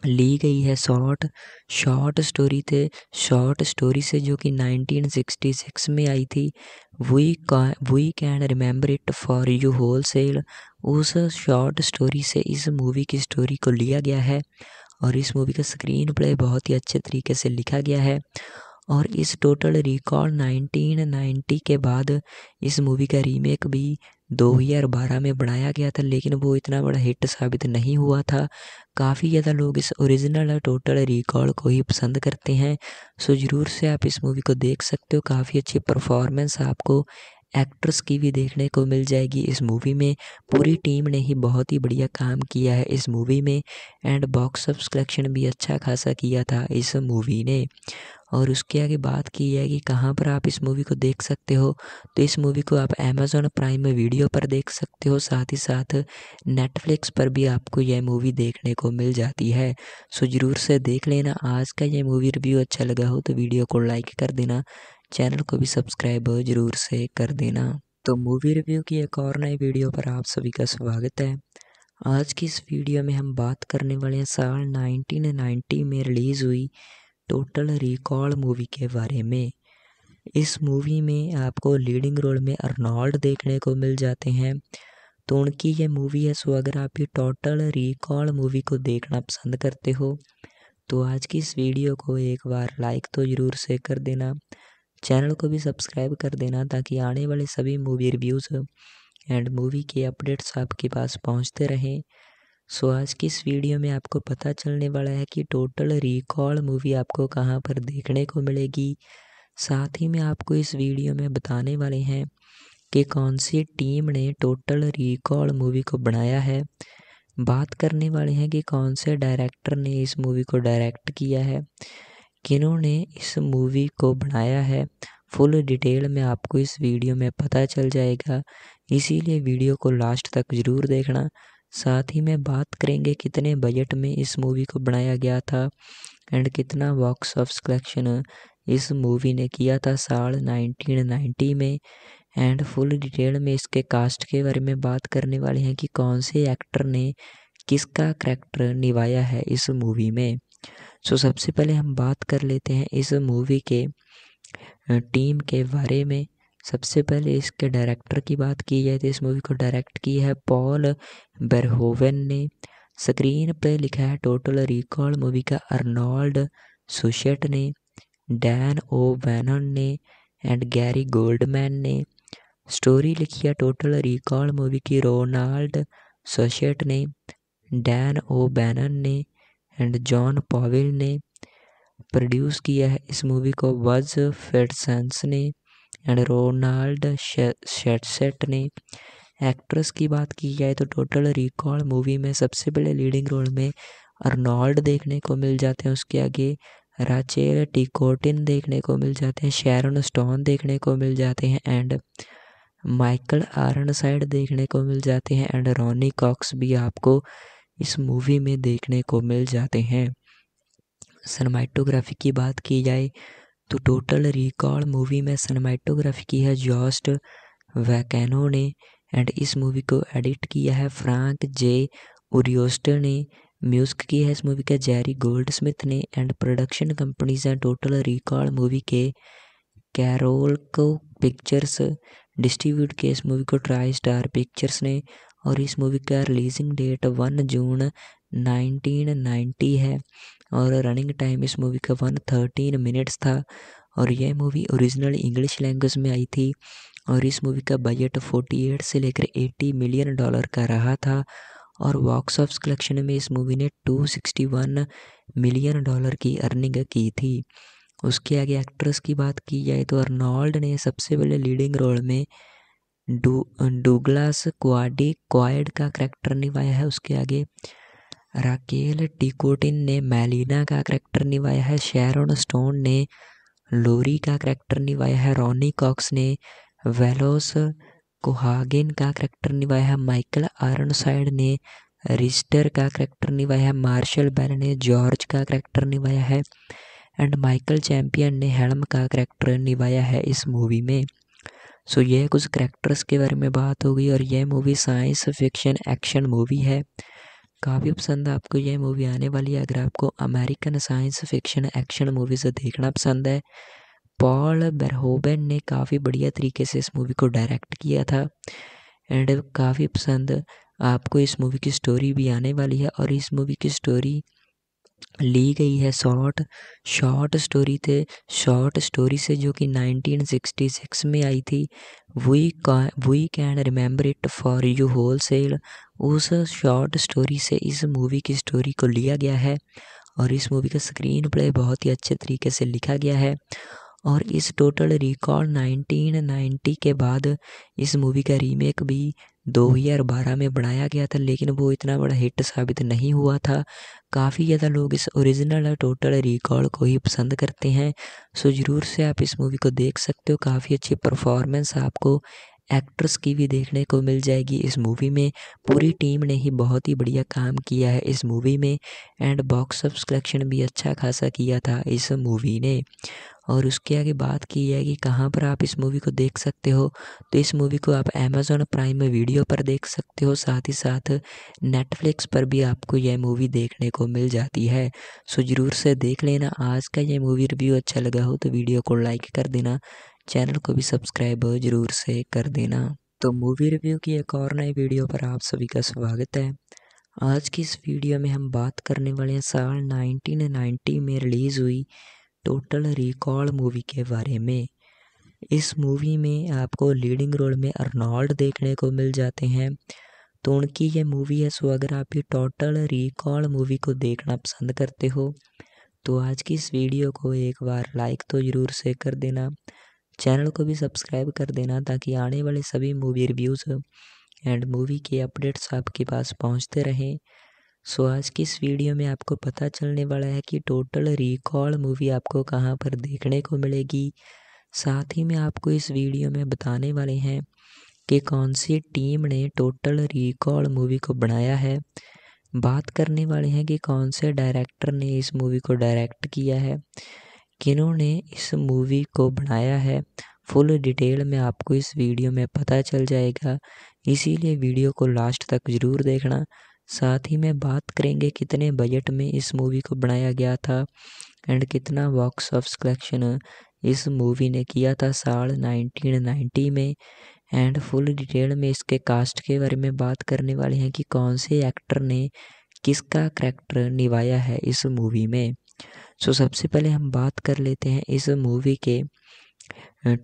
ली गई है शॉर्ट शॉर्ट स्टोरी थे शॉर्ट स्टोरी से जो कि 1966 में आई थी वी का we can remember it for you whole cell उस शॉर्ट स्टोरी से इस मूवी की स्टोरी को लिया गया है और इस मूवी का स्क्रीन प्ले बहुत ही अच्छे तरीके से लिखा गया है और इस टोटल रिकॉर्ड 1990 के बाद इस मूवी का रीमेक भी 2012 में बनाया गया था लेकिन वो इतना बड़ा हिट साबित नहीं हुआ था काफ़ी ज़्यादा लोग इस ओरिजिनल टोटल रिकॉर्ड को ही पसंद करते हैं सो ज़रूर से आप इस मूवी को देख सकते हो काफ़ी अच्छी परफॉर्मेंस आपको एक्ट्रेस की भी देखने को मिल जाएगी इस मूवी में पूरी टीम ने ही बहुत ही बढ़िया काम किया है इस मूवी में एंड बॉक्स ऑफ कलेक्शन भी अच्छा खासा किया था इस मूवी ने और उसके आगे बात की है कि कहाँ पर आप इस मूवी को देख सकते हो तो इस मूवी को आप अमेज़ोन प्राइम वीडियो पर देख सकते हो साथ ही साथ नेटफ्लिक्स पर भी आपको यह मूवी देखने को मिल जाती है सो ज़रूर से देख लेना आज का यह मूवी रिव्यू अच्छा लगा हो तो वीडियो को लाइक कर देना चैनल को भी सब्सक्राइब ज़रूर से कर देना तो मूवी रिव्यू की एक और नई वीडियो पर आप सभी का स्वागत है आज की इस वीडियो में हम बात करने वाले हैं साल 1990 में रिलीज़ हुई टोटल रिकॉल मूवी के बारे में इस मूवी में आपको लीडिंग रोल में अर्नॉल्ड देखने को मिल जाते हैं तो उनकी ये मूवी है सो अगर आप ये टोटल रिकॉल मूवी को देखना पसंद करते हो तो आज की इस वीडियो को एक बार लाइक तो ज़रूर से कर देना चैनल को भी सब्सक्राइब कर देना ताकि आने वाले सभी मूवी रिव्यूज़ एंड मूवी के अपडेट्स आपके पास पहुंचते रहें सो आज की इस वीडियो में आपको पता चलने वाला है कि टोटल रिकॉल मूवी आपको कहाँ पर देखने को मिलेगी साथ ही में आपको इस वीडियो में बताने वाले हैं कि कौन सी टीम ने टोटल रिकॉल मूवी को बनाया है बात करने वाले हैं कि कौन से डायरेक्टर ने इस मूवी को डायरेक्ट किया है किन्होंने इस मूवी को बनाया है फुल डिटेल में आपको इस वीडियो में पता चल जाएगा इसीलिए वीडियो को लास्ट तक ज़रूर देखना साथ ही में बात करेंगे कितने बजट में इस मूवी को बनाया गया था एंड कितना बॉक्स ऑफ कलेक्शन इस मूवी ने किया था साल 1990 में एंड फुल डिटेल में इसके कास्ट के बारे में बात करने वाले हैं कि कौन से एक्टर ने किसका करैक्टर निभाया है इस मूवी में सो सबसे पहले हम बात कर लेते हैं इस मूवी के टीम के बारे में सबसे पहले इसके डायरेक्टर की बात की जाए तो इस मूवी को डायरेक्ट की है पॉल बेरहोवेन ने स्क्रीन पे लिखा है टोटल रिकॉल मूवी का अर्नॉल्ड सुशेट ने डैन ओ वैनन ने एंड गैरी गोल्डमैन ने स्टोरी लिखी है टोटल रिकॉल मूवी की रोनाल्ड सोशेट ने डैन ओ बैनन ने एंड जॉन पॉविल ने प्रोड्यूस किया है इस मूवी को वज फेडसन्स ने एंड रोनाल्ड शेटसेट ने एक्ट्रेस की बात की जाए तो टोटल रिकॉर्ड मूवी में सबसे पहले लीडिंग रोल में अर्नॉल्ड देखने को मिल जाते हैं उसके आगे राचेल टिकोटिन देखने को मिल जाते हैं शेरन स्टोन देखने को मिल जाते हैं एंड माइकल आरन साइड देखने को मिल जाते हैं एंड रोनी कॉक्स भी आपको इस मूवी में देखने को मिल जाते हैं सिनेमाटोग्राफी की बात की जाए तो टोटल रिकॉल मूवी में सिनेमाटोग्राफी की है जॉस्ट वैकेनो ने एंड इस मूवी को एडिट किया है फ्रैंक जे उरियोस्टर ने म्यूजिक किया है इस मूवी का जेरी गोल्ड स्मिथ ने एंड प्रोडक्शन कंपनीज हैं टोटल रिकॉल मूवी के कैरोल को पिक्चर्स डिस्ट्रीब्यूट किया इस मूवी को ट्राई स्टार पिक्चर्स ने और इस मूवी का रिलीजिंग डेट वन जून 1990 है और रनिंग टाइम इस मूवी का वन थर्टीन मिनट्स था और यह मूवी ओरिजिनल इंग्लिश लैंग्वेज में आई थी और इस मूवी का बजट 48 से लेकर 80 मिलियन डॉलर का रहा था और बॉक्स ऑफ कलेक्शन में इस मूवी ने 261 मिलियन डॉलर की अर्निंग की थी उसके आगे एक्ट्रेस की बात की जाए तो अर्नॉल्ड ने सबसे पहले लीडिंग रोल में डू डू डूगलास क्वाडी क्वाइड का करैक्टर निभाया है उसके आगे राकेल टिकोटिन ने मैलिना का करैक्टर निभाया है शेरोन स्टोन ने लोरी का करैक्टर निभाया है रॉनी कॉक्स ने वेलोस कोहागेन का करैक्टर निभाया है माइकल आरनसाइड ने रिस्टर का करैक्टर निभाया है मार्शल बेल ने जॉर्ज का करैक्टर निभाया है एंड माइकल चैम्पियन ने हेलम का करैक्टर निभाया है इस मूवी में सो so, यह कुछ करैक्टर्स के बारे में बात हो गई और यह movie science fiction action movie है काफ़ी पसंद है आपको यह मूवी आने वाली है अगर आपको American science fiction action movies देखना पसंद है पॉल बेरहोबेन ने काफ़ी बढ़िया तरीके से इस मूवी को डायरेक्ट किया था एंड काफ़ी पसंद आपको इस मूवी की स्टोरी भी आने वाली है और इस मूवी की स्टोरी ली गई है शॉर्ट शॉर्ट स्टोरी थे शॉर्ट स्टोरी से जो कि 1966 में आई थी वी का we can remember it for you whole cell उस शॉर्ट स्टोरी से इस मूवी की स्टोरी को लिया गया है और इस मूवी का स्क्रीन प्ले बहुत ही अच्छे तरीके से लिखा गया है और इस टोटल रिकॉल 1990 के बाद इस मूवी का रीमेक भी दो हज़ार बारह में बनाया गया था लेकिन वो इतना बड़ा हिट साबित नहीं हुआ था काफ़ी ज़्यादा लोग इस ओरिजिनल और टोटल रिकॉर्ड को ही पसंद करते हैं सो ज़रूर से आप इस मूवी को देख सकते हो काफ़ी अच्छी परफॉर्मेंस आपको एक्ट्रेस की भी देखने को मिल जाएगी इस मूवी में पूरी टीम ने ही बहुत ही बढ़िया काम किया है इस मूवी में एंड बॉक्स ऑफ कलेक्शन भी अच्छा खासा किया था इस मूवी ने और उसके आगे बात की है कि कहाँ पर आप इस मूवी को देख सकते हो तो इस मूवी को आप अमेज़ोन प्राइम में वीडियो पर देख सकते हो साथ ही साथ नेटफ्लिक्स पर भी आपको यह मूवी देखने को मिल जाती है सो ज़रूर से देख लेना आज का यह मूवी रिव्यू अच्छा लगा हो तो वीडियो को लाइक कर देना चैनल को भी सब्सक्राइब ज़रूर से कर देना तो मूवी रिव्यू की एक और नई वीडियो पर आप सभी का स्वागत है आज की इस वीडियो में हम बात करने वाले हैं साल 1990 में रिलीज़ हुई टोटल रिकॉल मूवी के बारे में इस मूवी में आपको लीडिंग रोल में अर्नॉल्ड देखने को मिल जाते हैं तो उनकी ये मूवी है सो अगर आप ये टोटल रिकॉल मूवी को देखना पसंद करते हो तो आज की इस वीडियो को एक बार लाइक तो ज़रूर से कर देना चैनल को भी सब्सक्राइब कर देना ताकि आने वाले सभी मूवी रिव्यूज़ एंड मूवी के अपडेट्स आपके पास पहुंचते रहें सो आज की इस वीडियो में आपको पता चलने वाला है कि टोटल रिकॉल मूवी आपको कहाँ पर देखने को मिलेगी साथ ही में आपको इस वीडियो में बताने वाले हैं कि कौन सी टीम ने टोटल रिकॉल मूवी को बनाया है बात करने वाले हैं कि कौन से डायरेक्टर ने इस मूवी को डायरेक्ट किया है किन्होंने इस मूवी को बनाया है फुल डिटेल में आपको इस वीडियो में पता चल जाएगा इसीलिए वीडियो को लास्ट तक ज़रूर देखना साथ ही में बात करेंगे कितने बजट में इस मूवी को बनाया गया था एंड कितना बॉक्स ऑफिस कलेक्शन इस मूवी ने किया था साल 1990 में एंड फुल डिटेल में इसके कास्ट के बारे में बात करने वाले हैं कि कौन से एक्टर ने किसका करैक्टर निभाया है इस मूवी में सो सबसे पहले हम बात कर लेते हैं इस मूवी के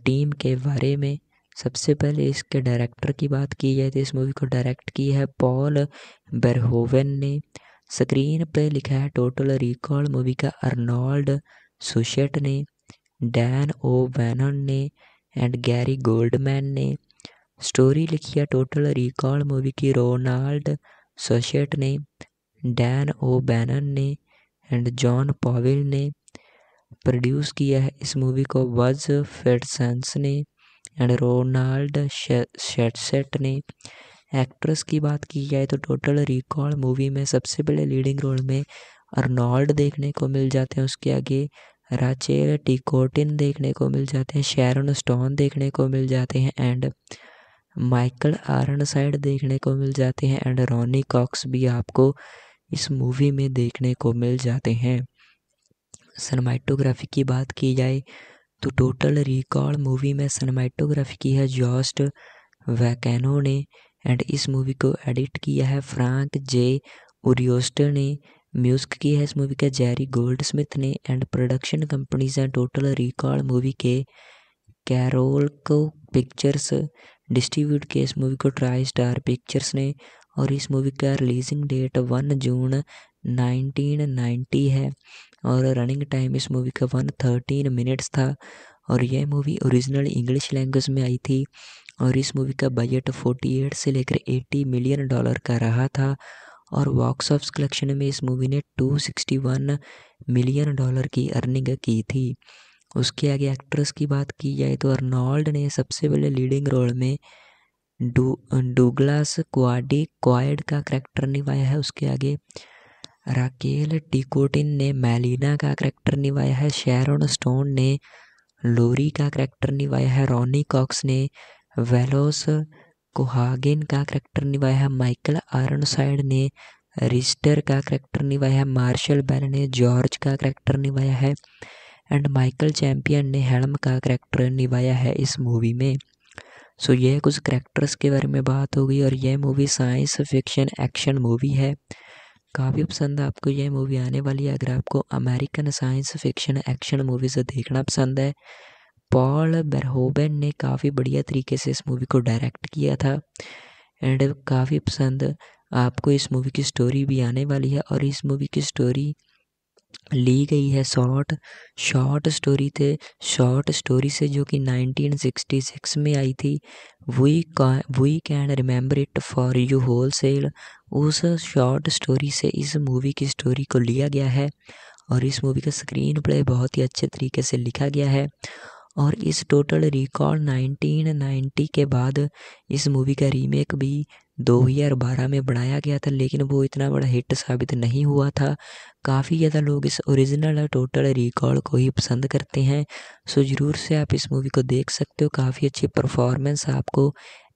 टीम के बारे में सबसे पहले इसके डायरेक्टर की बात की जाए तो इस मूवी को डायरेक्ट की है पॉल बेरहोवन ने स्क्रीन पर लिखा है टोटल रिकॉल मूवी का अर्नोल्ड सुशेट ने डैन ओ बैनन ने एंड गैरी गोल्डमैन ने स्टोरी लिखी है टोटल रिकॉल मूवी की रोनाल्ड सोशेट ने डैन ओ बैनन ने एंड जॉन पॉविल ने प्रोड्यूस किया है इस मूवी को वज फेडसन्स ने एंड रोनाल्ड शेटसेट ने एक्ट्रेस की बात की जाए तो टोटल रिकॉर्ड मूवी में सबसे बड़े लीडिंग रोल में अर्नॉल्ड देखने को मिल जाते हैं उसके आगे राचेल टिकोटिन देखने को मिल जाते हैं शेरन स्टोन देखने को मिल जाते हैं एंड माइकल आरन साइड देखने को मिल जाते हैं एंड रोनी कॉक्स भी आपको इस मूवी में देखने को मिल जाते हैं सनमाइटोग्राफी की बात की जाए तो टोटल रिकॉर्ड मूवी में सनमाइटोग्राफी की है जॉस्ट वैकेनो ने एंड इस मूवी को एडिट किया है फ्रैंक जे ओरियोस्टर ने म्यूजिक की है इस मूवी का जैरी गोल्ड स्मिथ ने एंड प्रोडक्शन कंपनीज हैं टोटल रिकॉर्ड मूवी के कैरोल को पिक्चर्स डिस्ट्रीब्यूट किए इस मूवी को ट्राई स्टार पिक्चर्स ने और इस मूवी का रिलीजिंग डेट वन जून 1990 है और रनिंग टाइम इस मूवी का वन थर्टीन मिनट्स था और यह मूवी ओरिजिनल इंग्लिश लैंग्वेज में आई थी और इस मूवी का बजट 48 से लेकर 80 मिलियन डॉलर का रहा था और बॉक्स ऑफ कलेक्शन में इस मूवी ने 261 मिलियन डॉलर की अर्निंग की थी उसके आगे एक्ट्रेस की बात की जाए तो अर्नॉल्ड ने सबसे पहले लीडिंग रोल में डू डूगलास क्वाडी क्वाइड का करैक्टर निभाया है उसके आगे राकेल टिकोटिन ने मैलिना का करैक्टर निभाया है शेरोन स्टोन ने लोरी का करैक्टर निभाया है रॉनी कॉक्स ने वेलोस कोहागिन का करैक्टर निभाया है माइकल आर्नसाइड ने रिस्टर का करैक्टर निभाया है मार्शल बेल ने जॉर्ज का करैक्टर निभाया है एंड माइकल चैम्पियन ने हेलम का करैक्टर निभाया है इस मूवी में सो so, यह कुछ करेक्टर्स के बारे में बात हो गई और यह movie science fiction action movie है काफ़ी पसंद आपको यह मूवी आने वाली है अगर आपको American science fiction action movies देखना पसंद है पॉल बेरहोबेन ने काफ़ी बढ़िया तरीके से इस मूवी को डायरेक्ट किया था एंड काफ़ी पसंद आपको इस मूवी की स्टोरी भी आने वाली है और इस मूवी की स्टोरी ली गई है शॉर्ट शॉर्ट स्टोरी थे शॉर्ट स्टोरी से जो कि 1966 में आई थी वी का we can remember it for you whole cell उस शॉर्ट स्टोरी से इस मूवी की स्टोरी को लिया गया है और इस मूवी का स्क्रीन प्ले बहुत ही अच्छे तरीके से लिखा गया है और इस टोटल रिकॉर्ड 1990 के बाद इस मूवी का रीमेक भी 2012 में बनाया गया था लेकिन वो इतना बड़ा हिट साबित नहीं हुआ था काफ़ी ज़्यादा लोग इस ओरिजिनल और टोटल रिकॉर्ड को ही पसंद करते हैं सो ज़रूर से आप इस मूवी को देख सकते हो काफ़ी अच्छी परफॉर्मेंस आपको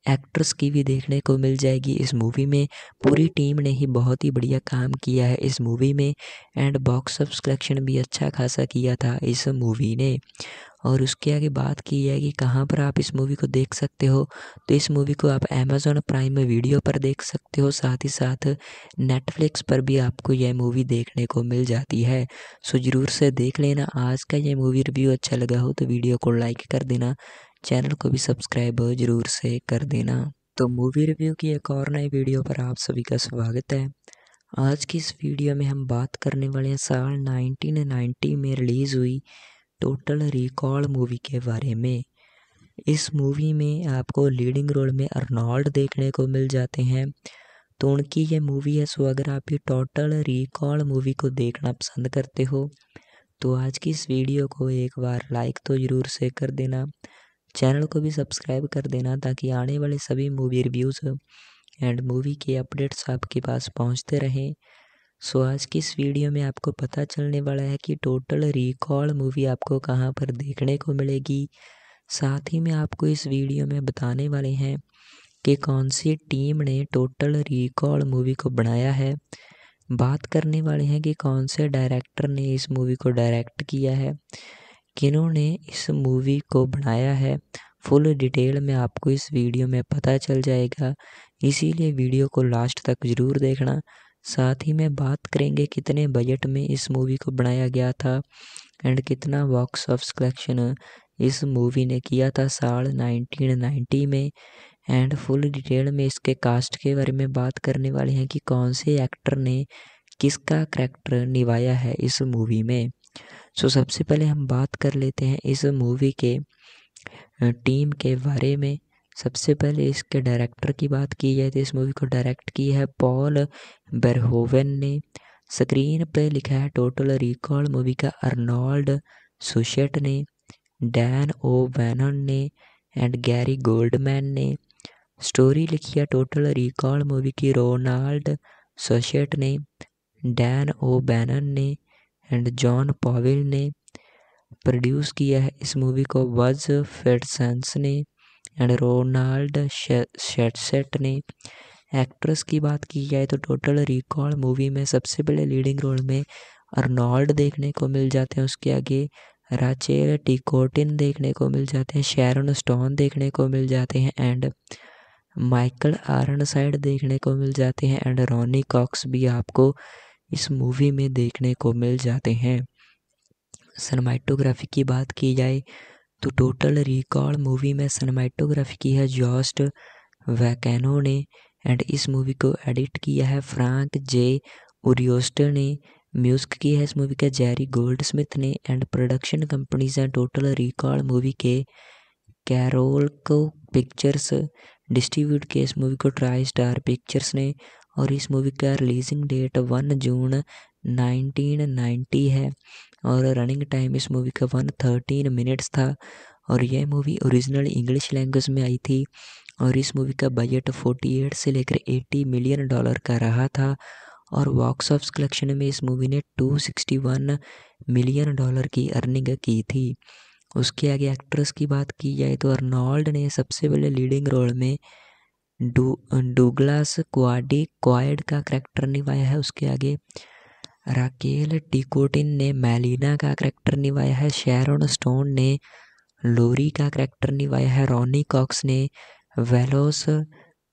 एक्ट्रेस की भी देखने को मिल जाएगी इस मूवी में पूरी टीम ने ही बहुत ही बढ़िया काम किया है इस मूवी में एंड बॉक्स ऑफ कलेक्शन भी अच्छा खासा किया था इस मूवी ने और उसके आगे बात की है कि कहाँ पर आप इस मूवी को देख सकते हो तो इस मूवी को आप अमेज़ोन प्राइम वीडियो पर देख सकते हो साथ ही साथ नेटफ्लिक्स पर भी आपको यह मूवी देखने को मिल जाती है सो ज़रूर से देख लेना आज का यह मूवी रिव्यू अच्छा लगा हो तो वीडियो को लाइक कर देना चैनल को भी सब्सक्राइब जरूर से कर देना तो मूवी रिव्यू की एक और नई वीडियो पर आप सभी का स्वागत है आज की इस वीडियो में हम बात करने वाले हैं साल 1990 में रिलीज़ हुई टोटल रिकॉल मूवी के बारे में इस मूवी में आपको लीडिंग रोल में अर्नॉल्ड देखने को मिल जाते हैं तो उनकी ये मूवी है सो अगर आप ये टोटल रिकॉल मूवी को देखना पसंद करते हो तो आज की इस वीडियो को एक बार लाइक तो ज़रूर से कर देना चैनल को भी सब्सक्राइब कर देना ताकि आने वाले सभी मूवी रिव्यूज़ एंड मूवी के अपडेट्स आपके पास पहुंचते रहें सो आज की इस वीडियो में आपको पता चलने वाला है कि टोटल रिकॉल मूवी आपको कहां पर देखने को मिलेगी साथ ही में आपको इस वीडियो में बताने वाले हैं कि कौन सी टीम ने टोटल रिकॉल मूवी को बनाया है बात करने वाले हैं कि कौन से डायरेक्टर ने इस मूवी को डायरेक्ट किया है किन्होंने इस मूवी को बनाया है फुल डिटेल में आपको इस वीडियो में पता चल जाएगा इसीलिए वीडियो को लास्ट तक ज़रूर देखना साथ ही में बात करेंगे कितने बजट में इस मूवी को बनाया गया था एंड कितना बॉक्स ऑफ कलेक्शन इस मूवी ने किया था साल 1990 में एंड फुल डिटेल में इसके कास्ट के बारे में बात करने वाले हैं कि कौन से एक्टर ने किसका करैक्टर निभाया है इस मूवी में सो सबसे पहले हम बात कर लेते हैं इस मूवी के टीम के बारे में सबसे पहले इसके डायरेक्टर की बात की जाए तो इस मूवी को डायरेक्ट की है पॉल बरहोवन ने स्क्रीन पे लिखा है टोटल रिकॉल मूवी का अर्नॉल्ड सुशेट ने डैन ओ बैनन ने एंड गैरी गोल्डमैन ने स्टोरी लिखी है टोटल रिकॉल मूवी की रोनाल्ड सोशेट ने डैन ओ बैनन ने एंड जॉन पॉविल ने प्रोड्यूस किया है इस मूवी को वज फेडसन्स ने एंड रोनाल्ड शेटसेट ने एक्ट्रेस की बात की जाए तो टोटल रिकॉल मूवी में सबसे बड़े लीडिंग रोल में अर्नॉल्ड देखने को मिल जाते हैं उसके आगे राचेल टिकोटिन देखने को मिल जाते हैं शेरन स्टोन देखने को मिल जाते हैं एंड माइकल आरन साइड देखने को मिल जाते हैं एंड रॉनी कॉक्स भी आपको इस मूवी में देखने को मिल जाते हैं सनमाइटोग्राफी की बात की जाए तो टोटल रिकॉर्ड मूवी में सनमाइटोग्राफी की है जॉस्ट वैकेनो ने एंड इस मूवी को एडिट किया है फ्रांक जे उरियोस्टर ने म्यूजिक की है इस मूवी का जैरी गोल्ड स्मिथ ने एंड प्रोडक्शन कंपनीज हैं टोटल रिकॉर्ड मूवी के कैरोल को पिक्चर्स डिस्ट्रीब्यूट किया इस मूवी को ट्राई स्टार पिक्चर्स ने और इस मूवी का रिलीजिंग डेट वन जून 1990 है और रनिंग टाइम इस मूवी का वन थर्टीन मिनट्स था और यह मूवी ओरिजिनल इंग्लिश लैंग्वेज में आई थी और इस मूवी का बजट 48 से लेकर 80 मिलियन डॉलर का रहा था और बॉक्स ऑफ कलेक्शन में इस मूवी ने 261 मिलियन डॉलर की अर्निंग की थी उसके आगे एक्ट्रेस की बात की जाए तो अर्नॉल्ड ने सबसे पहले लीडिंग रोल में डू डूगलास क्वाडी क्वाइड का करैक्टर निभाया है उसके आगे राकेल टिकोटिन ने मैलिना का करैक्टर निभाया है शेरन स्टोन ने लोरी का करैक्टर निभाया है रॉनी कॉक्स ने वेलोस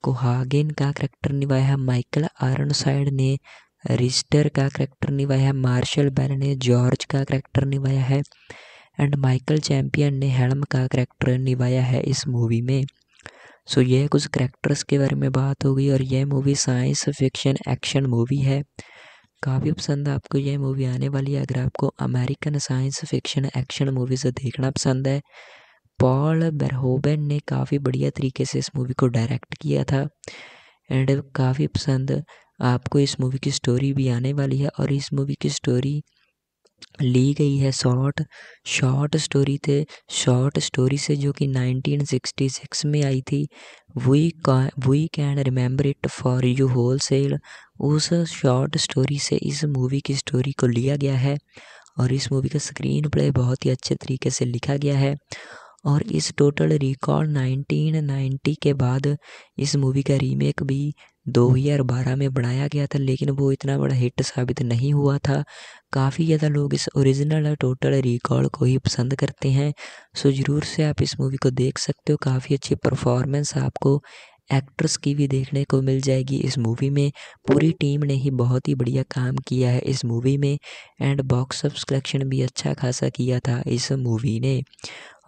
कोहागिन का करैक्टर निभाया है माइकल आरन साइड ने रिस्टर का करैक्टर निभाया है मार्शल बेल ने जॉर्ज का करैक्टर निभाया है एंड माइकल चैम्पियन ने हेलम का करैक्टर निभाया है इस मूवी में सो यह कुछ करेक्टर्स के बारे में बात हो गई और यह movie science fiction action movie है काफ़ी पसंद आपको यह मूवी आने वाली है अगर आपको American science fiction action movies देखना पसंद है पॉल बेरहोबेन ने काफ़ी बढ़िया तरीके से इस मूवी को डायरेक्ट किया था एंड काफ़ी पसंद आपको इस मूवी की स्टोरी भी आने वाली है और इस मूवी की स्टोरी ली गई है शॉर्ट शॉर्ट स्टोरी थे शॉर्ट स्टोरी से जो कि 1966 में आई थी वी का we can remember it for you whole cell उस शॉर्ट स्टोरी से इस मूवी की स्टोरी को लिया गया है और इस मूवी का स्क्रीन प्ले बहुत ही अच्छे तरीके से लिखा गया है और इस टोटल रिकॉर्ड 1990 के बाद इस मूवी का रीमेक भी दो हज़ार बारह में बनाया गया था लेकिन वो इतना बड़ा हिट साबित नहीं हुआ था काफ़ी ज़्यादा लोग इस ओरिजिनल और टोटल रिकॉर्ड को ही पसंद करते हैं सो ज़रूर से आप इस मूवी को देख सकते हो काफ़ी अच्छी परफॉर्मेंस आपको एक्ट्रेस की भी देखने को मिल जाएगी इस मूवी में पूरी टीम ने ही बहुत ही बढ़िया काम किया है इस मूवी में एंड बॉक्स ऑफ कलेक्शन भी अच्छा खासा किया था इस मूवी ने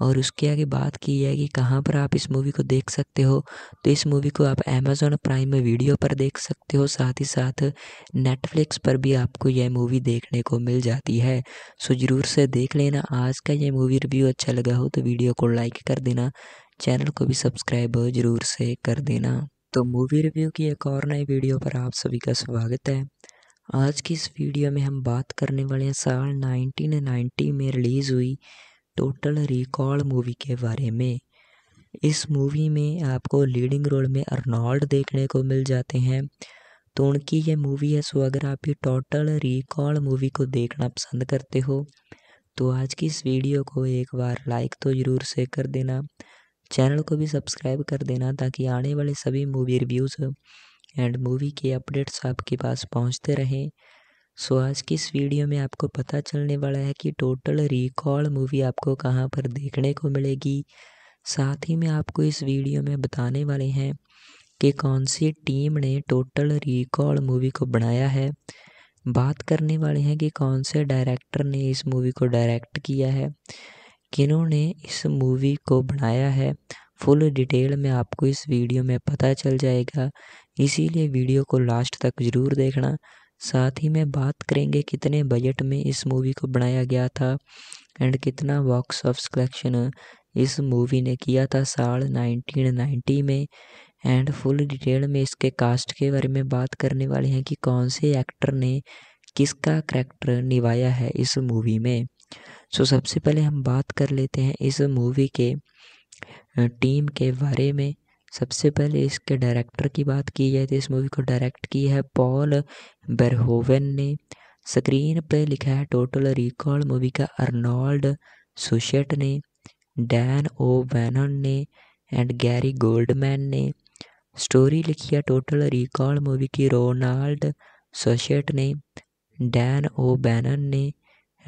और उसके आगे बात की है कि कहाँ पर आप इस मूवी को देख सकते हो तो इस मूवी को आप अमेज़ोन प्राइम में वीडियो पर देख सकते हो साथ ही साथ नेटफ्लिक्स पर भी आपको यह मूवी देखने को मिल जाती है सो ज़रूर से देख लेना आज का यह मूवी रिव्यू अच्छा लगा हो तो वीडियो को लाइक कर देना चैनल को भी सब्सक्राइब ज़रूर से कर देना तो मूवी रिव्यू की एक और नई वीडियो पर आप सभी का स्वागत है आज की इस वीडियो में हम बात करने वाले हैं साल 1990 में रिलीज़ हुई टोटल रिकॉल मूवी के बारे में इस मूवी में आपको लीडिंग रोल में अर्नॉल्ड देखने को मिल जाते हैं तो उनकी ये मूवी है सो अगर आप ये टोटल रिकॉल मूवी को देखना पसंद करते हो तो आज की इस वीडियो को एक बार लाइक तो ज़रूर से कर देना चैनल को भी सब्सक्राइब कर देना ताकि आने वाले सभी मूवी रिव्यूज़ एंड मूवी के अपडेट्स आपके पास पहुंचते रहें सो आज की इस वीडियो में आपको पता चलने वाला है कि टोटल रिकॉल मूवी आपको कहाँ पर देखने को मिलेगी साथ ही में आपको इस वीडियो में बताने वाले हैं कि कौन सी टीम ने टोटल रिकॉल मूवी को बनाया है बात करने वाले हैं कि कौन से डायरेक्टर ने इस मूवी को डायरेक्ट किया है किन्होंने इस मूवी को बनाया है फुल डिटेल में आपको इस वीडियो में पता चल जाएगा इसीलिए वीडियो को लास्ट तक ज़रूर देखना साथ ही में बात करेंगे कितने बजट में इस मूवी को बनाया गया था एंड कितना बॉक्स ऑफ कलेक्शन इस मूवी ने किया था साल 1990 में एंड फुल डिटेल में इसके कास्ट के बारे में बात करने वाले हैं कि कौन से एक्टर ने किसका करैक्टर निभाया है इस मूवी में सो so, सबसे पहले हम बात कर लेते हैं इस मूवी के टीम के बारे में सबसे पहले इसके डायरेक्टर की बात की जाए तो इस मूवी को डायरेक्ट की है पॉल बेरहोवन ने स्क्रीन पे लिखा है टोटल रिकॉल मूवी का अर्नोल्ड सुशेट ने डैन ओ वैनन ने एंड गैरी गोल्डमैन ने स्टोरी लिखी है टोटल रिकॉल मूवी की रोनाल्ड सोशेट ने डैन ओ बैनन ने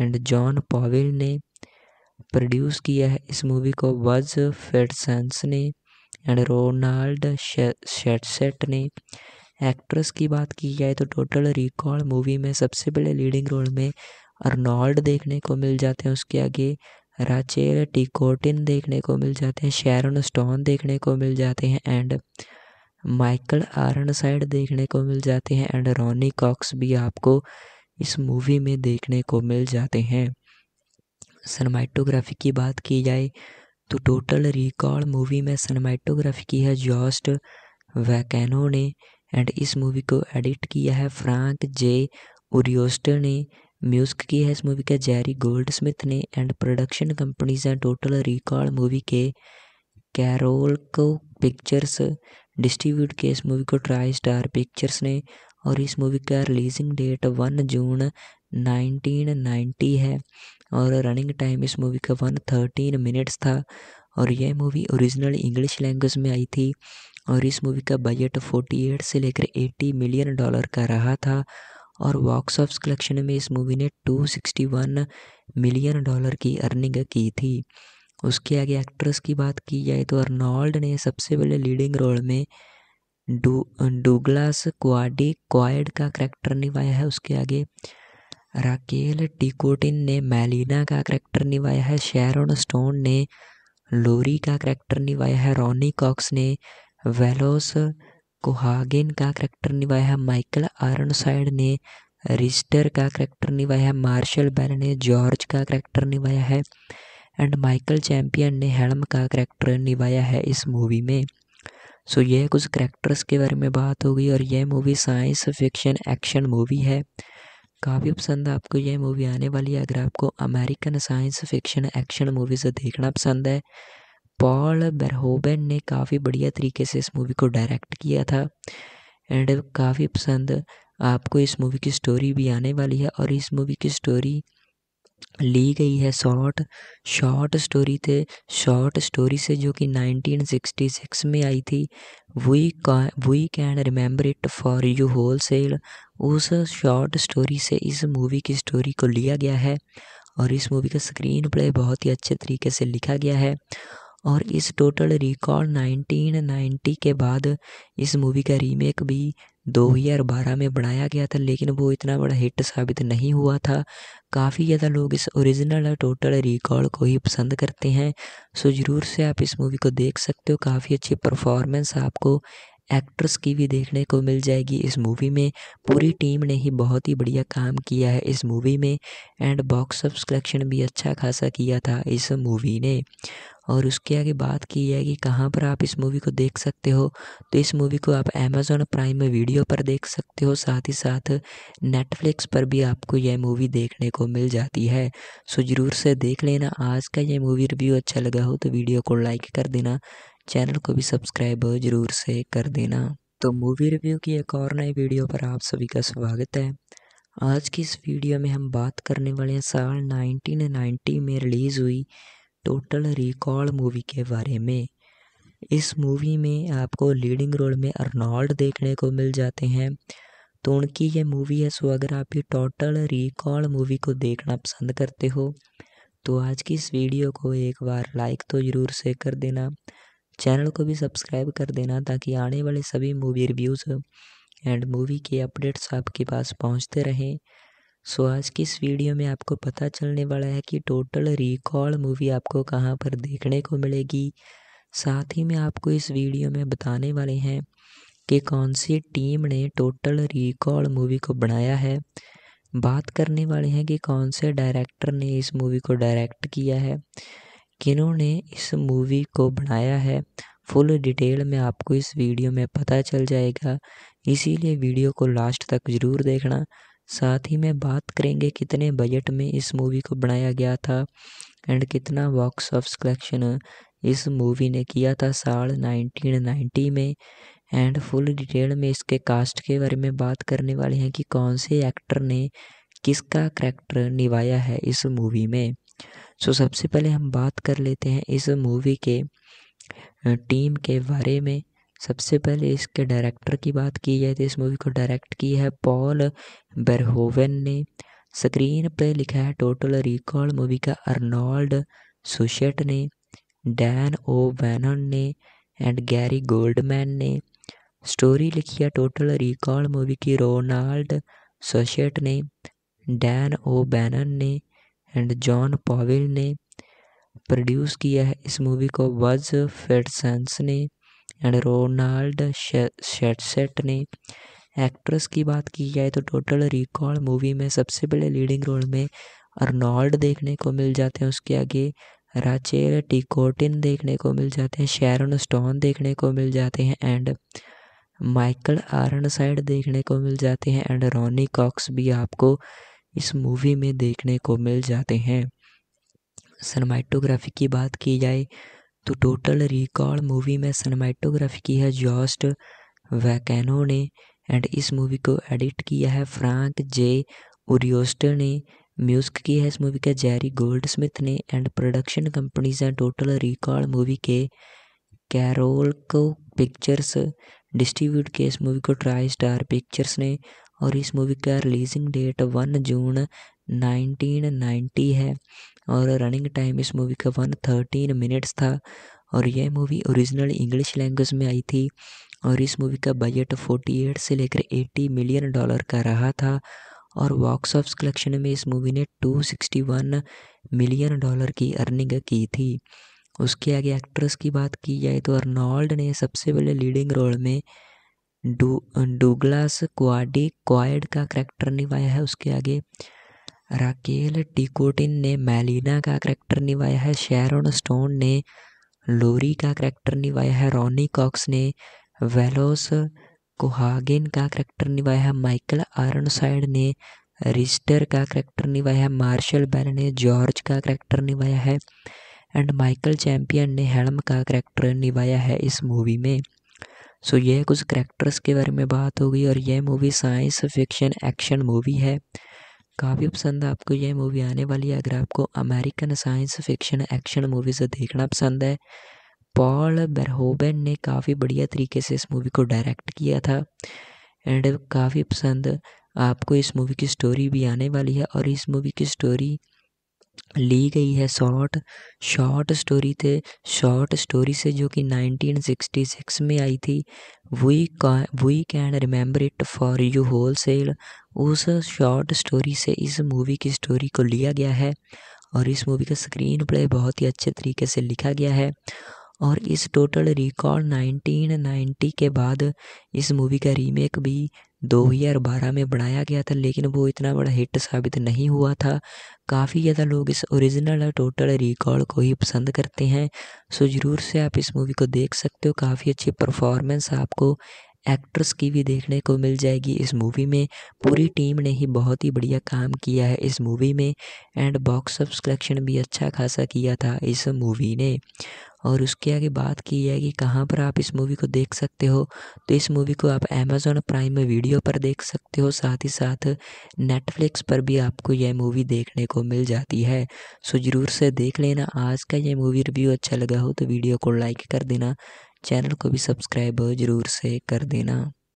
एंड जॉन पॉविल ने प्रोड्यूस किया है इस मूवी को वज फेडसन्स ने एंड रोनाल्ड शेटसेट ने एक्ट्रेस की बात की जाए तो टोटल रिकॉर्ड मूवी में सबसे बड़े लीडिंग रोल में अर्नॉल्ड देखने को मिल जाते हैं उसके आगे राचेल टिकोटिन देखने को मिल जाते हैं शेरन स्टोन देखने को मिल जाते हैं एंड माइकल आरन साइड देखने को मिल जाते हैं एंड रॉनी कॉक्स भी आपको इस मूवी में देखने को मिल जाते हैं सनमाइटोग्राफी की बात की जाए तो टोटल रिकॉल मूवी में सिनेमाटोग्राफी की है जॉस्ट वैकैनो ने एंड इस मूवी को एडिट किया है फ्रैंक जे ओरियोस्टर ने म्यूजिक की है इस मूवी का जेरी गोल्ड स्मिथ ने एंड प्रोडक्शन कंपनीज हैं टोटल रिकॉल मूवी के कैरोल को पिक्चर्स डिस्ट्रीब्यूट किया इस मूवी को ट्राई स्टार पिक्चर्स ने और इस मूवी का रिलीजिंग डेट वन जून 1990 है और रनिंग टाइम इस मूवी का वन थर्टीन मिनट्स था और यह मूवी ओरिजिनल इंग्लिश लैंग्वेज में आई थी और इस मूवी का बजट 48 से लेकर 80 मिलियन डॉलर का रहा था और बॉक्स ऑफिस कलेक्शन में इस मूवी ने 261 मिलियन डॉलर की अर्निंग की थी उसके आगे एक्ट्रेस की बात की जाए तो अर्नॉल्ड ने सबसे पहले लीडिंग रोल में डू डू क्वाडी क्वाइड का करैक्टर निभाया है उसके आगे राकेल टिकोटिन ने मैलिना का करैक्टर निभाया है शेरन स्टोन ने लोरी का करैक्टर निभाया है रॉनी कॉक्स ने वेलोस कोहागिन का करैक्टर निभाया है माइकल आर्नसाइड ने रिस्टर का करैक्टर निभाया है मार्शल बेल ने जॉर्ज का करैक्टर निभाया है एंड माइकल चैम्पियन ने हेलम का करैक्टर निभाया है इस मूवी में सो so, यह कुछ करैक्टर्स के बारे में बात होगी और यह movie science fiction action movie है काफ़ी पसंद आपको यह मूवी आने वाली है अगर आपको American science fiction action movies देखना पसंद है पॉल बेरहोबेन ने काफ़ी बढ़िया तरीके से इस मूवी को डायरेक्ट किया था एंड काफ़ी पसंद आपको इस मूवी की स्टोरी भी आने वाली है और इस मूवी की स्टोरी ली गई है शॉर्ट शॉर्ट स्टोरी थे शॉर्ट स्टोरी से जो कि 1966 में आई थी वी का we can remember it for you whole cell उस शॉर्ट स्टोरी से इस मूवी की स्टोरी को लिया गया है और इस मूवी का स्क्रीन प्ले बहुत ही अच्छे तरीके से लिखा गया है और इस टोटल रिकॉर्ड 1990 के बाद इस मूवी का रीमेक भी 2012 में बनाया गया था लेकिन वो इतना बड़ा हिट साबित नहीं हुआ था काफ़ी ज़्यादा लोग इस ओरिजिनल टोटल रिकॉर्ड को ही पसंद करते हैं सो ज़रूर से आप इस मूवी को देख सकते हो काफ़ी अच्छी परफॉर्मेंस आपको एक्ट्रेस की भी देखने को मिल जाएगी इस मूवी में पूरी टीम ने ही बहुत ही बढ़िया काम किया है इस मूवी में एंड बॉक्स ऑफ कलेक्शन भी अच्छा खासा किया था इस मूवी ने और उसके आगे बात की है कि कहाँ पर आप इस मूवी को देख सकते हो तो इस मूवी को आप अमेज़ोन प्राइम में वीडियो पर देख सकते हो साथ ही साथ नेटफ्लिक्स पर भी आपको यह मूवी देखने को मिल जाती है सो ज़रूर से देख लेना आज का यह मूवी रिव्यू अच्छा लगा हो तो वीडियो को लाइक कर देना चैनल को भी सब्सक्राइब ज़रूर से कर देना तो मूवी रिव्यू की एक और नई वीडियो पर आप सभी का स्वागत है आज की इस वीडियो में हम बात करने वाले हैं साल 1990 में रिलीज़ हुई टोटल रिकॉल मूवी के बारे में इस मूवी में आपको लीडिंग रोल में अर्नॉल्ड देखने को मिल जाते हैं तो उनकी ये मूवी है सो अगर आप ये टोटल रिकॉल मूवी को देखना पसंद करते हो तो आज की इस वीडियो को एक बार लाइक तो ज़रूर से कर देना चैनल को भी सब्सक्राइब कर देना ताकि आने वाले सभी मूवी रिव्यूज़ एंड मूवी के अपडेट्स आपके पास पहुंचते रहें सो आज की इस वीडियो में आपको पता चलने वाला है कि टोटल रिकॉल मूवी आपको कहाँ पर देखने को मिलेगी साथ ही में आपको इस वीडियो में बताने वाले हैं कि कौन सी टीम ने टोटल रिकॉल मूवी को बनाया है बात करने वाले हैं कि कौन से डायरेक्टर ने इस मूवी को डायरेक्ट किया है किन्होंने इस मूवी को बनाया है फुल डिटेल में आपको इस वीडियो में पता चल जाएगा इसीलिए वीडियो को लास्ट तक ज़रूर देखना साथ ही में बात करेंगे कितने बजट में इस मूवी को बनाया गया था एंड कितना बॉक्स ऑफ कलेक्शन इस मूवी ने किया था साल 1990 में एंड फुल डिटेल में इसके कास्ट के बारे में बात करने वाले हैं कि कौन से एक्टर ने किसका करैक्टर निभाया है इस मूवी में सो so, सबसे पहले हम बात कर लेते हैं इस मूवी के टीम के बारे में सबसे पहले इसके डायरेक्टर की बात की जाए तो इस मूवी को डायरेक्ट की है पॉल बेरहोवेन ने स्क्रीन पे लिखा है टोटल रिकॉल मूवी का अर्नोल्ड सुशेट ने डैन ओ बैनन ने एंड गैरी गोल्डमैन ने स्टोरी लिखी है टोटल रिकॉल मूवी की रोनाल्ड सोशेट ने डैन ओ बैनन ने एंड जॉन पॉविल ने प्रोड्यूस किया है इस मूवी को वज फेडसन्स ने एंड रोनाल्ड शेटसेट ने एक्ट्रेस की बात की जाए तो टोटल रिकॉर्ड मूवी में सबसे पहले लीडिंग रोल में अर्नॉल्ड देखने को मिल जाते हैं उसके आगे राचेल टिकोटिन देखने को मिल जाते हैं शेरन स्टोन देखने को मिल जाते हैं एंड माइकल आरन साइड देखने को मिल जाते हैं एंड रॉनी कॉक्स भी आपको इस मूवी में देखने को मिल जाते हैं सनमाइटोग्राफी की बात की जाए तो टोटल रिकॉल मूवी में सिनेमाटोग्राफी की है जॉस्ट वैकैनो ने एंड इस मूवी को एडिट किया है फ्रैंक जे उरियोस्ट ने म्यूजिक किया है इस मूवी का जैरी गोल्डस्मिथ ने एंड प्रोडक्शन कंपनीज हैं टोटल रिकॉल मूवी के कैरोल को पिक्चर्स डिस्ट्रीब्यूट किया इस मूवी को ट्राई स्टार पिक्चर्स ने और इस मूवी का रिलीजिंग डेट वन जून 1990 है और रनिंग टाइम इस मूवी का वन थर्टीन मिनट्स था और यह मूवी ओरिजिनल इंग्लिश लैंग्वेज में आई थी और इस मूवी का बजट 48 से लेकर 80 मिलियन डॉलर का रहा था और बॉक्स ऑफ कलेक्शन में इस मूवी ने 261 मिलियन डॉलर की अर्निंग की थी उसके आगे एक्ट्रेस की बात की जाए तो अर्नॉल्ड ने सबसे पहले लीडिंग रोल में डू डू डूगलास क्वाडी क्वाइड का करैक्टर निभाया है उसके आगे राकेल टिकोटिन ने मैलिना का करैक्टर निभाया है शेरोन स्टोन ने लोरी का करैक्टर निभाया है रॉनी कॉक्स ने वेलोस कोहागिन का करैक्टर निभाया है माइकल आरन साइड ने रिस्टर का करैक्टर निभाया है मार्शल बेल ने जॉर्ज का करैक्टर निभाया है एंड माइकल चैम्पियन ने हेलम का करैक्टर निभाया है इस मूवी में सो so, यह कुछ करैक्टर्स के बारे में बात होगी और यह movie science fiction action movie है काफ़ी पसंद आपको यह मूवी आने वाली है अगर आपको American science fiction action movies देखना पसंद है पॉल बेरहोबेन ने काफ़ी बढ़िया तरीके से इस मूवी को डायरेक्ट किया था एंड काफ़ी पसंद आपको इस मूवी की स्टोरी भी आने वाली है और इस मूवी की स्टोरी ली गई है शॉर्ट शॉर्ट स्टोरी थे शॉर्ट स्टोरी से जो कि 1966 में आई थी वी का we can remember it for you whole cell उस शॉर्ट स्टोरी से इस मूवी की स्टोरी को लिया गया है और इस मूवी का स्क्रीन प्ले बहुत ही अच्छे तरीके से लिखा गया है और इस टोटल रिकॉर्ड 1990 के बाद इस मूवी का रीमेक भी दो हज़ार बारह में बनाया गया था लेकिन वो इतना बड़ा हिट साबित नहीं हुआ था काफ़ी ज़्यादा लोग इस ओरिजिनल और टोटल रिकॉर्ड को ही पसंद करते हैं सो ज़रूर से आप इस मूवी को देख सकते हो काफ़ी अच्छी परफॉर्मेंस आपको एक्ट्रेस की भी देखने को मिल जाएगी इस मूवी में पूरी टीम ने ही बहुत ही बढ़िया काम किया है इस मूवी में एंड बॉक्स ऑफ कलेक्शन भी अच्छा खासा किया था इस मूवी ने और उसके आगे बात की है कि कहाँ पर आप इस मूवी को देख सकते हो तो इस मूवी को आप अमेज़ोन प्राइम वीडियो पर देख सकते हो साथ ही साथ नेटफ्लिक्स पर भी आपको यह मूवी देखने को मिल जाती है सो ज़रूर से देख लेना आज का यह मूवी रिव्यू अच्छा लगा हो तो वीडियो को लाइक कर देना चैनल को भी सब्सक्राइब जरूर से कर देना